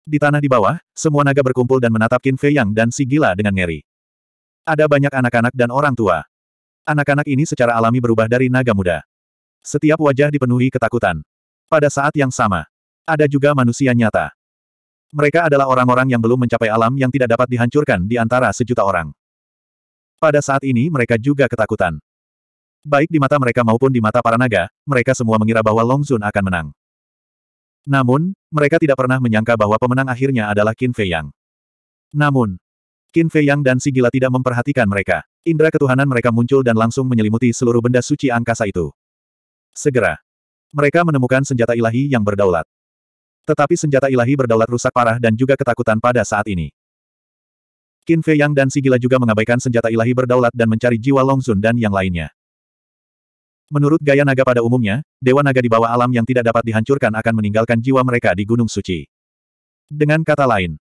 Di tanah di bawah, semua naga berkumpul dan menatap Qin Fei Yang dan si gila dengan ngeri. Ada banyak anak-anak dan orang tua. Anak-anak ini secara alami berubah dari naga muda. Setiap wajah dipenuhi ketakutan. Pada saat yang sama, ada juga manusia nyata. Mereka adalah orang-orang yang belum mencapai alam yang tidak dapat dihancurkan di antara sejuta orang. Pada saat ini mereka juga ketakutan. Baik di mata mereka maupun di mata para naga, mereka semua mengira bahwa Long Zun akan menang. Namun, mereka tidak pernah menyangka bahwa pemenang akhirnya adalah Qin Fei Yang. Namun, Qin Fei Yang dan si gila tidak memperhatikan mereka. Indra ketuhanan mereka muncul dan langsung menyelimuti seluruh benda suci angkasa itu. Segera. Mereka menemukan senjata ilahi yang berdaulat. Tetapi senjata ilahi berdaulat rusak parah dan juga ketakutan pada saat ini. Qin Fei Yang dan si gila juga mengabaikan senjata ilahi berdaulat dan mencari jiwa Long Longzun dan yang lainnya. Menurut gaya naga pada umumnya, dewa naga di bawah alam yang tidak dapat dihancurkan akan meninggalkan jiwa mereka di Gunung Suci. Dengan kata lain,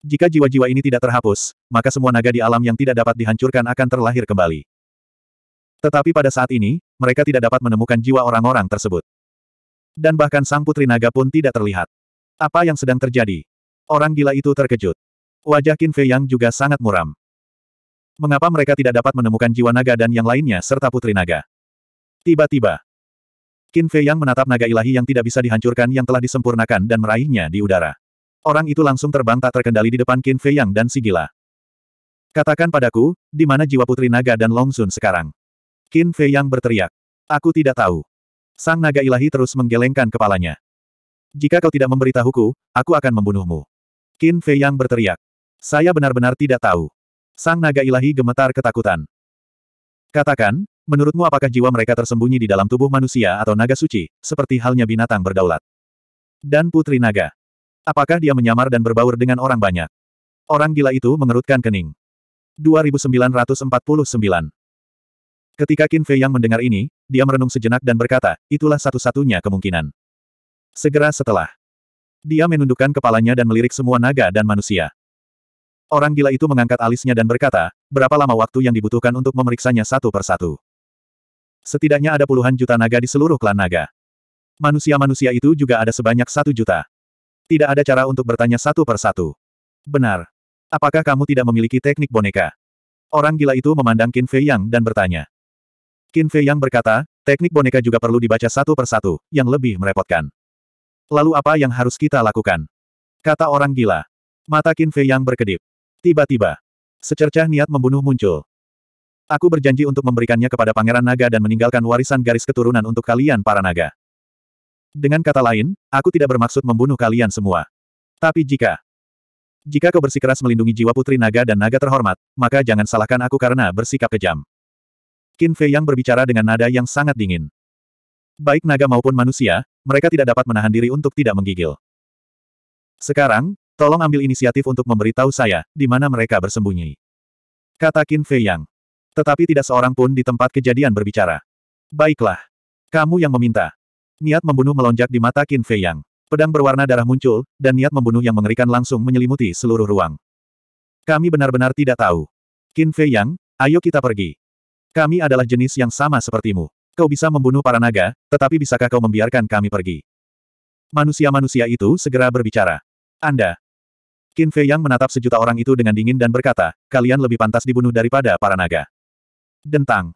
jika jiwa-jiwa ini tidak terhapus, maka semua naga di alam yang tidak dapat dihancurkan akan terlahir kembali. Tetapi pada saat ini, mereka tidak dapat menemukan jiwa orang-orang tersebut. Dan bahkan sang putri naga pun tidak terlihat. Apa yang sedang terjadi? Orang gila itu terkejut. Wajah Qin Fei Yang juga sangat muram. Mengapa mereka tidak dapat menemukan jiwa naga dan yang lainnya serta putri naga? Tiba-tiba, Qin Fei Yang menatap naga ilahi yang tidak bisa dihancurkan yang telah disempurnakan dan meraihnya di udara. Orang itu langsung terbang tak terkendali di depan Qin Fei Yang dan si Katakan padaku, di mana jiwa Putri Naga dan Long Sun sekarang? Qin Fei Yang berteriak. Aku tidak tahu. Sang Naga Ilahi terus menggelengkan kepalanya. Jika kau tidak memberitahuku, aku akan membunuhmu. Qin Fei Yang berteriak. Saya benar-benar tidak tahu. Sang Naga Ilahi gemetar ketakutan. Katakan, menurutmu apakah jiwa mereka tersembunyi di dalam tubuh manusia atau naga suci, seperti halnya binatang berdaulat? Dan Putri Naga. Apakah dia menyamar dan berbaur dengan orang banyak? Orang gila itu mengerutkan kening. 2949 Ketika Qin Fei yang mendengar ini, dia merenung sejenak dan berkata, itulah satu-satunya kemungkinan. Segera setelah. Dia menundukkan kepalanya dan melirik semua naga dan manusia. Orang gila itu mengangkat alisnya dan berkata, berapa lama waktu yang dibutuhkan untuk memeriksanya satu persatu. Setidaknya ada puluhan juta naga di seluruh klan naga. Manusia-manusia itu juga ada sebanyak satu juta. Tidak ada cara untuk bertanya satu persatu. Benar. Apakah kamu tidak memiliki teknik boneka? Orang gila itu memandang Qin Fei Yang dan bertanya. Qin Fei Yang berkata, teknik boneka juga perlu dibaca satu persatu, yang lebih merepotkan. Lalu apa yang harus kita lakukan? Kata orang gila. Mata Qin Fei Yang berkedip. Tiba-tiba, secercah niat membunuh muncul. Aku berjanji untuk memberikannya kepada Pangeran Naga dan meninggalkan warisan garis keturunan untuk kalian para naga. Dengan kata lain, aku tidak bermaksud membunuh kalian semua. Tapi jika... Jika kau bersikeras melindungi jiwa putri naga dan naga terhormat, maka jangan salahkan aku karena bersikap kejam. Qin Fei yang berbicara dengan nada yang sangat dingin. Baik naga maupun manusia, mereka tidak dapat menahan diri untuk tidak menggigil. Sekarang, tolong ambil inisiatif untuk memberitahu saya, di mana mereka bersembunyi. Kata Qin Fei Yang. Tetapi tidak seorang pun di tempat kejadian berbicara. Baiklah. Kamu yang meminta. Niat membunuh melonjak di mata Qin Fei Yang. Pedang berwarna darah muncul, dan niat membunuh yang mengerikan langsung menyelimuti seluruh ruang. Kami benar-benar tidak tahu. Qin Fei Yang, ayo kita pergi. Kami adalah jenis yang sama sepertimu. Kau bisa membunuh para naga, tetapi bisakah kau membiarkan kami pergi? Manusia-manusia itu segera berbicara. Anda. Qin Fei Yang menatap sejuta orang itu dengan dingin dan berkata, kalian lebih pantas dibunuh daripada para naga. Dentang.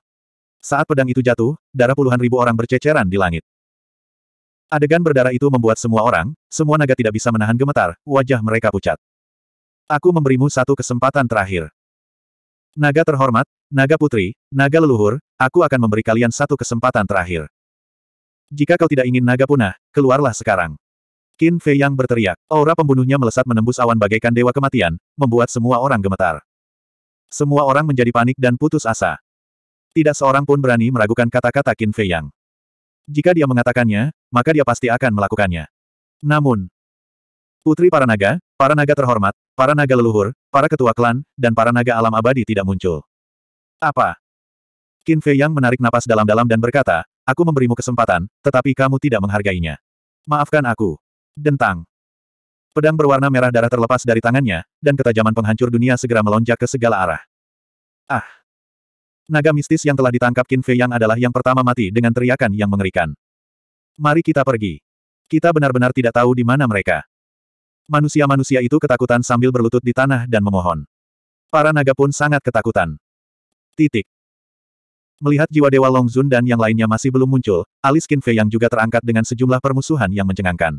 Saat pedang itu jatuh, darah puluhan ribu orang berceceran di langit. Adegan berdarah itu membuat semua orang, semua naga tidak bisa menahan gemetar, wajah mereka pucat. Aku memberimu satu kesempatan terakhir. Naga terhormat, naga putri, naga leluhur, aku akan memberi kalian satu kesempatan terakhir. Jika kau tidak ingin naga punah, keluarlah sekarang. Qin Fei yang berteriak, aura pembunuhnya melesat menembus awan bagaikan dewa kematian, membuat semua orang gemetar. Semua orang menjadi panik dan putus asa. Tidak seorang pun berani meragukan kata-kata Qin Fei yang. Jika dia mengatakannya, maka dia pasti akan melakukannya. Namun, Putri para naga, para naga terhormat, para naga leluhur, para ketua klan, dan para naga alam abadi tidak muncul. Apa? Qin Fei Yang menarik napas dalam-dalam dan berkata, aku memberimu kesempatan, tetapi kamu tidak menghargainya. Maafkan aku. Dentang. Pedang berwarna merah darah terlepas dari tangannya, dan ketajaman penghancur dunia segera melonjak ke segala arah. Ah! Naga mistis yang telah ditangkap Qin Fei Yang adalah yang pertama mati dengan teriakan yang mengerikan. Mari kita pergi. Kita benar-benar tidak tahu di mana mereka. Manusia-manusia itu ketakutan sambil berlutut di tanah dan memohon. Para naga pun sangat ketakutan. Titik. Melihat jiwa Dewa Longzun dan yang lainnya masih belum muncul, alis Qin Fei yang juga terangkat dengan sejumlah permusuhan yang mencengangkan.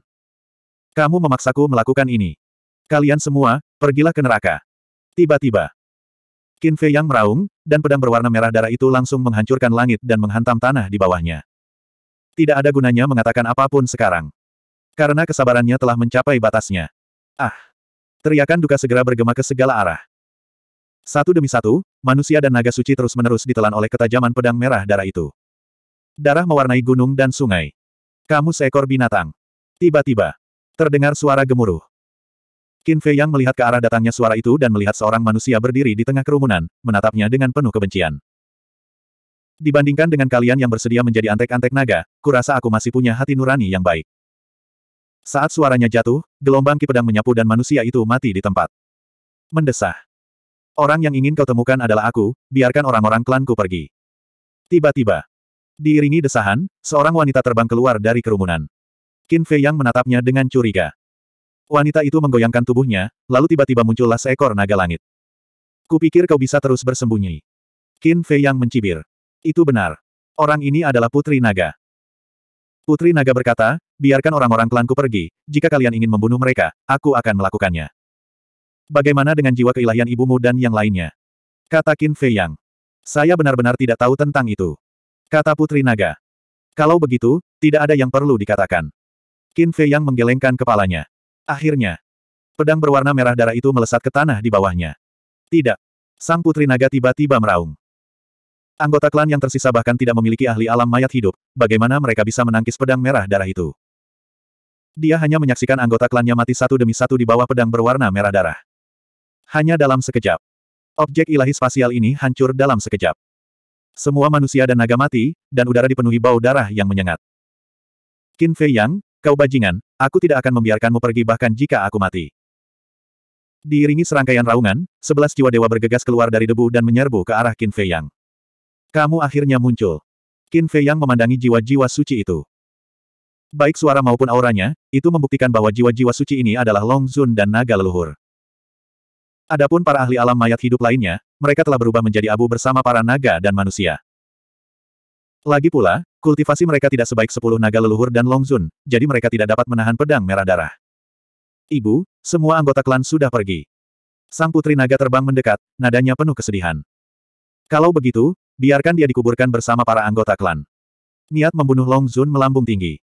Kamu memaksaku melakukan ini. Kalian semua, pergilah ke neraka. Tiba-tiba. Qin Fei yang meraung, dan pedang berwarna merah darah itu langsung menghancurkan langit dan menghantam tanah di bawahnya. Tidak ada gunanya mengatakan apapun sekarang. Karena kesabarannya telah mencapai batasnya. Ah! Teriakan duka segera bergema ke segala arah. Satu demi satu, manusia dan naga suci terus-menerus ditelan oleh ketajaman pedang merah darah itu. Darah mewarnai gunung dan sungai. Kamu seekor binatang. Tiba-tiba, terdengar suara gemuruh. Qin Fei Yang melihat ke arah datangnya suara itu dan melihat seorang manusia berdiri di tengah kerumunan, menatapnya dengan penuh kebencian. Dibandingkan dengan kalian yang bersedia menjadi antek-antek naga, kurasa aku masih punya hati nurani yang baik. Saat suaranya jatuh, gelombang ki pedang menyapu dan manusia itu mati di tempat. Mendesah. Orang yang ingin kau temukan adalah aku, biarkan orang-orang klanku pergi. Tiba-tiba. Diiringi desahan, seorang wanita terbang keluar dari kerumunan. Qin Fei Yang menatapnya dengan curiga. Wanita itu menggoyangkan tubuhnya, lalu tiba-tiba muncullah seekor naga langit. Kupikir kau bisa terus bersembunyi. Qin Fei yang mencibir. Itu benar. Orang ini adalah Putri Naga. Putri Naga berkata, biarkan orang-orang klanku pergi, jika kalian ingin membunuh mereka, aku akan melakukannya. Bagaimana dengan jiwa keilahian ibumu dan yang lainnya? Kata Qin Fei Yang. Saya benar-benar tidak tahu tentang itu. Kata Putri Naga. Kalau begitu, tidak ada yang perlu dikatakan. Qin Fei Yang menggelengkan kepalanya. Akhirnya, pedang berwarna merah darah itu melesat ke tanah di bawahnya. Tidak. Sang putri naga tiba-tiba meraung. Anggota klan yang tersisa bahkan tidak memiliki ahli alam mayat hidup, bagaimana mereka bisa menangkis pedang merah darah itu? Dia hanya menyaksikan anggota klannya mati satu demi satu di bawah pedang berwarna merah darah. Hanya dalam sekejap. Objek ilahi spasial ini hancur dalam sekejap. Semua manusia dan naga mati, dan udara dipenuhi bau darah yang menyengat. Qin Fei Yang, Kau bajingan, aku tidak akan membiarkanmu pergi bahkan jika aku mati. Diiringi serangkaian raungan, sebelas jiwa dewa bergegas keluar dari debu dan menyerbu ke arah Qin Fei Yang. Kamu akhirnya muncul. Qin Fei Yang memandangi jiwa-jiwa suci itu. Baik suara maupun auranya, itu membuktikan bahwa jiwa-jiwa suci ini adalah Long Zun dan naga leluhur. Adapun para ahli alam mayat hidup lainnya, mereka telah berubah menjadi abu bersama para naga dan manusia. Lagi pula, Kultivasi mereka tidak sebaik sepuluh naga leluhur dan Longzun, jadi mereka tidak dapat menahan pedang merah darah. Ibu, semua anggota klan sudah pergi. Sang putri naga terbang mendekat, nadanya penuh kesedihan. Kalau begitu, biarkan dia dikuburkan bersama para anggota klan. Niat membunuh Long Zun melambung tinggi.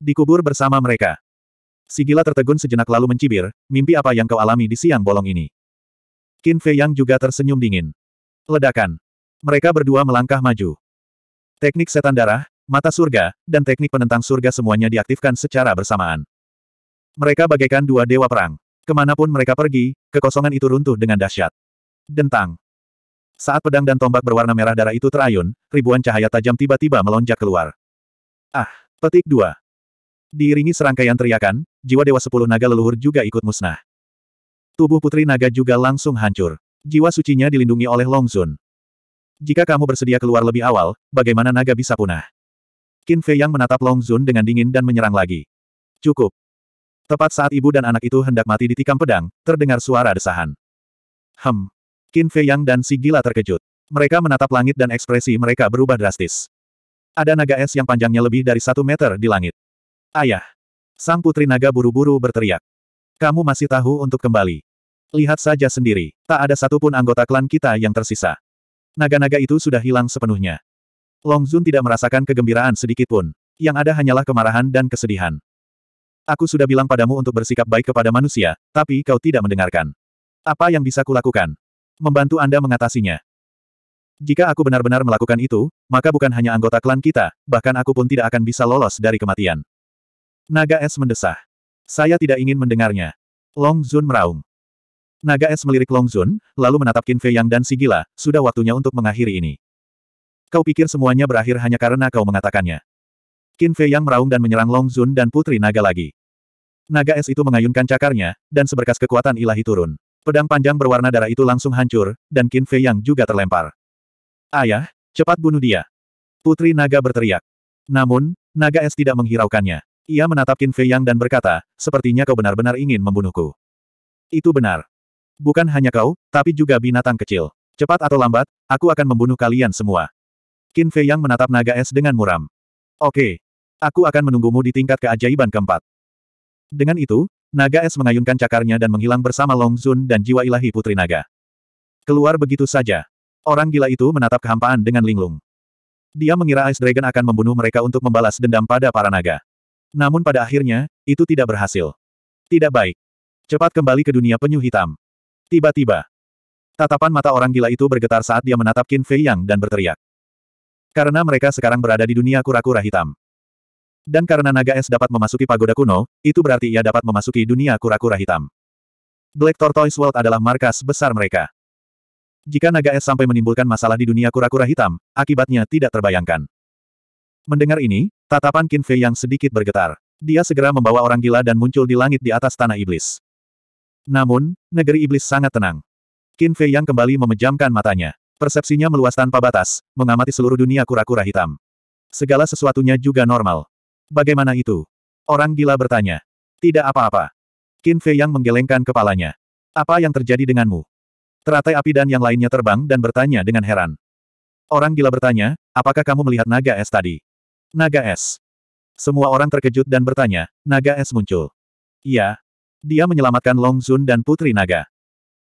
Dikubur bersama mereka. Sigila tertegun sejenak lalu mencibir, mimpi apa yang kau alami di siang bolong ini. Qin Fei Yang juga tersenyum dingin. Ledakan. Mereka berdua melangkah maju. Teknik setan darah, mata surga, dan teknik penentang surga semuanya diaktifkan secara bersamaan. Mereka bagaikan dua dewa perang. Kemanapun mereka pergi, kekosongan itu runtuh dengan dahsyat. Dentang. Saat pedang dan tombak berwarna merah darah itu terayun, ribuan cahaya tajam tiba-tiba melonjak keluar. Ah, petik dua. Diiringi serangkaian teriakan, jiwa Dewa Sepuluh Naga Leluhur juga ikut musnah. Tubuh Putri Naga juga langsung hancur. Jiwa sucinya dilindungi oleh Longzun. Jika kamu bersedia keluar lebih awal, bagaimana naga bisa punah? Qin Fei Yang menatap Long Zun dengan dingin dan menyerang lagi. Cukup. Tepat saat ibu dan anak itu hendak mati ditikam pedang, terdengar suara desahan. Hem. Qin Fei Yang dan si gila terkejut. Mereka menatap langit dan ekspresi mereka berubah drastis. Ada naga es yang panjangnya lebih dari satu meter di langit. Ayah. Sang putri naga buru-buru berteriak. Kamu masih tahu untuk kembali. Lihat saja sendiri, tak ada satupun anggota klan kita yang tersisa. Naga-naga itu sudah hilang sepenuhnya. Long Zun tidak merasakan kegembiraan sedikit pun. Yang ada hanyalah kemarahan dan kesedihan. Aku sudah bilang padamu untuk bersikap baik kepada manusia, tapi kau tidak mendengarkan. Apa yang bisa kulakukan? Membantu Anda mengatasinya. Jika aku benar-benar melakukan itu, maka bukan hanya anggota klan kita, bahkan aku pun tidak akan bisa lolos dari kematian. Naga es mendesah. Saya tidak ingin mendengarnya. Long Zun meraung. Naga es melirik Long Zun, lalu menatap Qin Fei Yang dan Sigila. sudah waktunya untuk mengakhiri ini. Kau pikir semuanya berakhir hanya karena kau mengatakannya. Qin Fei Yang meraung dan menyerang Long Zun dan Putri Naga lagi. Naga es itu mengayunkan cakarnya, dan seberkas kekuatan ilahi turun. Pedang panjang berwarna darah itu langsung hancur, dan Qin Fei Yang juga terlempar. Ayah, cepat bunuh dia. Putri Naga berteriak. Namun, Naga es tidak menghiraukannya. Ia menatap Qin Fei Yang dan berkata, sepertinya kau benar-benar ingin membunuhku. Itu benar. Bukan hanya kau, tapi juga binatang kecil. Cepat atau lambat, aku akan membunuh kalian semua. Qin Fei Yang menatap naga es dengan muram. Oke. Aku akan menunggumu di tingkat keajaiban keempat. Dengan itu, naga es mengayunkan cakarnya dan menghilang bersama Long Zun dan jiwa ilahi Putri Naga. Keluar begitu saja. Orang gila itu menatap kehampaan dengan linglung. Dia mengira Ice Dragon akan membunuh mereka untuk membalas dendam pada para naga. Namun pada akhirnya, itu tidak berhasil. Tidak baik. Cepat kembali ke dunia penyu hitam. Tiba-tiba. Tatapan mata orang gila itu bergetar saat dia menatap Qin Fei Yang dan berteriak. Karena mereka sekarang berada di dunia kura-kura hitam. Dan karena naga es dapat memasuki pagoda kuno, itu berarti ia dapat memasuki dunia kura-kura hitam. Black Tortoise World adalah markas besar mereka. Jika naga es sampai menimbulkan masalah di dunia kura-kura hitam, akibatnya tidak terbayangkan. Mendengar ini, tatapan Qin Fei yang sedikit bergetar. Dia segera membawa orang gila dan muncul di langit di atas tanah iblis. Namun, negeri iblis sangat tenang. Qin Fei yang kembali memejamkan matanya. Persepsinya meluas tanpa batas, mengamati seluruh dunia kura-kura hitam. Segala sesuatunya juga normal. Bagaimana itu? Orang gila bertanya. Tidak apa-apa. Qin Fei yang menggelengkan kepalanya. Apa yang terjadi denganmu? Teratai api dan yang lainnya terbang dan bertanya dengan heran. Orang gila bertanya, apakah kamu melihat naga es tadi? Naga es. Semua orang terkejut dan bertanya, naga es muncul. Iya. Dia menyelamatkan Long Zun dan Putri Naga.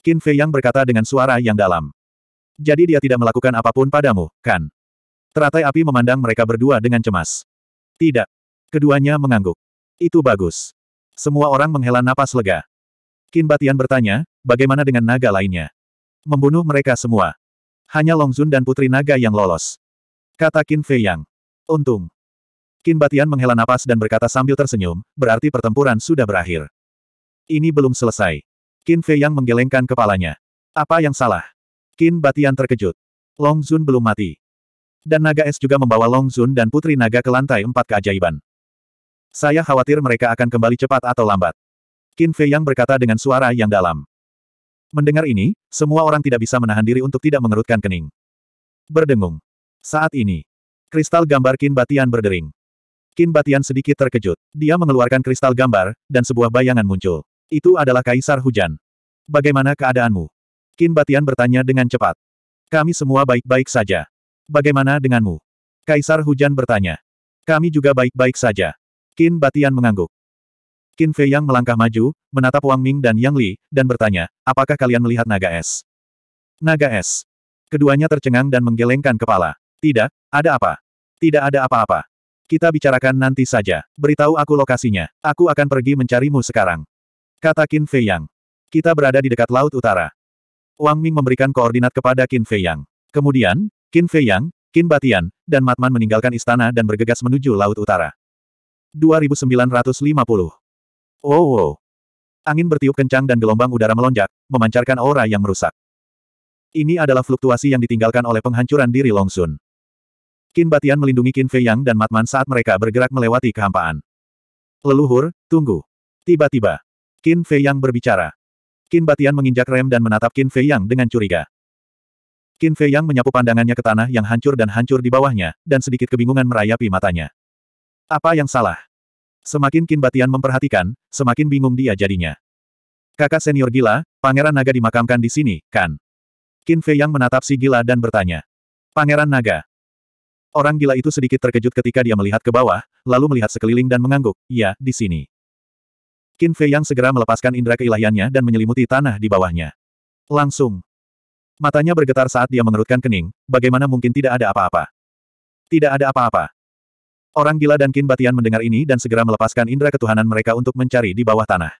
Qin Fei yang berkata dengan suara yang dalam. Jadi dia tidak melakukan apapun padamu, kan? Teratai api memandang mereka berdua dengan cemas. Tidak. Keduanya mengangguk. Itu bagus. Semua orang menghela napas lega. Qin Batian bertanya, bagaimana dengan naga lainnya? Membunuh mereka semua. Hanya Longzun dan Putri Naga yang lolos. Kata Qin Fei Yang. Untung. Qin Batian menghela napas dan berkata sambil tersenyum, berarti pertempuran sudah berakhir. Ini belum selesai. Qin Fei Yang menggelengkan kepalanya. Apa yang salah? Kin Batian terkejut. Long Zun belum mati. Dan naga es juga membawa Long Zun dan putri naga ke lantai empat keajaiban. Saya khawatir mereka akan kembali cepat atau lambat. Qin Fei Yang berkata dengan suara yang dalam. Mendengar ini, semua orang tidak bisa menahan diri untuk tidak mengerutkan kening. Berdengung. Saat ini, kristal gambar Qin Batian berdering. Qin Batian sedikit terkejut. Dia mengeluarkan kristal gambar, dan sebuah bayangan muncul. Itu adalah Kaisar Hujan. Bagaimana keadaanmu? Kin Batian bertanya dengan cepat. Kami semua baik-baik saja. Bagaimana denganmu? Kaisar Hujan bertanya. Kami juga baik-baik saja. Kin Batian mengangguk. Kin Fei Yang melangkah maju, menatap Wang Ming dan Yang Li, dan bertanya, apakah kalian melihat naga es? Naga es. Keduanya tercengang dan menggelengkan kepala. Tidak, ada apa? Tidak ada apa-apa. Kita bicarakan nanti saja. Beritahu aku lokasinya. Aku akan pergi mencarimu sekarang. Kata Kin Fei Yang. Kita berada di dekat Laut Utara. Wang Ming memberikan koordinat kepada Qin Fei Yang. Kemudian, Qin Fei Yang, Qin Batian, dan Matman meninggalkan istana dan bergegas menuju Laut Utara. 2950 Oh, oh. Angin bertiup kencang dan gelombang udara melonjak, memancarkan aura yang merusak. Ini adalah fluktuasi yang ditinggalkan oleh penghancuran diri Long Sun. Qin Batian melindungi Qin Fei Yang dan Matman saat mereka bergerak melewati kehampaan. Leluhur, tunggu. Tiba-tiba, Qin Fei Yang berbicara. Qin Batian menginjak rem dan menatap Qin Fei Yang dengan curiga. Qin Fei Yang menyapu pandangannya ke tanah yang hancur dan hancur di bawahnya, dan sedikit kebingungan merayapi matanya. Apa yang salah? Semakin Qin Batian memperhatikan, semakin bingung dia jadinya. Kakak senior gila, Pangeran Naga dimakamkan di sini, kan? Qin Fei Yang menatap si gila dan bertanya. Pangeran Naga. Orang gila itu sedikit terkejut ketika dia melihat ke bawah, lalu melihat sekeliling dan mengangguk, ya, di sini. Qin Fei Yang segera melepaskan indera keilahiannya dan menyelimuti tanah di bawahnya. Langsung. Matanya bergetar saat dia mengerutkan kening, bagaimana mungkin tidak ada apa-apa. Tidak ada apa-apa. Orang gila dan Qin Batian mendengar ini dan segera melepaskan indera ketuhanan mereka untuk mencari di bawah tanah.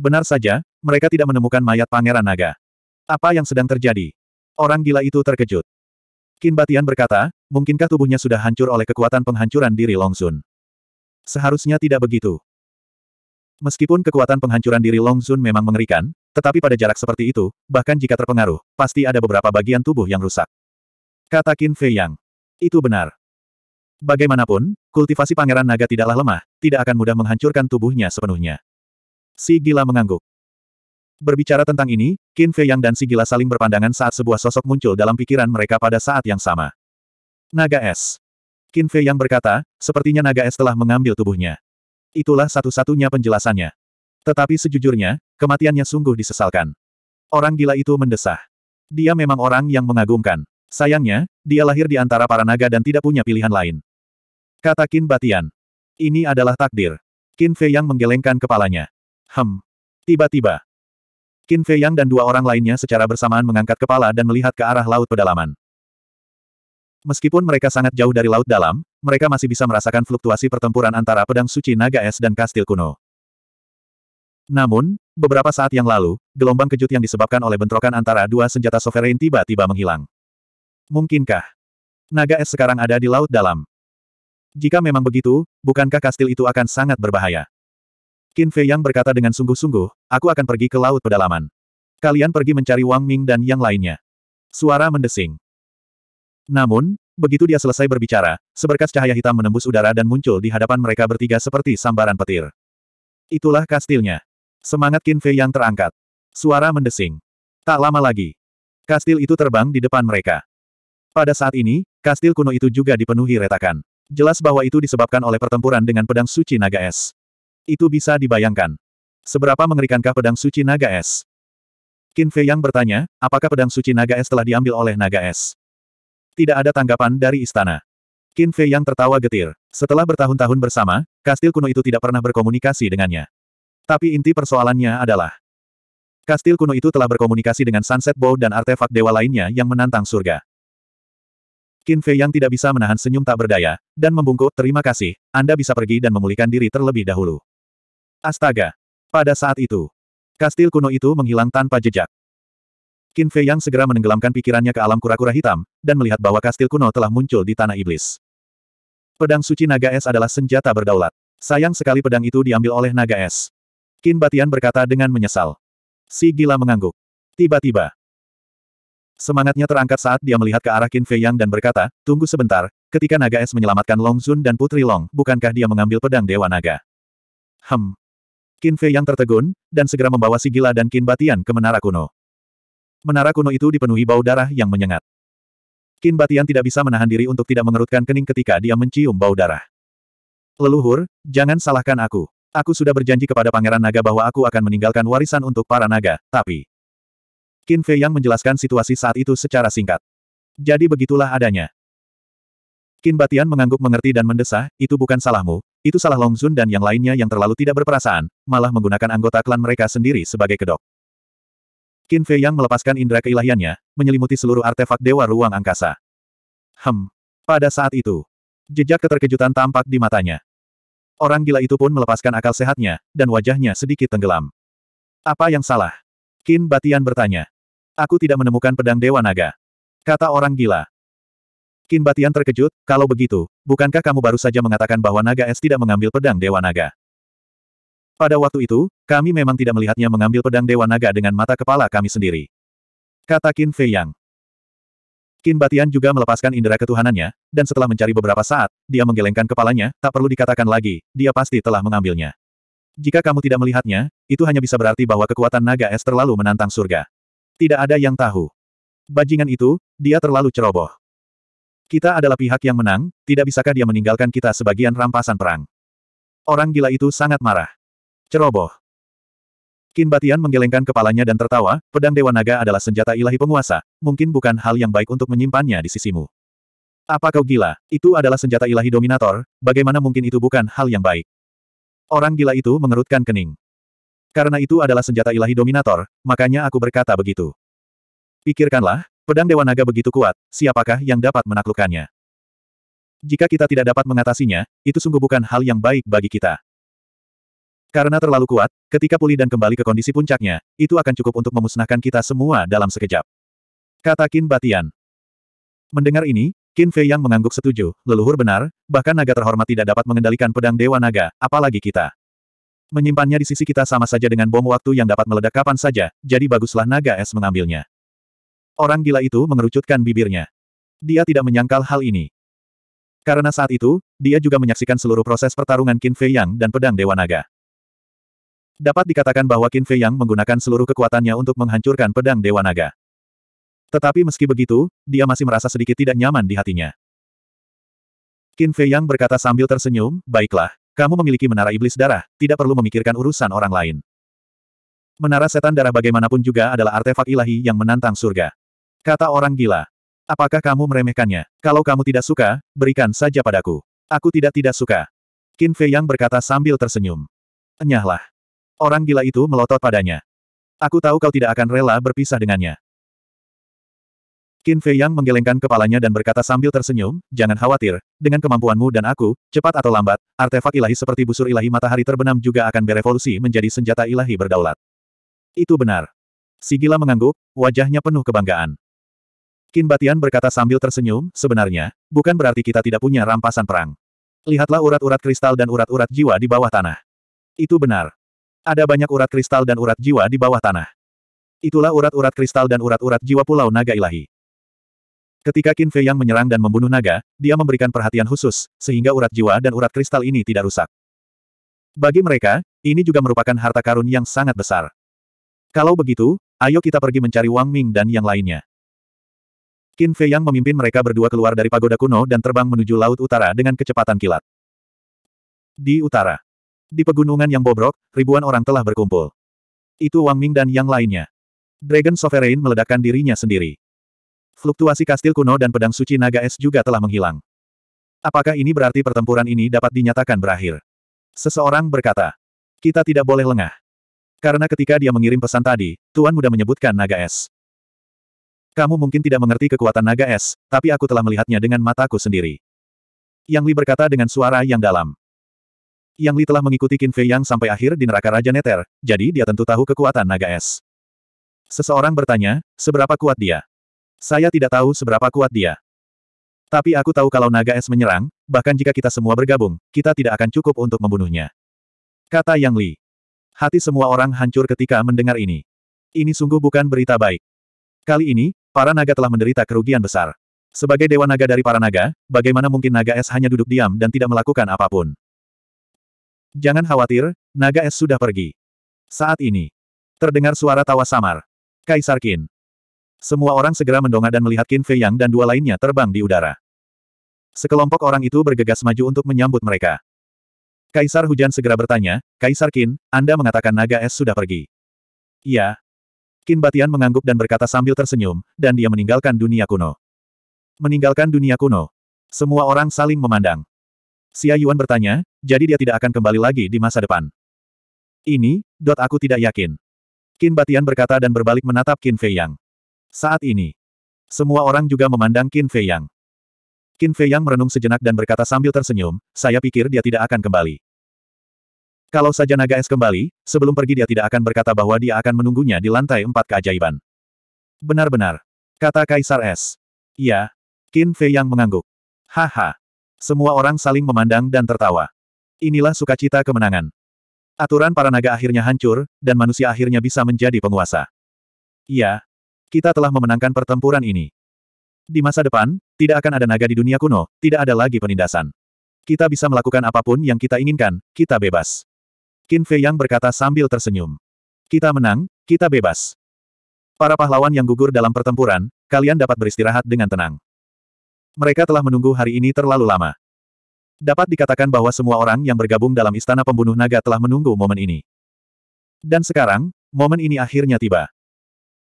Benar saja, mereka tidak menemukan mayat Pangeran Naga. Apa yang sedang terjadi? Orang gila itu terkejut. Qin Batian berkata, mungkinkah tubuhnya sudah hancur oleh kekuatan penghancuran diri Longsun? Seharusnya tidak begitu. Meskipun kekuatan penghancuran diri Long Zun memang mengerikan, tetapi pada jarak seperti itu, bahkan jika terpengaruh, pasti ada beberapa bagian tubuh yang rusak. Kata Qin Fei Yang. Itu benar. Bagaimanapun, kultivasi Pangeran Naga tidaklah lemah, tidak akan mudah menghancurkan tubuhnya sepenuhnya. Si Gila mengangguk. Berbicara tentang ini, Qin Fei Yang dan si Gila saling berpandangan saat sebuah sosok muncul dalam pikiran mereka pada saat yang sama. Naga Es. Qin Fei Yang berkata, sepertinya naga es telah mengambil tubuhnya. Itulah satu-satunya penjelasannya. Tetapi sejujurnya, kematiannya sungguh disesalkan. Orang gila itu mendesah. Dia memang orang yang mengagumkan. Sayangnya, dia lahir di antara para naga dan tidak punya pilihan lain. Kata Qin Batian. Ini adalah takdir. Kin Fei Yang menggelengkan kepalanya. Hem. Tiba-tiba. Kin Fei Yang dan dua orang lainnya secara bersamaan mengangkat kepala dan melihat ke arah laut pedalaman. Meskipun mereka sangat jauh dari laut dalam, mereka masih bisa merasakan fluktuasi pertempuran antara pedang suci naga es dan kastil kuno. Namun, beberapa saat yang lalu, gelombang kejut yang disebabkan oleh bentrokan antara dua senjata sovereign tiba-tiba menghilang. Mungkinkah naga es sekarang ada di laut dalam? Jika memang begitu, bukankah kastil itu akan sangat berbahaya? Qin Fei Yang berkata dengan sungguh-sungguh, aku akan pergi ke laut pedalaman. Kalian pergi mencari Wang Ming dan yang lainnya. Suara mendesing. Namun, begitu dia selesai berbicara, seberkas cahaya hitam menembus udara dan muncul di hadapan mereka bertiga seperti sambaran petir. Itulah kastilnya. Semangat Qin Fei yang terangkat. Suara mendesing. Tak lama lagi. Kastil itu terbang di depan mereka. Pada saat ini, kastil kuno itu juga dipenuhi retakan. Jelas bahwa itu disebabkan oleh pertempuran dengan pedang suci naga es. Itu bisa dibayangkan. Seberapa mengerikankah pedang suci naga es? Qin Fei Yang bertanya, apakah pedang suci naga es telah diambil oleh naga es? Tidak ada tanggapan dari istana. Qin Fei yang tertawa getir. Setelah bertahun-tahun bersama, kastil kuno itu tidak pernah berkomunikasi dengannya. Tapi inti persoalannya adalah, kastil kuno itu telah berkomunikasi dengan Sunset Bow dan artefak dewa lainnya yang menantang surga. Qin Fei yang tidak bisa menahan senyum tak berdaya, dan membungkuk, terima kasih, Anda bisa pergi dan memulihkan diri terlebih dahulu. Astaga! Pada saat itu, kastil kuno itu menghilang tanpa jejak. Qin Fei Yang segera menenggelamkan pikirannya ke alam kura-kura hitam, dan melihat bahwa kastil kuno telah muncul di tanah iblis. Pedang suci naga es adalah senjata berdaulat. Sayang sekali pedang itu diambil oleh naga es. Qin Batian berkata dengan menyesal. Si gila mengangguk. Tiba-tiba. Semangatnya terangkat saat dia melihat ke arah Qin Fei Yang dan berkata, tunggu sebentar, ketika naga es menyelamatkan Long Zun dan Putri Long, bukankah dia mengambil pedang Dewa Naga? Hem. Qin Fei Yang tertegun, dan segera membawa si gila dan Qin Batian ke menara kuno. Menara kuno itu dipenuhi bau darah yang menyengat. Kin Batian tidak bisa menahan diri untuk tidak mengerutkan kening ketika dia mencium bau darah. Leluhur, jangan salahkan aku. Aku sudah berjanji kepada Pangeran Naga bahwa aku akan meninggalkan warisan untuk para naga, tapi... Qin Fei yang menjelaskan situasi saat itu secara singkat. Jadi begitulah adanya. Qin Batian mengangguk mengerti dan mendesah, itu bukan salahmu, itu salah Long Zun dan yang lainnya yang terlalu tidak berperasaan, malah menggunakan anggota klan mereka sendiri sebagai kedok. Qin Fei Yang melepaskan indera keilahiannya, menyelimuti seluruh artefak Dewa Ruang Angkasa. Hem. Pada saat itu, jejak keterkejutan tampak di matanya. Orang gila itu pun melepaskan akal sehatnya, dan wajahnya sedikit tenggelam. Apa yang salah? Qin Batian bertanya. Aku tidak menemukan pedang Dewa Naga. Kata orang gila. Qin Batian terkejut, kalau begitu, bukankah kamu baru saja mengatakan bahwa naga es tidak mengambil pedang Dewa Naga? Pada waktu itu, kami memang tidak melihatnya mengambil pedang Dewa Naga dengan mata kepala kami sendiri. Kata Qin Fei Yang. Qin Batian juga melepaskan indera ketuhanannya, dan setelah mencari beberapa saat, dia menggelengkan kepalanya, tak perlu dikatakan lagi, dia pasti telah mengambilnya. Jika kamu tidak melihatnya, itu hanya bisa berarti bahwa kekuatan naga es terlalu menantang surga. Tidak ada yang tahu. Bajingan itu, dia terlalu ceroboh. Kita adalah pihak yang menang, tidak bisakah dia meninggalkan kita sebagian rampasan perang. Orang gila itu sangat marah. Ceroboh. Kin Batian menggelengkan kepalanya dan tertawa, pedang Dewa Naga adalah senjata ilahi penguasa, mungkin bukan hal yang baik untuk menyimpannya di sisimu. Apa kau gila? Itu adalah senjata ilahi dominator, bagaimana mungkin itu bukan hal yang baik? Orang gila itu mengerutkan kening. Karena itu adalah senjata ilahi dominator, makanya aku berkata begitu. Pikirkanlah, pedang Dewa Naga begitu kuat, siapakah yang dapat menaklukkannya? Jika kita tidak dapat mengatasinya, itu sungguh bukan hal yang baik bagi kita. Karena terlalu kuat, ketika pulih dan kembali ke kondisi puncaknya, itu akan cukup untuk memusnahkan kita semua dalam sekejap. Kata Qin Batian. Mendengar ini, Qin Fei yang mengangguk setuju, leluhur benar, bahkan naga terhormat tidak dapat mengendalikan pedang Dewa Naga, apalagi kita. Menyimpannya di sisi kita sama saja dengan bom waktu yang dapat meledak kapan saja, jadi baguslah naga es mengambilnya. Orang gila itu mengerucutkan bibirnya. Dia tidak menyangkal hal ini. Karena saat itu, dia juga menyaksikan seluruh proses pertarungan Qin Fei Yang dan pedang Dewa Naga. Dapat dikatakan bahwa Qin Fei Yang menggunakan seluruh kekuatannya untuk menghancurkan pedang Dewa Naga. Tetapi meski begitu, dia masih merasa sedikit tidak nyaman di hatinya. Qin Fei Yang berkata sambil tersenyum, baiklah, kamu memiliki menara iblis darah, tidak perlu memikirkan urusan orang lain. Menara setan darah bagaimanapun juga adalah artefak ilahi yang menantang surga. Kata orang gila. Apakah kamu meremehkannya? Kalau kamu tidak suka, berikan saja padaku. Aku tidak tidak suka. Qin Fei Yang berkata sambil tersenyum. Enyahlah. Orang gila itu melotot padanya. Aku tahu kau tidak akan rela berpisah dengannya. Qin Fei Yang menggelengkan kepalanya dan berkata sambil tersenyum, jangan khawatir, dengan kemampuanmu dan aku, cepat atau lambat, artefak ilahi seperti busur ilahi matahari terbenam juga akan berevolusi menjadi senjata ilahi berdaulat. Itu benar. Si gila mengangguk, wajahnya penuh kebanggaan. Qin Batian berkata sambil tersenyum, sebenarnya, bukan berarti kita tidak punya rampasan perang. Lihatlah urat-urat kristal dan urat-urat jiwa di bawah tanah. Itu benar. Ada banyak urat kristal dan urat jiwa di bawah tanah. Itulah urat-urat kristal dan urat-urat jiwa Pulau Naga Ilahi. Ketika Qin Fei yang menyerang dan membunuh naga, dia memberikan perhatian khusus, sehingga urat jiwa dan urat kristal ini tidak rusak. Bagi mereka, ini juga merupakan harta karun yang sangat besar. Kalau begitu, ayo kita pergi mencari Wang Ming dan yang lainnya. Qin Fei yang memimpin mereka berdua keluar dari pagoda kuno dan terbang menuju laut utara dengan kecepatan kilat. Di utara, di pegunungan yang bobrok, ribuan orang telah berkumpul. Itu Wang Ming dan yang lainnya. Dragon Sovereign meledakkan dirinya sendiri. Fluktuasi kastil kuno dan pedang suci naga es juga telah menghilang. Apakah ini berarti pertempuran ini dapat dinyatakan berakhir? Seseorang berkata, kita tidak boleh lengah. Karena ketika dia mengirim pesan tadi, Tuan Muda menyebutkan naga es. Kamu mungkin tidak mengerti kekuatan naga es, tapi aku telah melihatnya dengan mataku sendiri. Yang Li berkata dengan suara yang dalam. Yang Li telah mengikuti Qin Fei Yang sampai akhir di neraka Raja Neter, jadi dia tentu tahu kekuatan naga es. Seseorang bertanya, seberapa kuat dia? Saya tidak tahu seberapa kuat dia. Tapi aku tahu kalau naga es menyerang, bahkan jika kita semua bergabung, kita tidak akan cukup untuk membunuhnya. Kata Yang Li. Hati semua orang hancur ketika mendengar ini. Ini sungguh bukan berita baik. Kali ini, para naga telah menderita kerugian besar. Sebagai dewa naga dari para naga, bagaimana mungkin naga es hanya duduk diam dan tidak melakukan apapun? Jangan khawatir, naga es sudah pergi. Saat ini, terdengar suara tawa samar. Kaisar Qin. Semua orang segera mendongak dan melihat Qin Fei Yang dan dua lainnya terbang di udara. Sekelompok orang itu bergegas maju untuk menyambut mereka. Kaisar Hujan segera bertanya, Kaisar Qin, Anda mengatakan naga es sudah pergi. Iya. Qin Batian mengangguk dan berkata sambil tersenyum, dan dia meninggalkan dunia kuno. Meninggalkan dunia kuno. Semua orang saling memandang. Xia Yuan bertanya, jadi dia tidak akan kembali lagi di masa depan. Ini, dot aku tidak yakin. Qin Batian berkata dan berbalik menatap Qin Fei Yang. Saat ini, semua orang juga memandang Qin Fei Yang. Qin Fei Yang merenung sejenak dan berkata sambil tersenyum, saya pikir dia tidak akan kembali. Kalau saja naga es kembali, sebelum pergi dia tidak akan berkata bahwa dia akan menunggunya di lantai empat keajaiban. Benar-benar. Kata Kaisar Es. Ya, Qin Fei Yang mengangguk. Haha. Semua orang saling memandang dan tertawa. Inilah sukacita kemenangan. Aturan para naga akhirnya hancur, dan manusia akhirnya bisa menjadi penguasa. Iya, kita telah memenangkan pertempuran ini. Di masa depan, tidak akan ada naga di dunia kuno, tidak ada lagi penindasan. Kita bisa melakukan apapun yang kita inginkan, kita bebas. Qin Fei Yang berkata sambil tersenyum. Kita menang, kita bebas. Para pahlawan yang gugur dalam pertempuran, kalian dapat beristirahat dengan tenang. Mereka telah menunggu hari ini terlalu lama. Dapat dikatakan bahwa semua orang yang bergabung dalam Istana Pembunuh Naga telah menunggu momen ini. Dan sekarang, momen ini akhirnya tiba.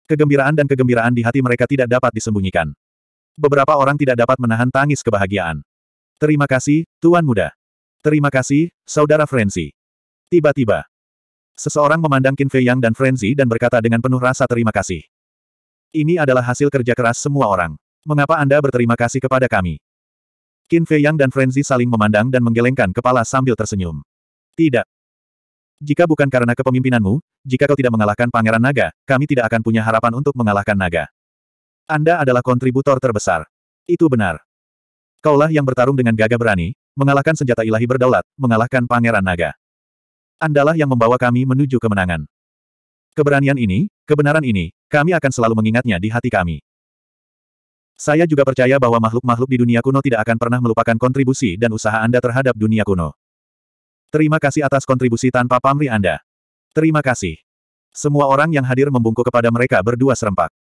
Kegembiraan dan kegembiraan di hati mereka tidak dapat disembunyikan. Beberapa orang tidak dapat menahan tangis kebahagiaan. Terima kasih, Tuan Muda. Terima kasih, Saudara Frenzy. Tiba-tiba, seseorang memandang Qin Fei Yang dan Frenzy dan berkata dengan penuh rasa terima kasih. Ini adalah hasil kerja keras semua orang. Mengapa Anda berterima kasih kepada kami? Qin Fei Yang dan Frenzy saling memandang dan menggelengkan kepala sambil tersenyum. Tidak. Jika bukan karena kepemimpinanmu, jika kau tidak mengalahkan Pangeran Naga, kami tidak akan punya harapan untuk mengalahkan Naga. Anda adalah kontributor terbesar. Itu benar. Kaulah yang bertarung dengan gagah berani, mengalahkan senjata ilahi berdaulat, mengalahkan Pangeran Naga. Andalah yang membawa kami menuju kemenangan. Keberanian ini, kebenaran ini, kami akan selalu mengingatnya di hati kami. Saya juga percaya bahwa makhluk-makhluk di dunia kuno tidak akan pernah melupakan kontribusi dan usaha Anda terhadap dunia kuno. Terima kasih atas kontribusi tanpa pamrih Anda. Terima kasih. Semua orang yang hadir membungkuk kepada mereka berdua serempak.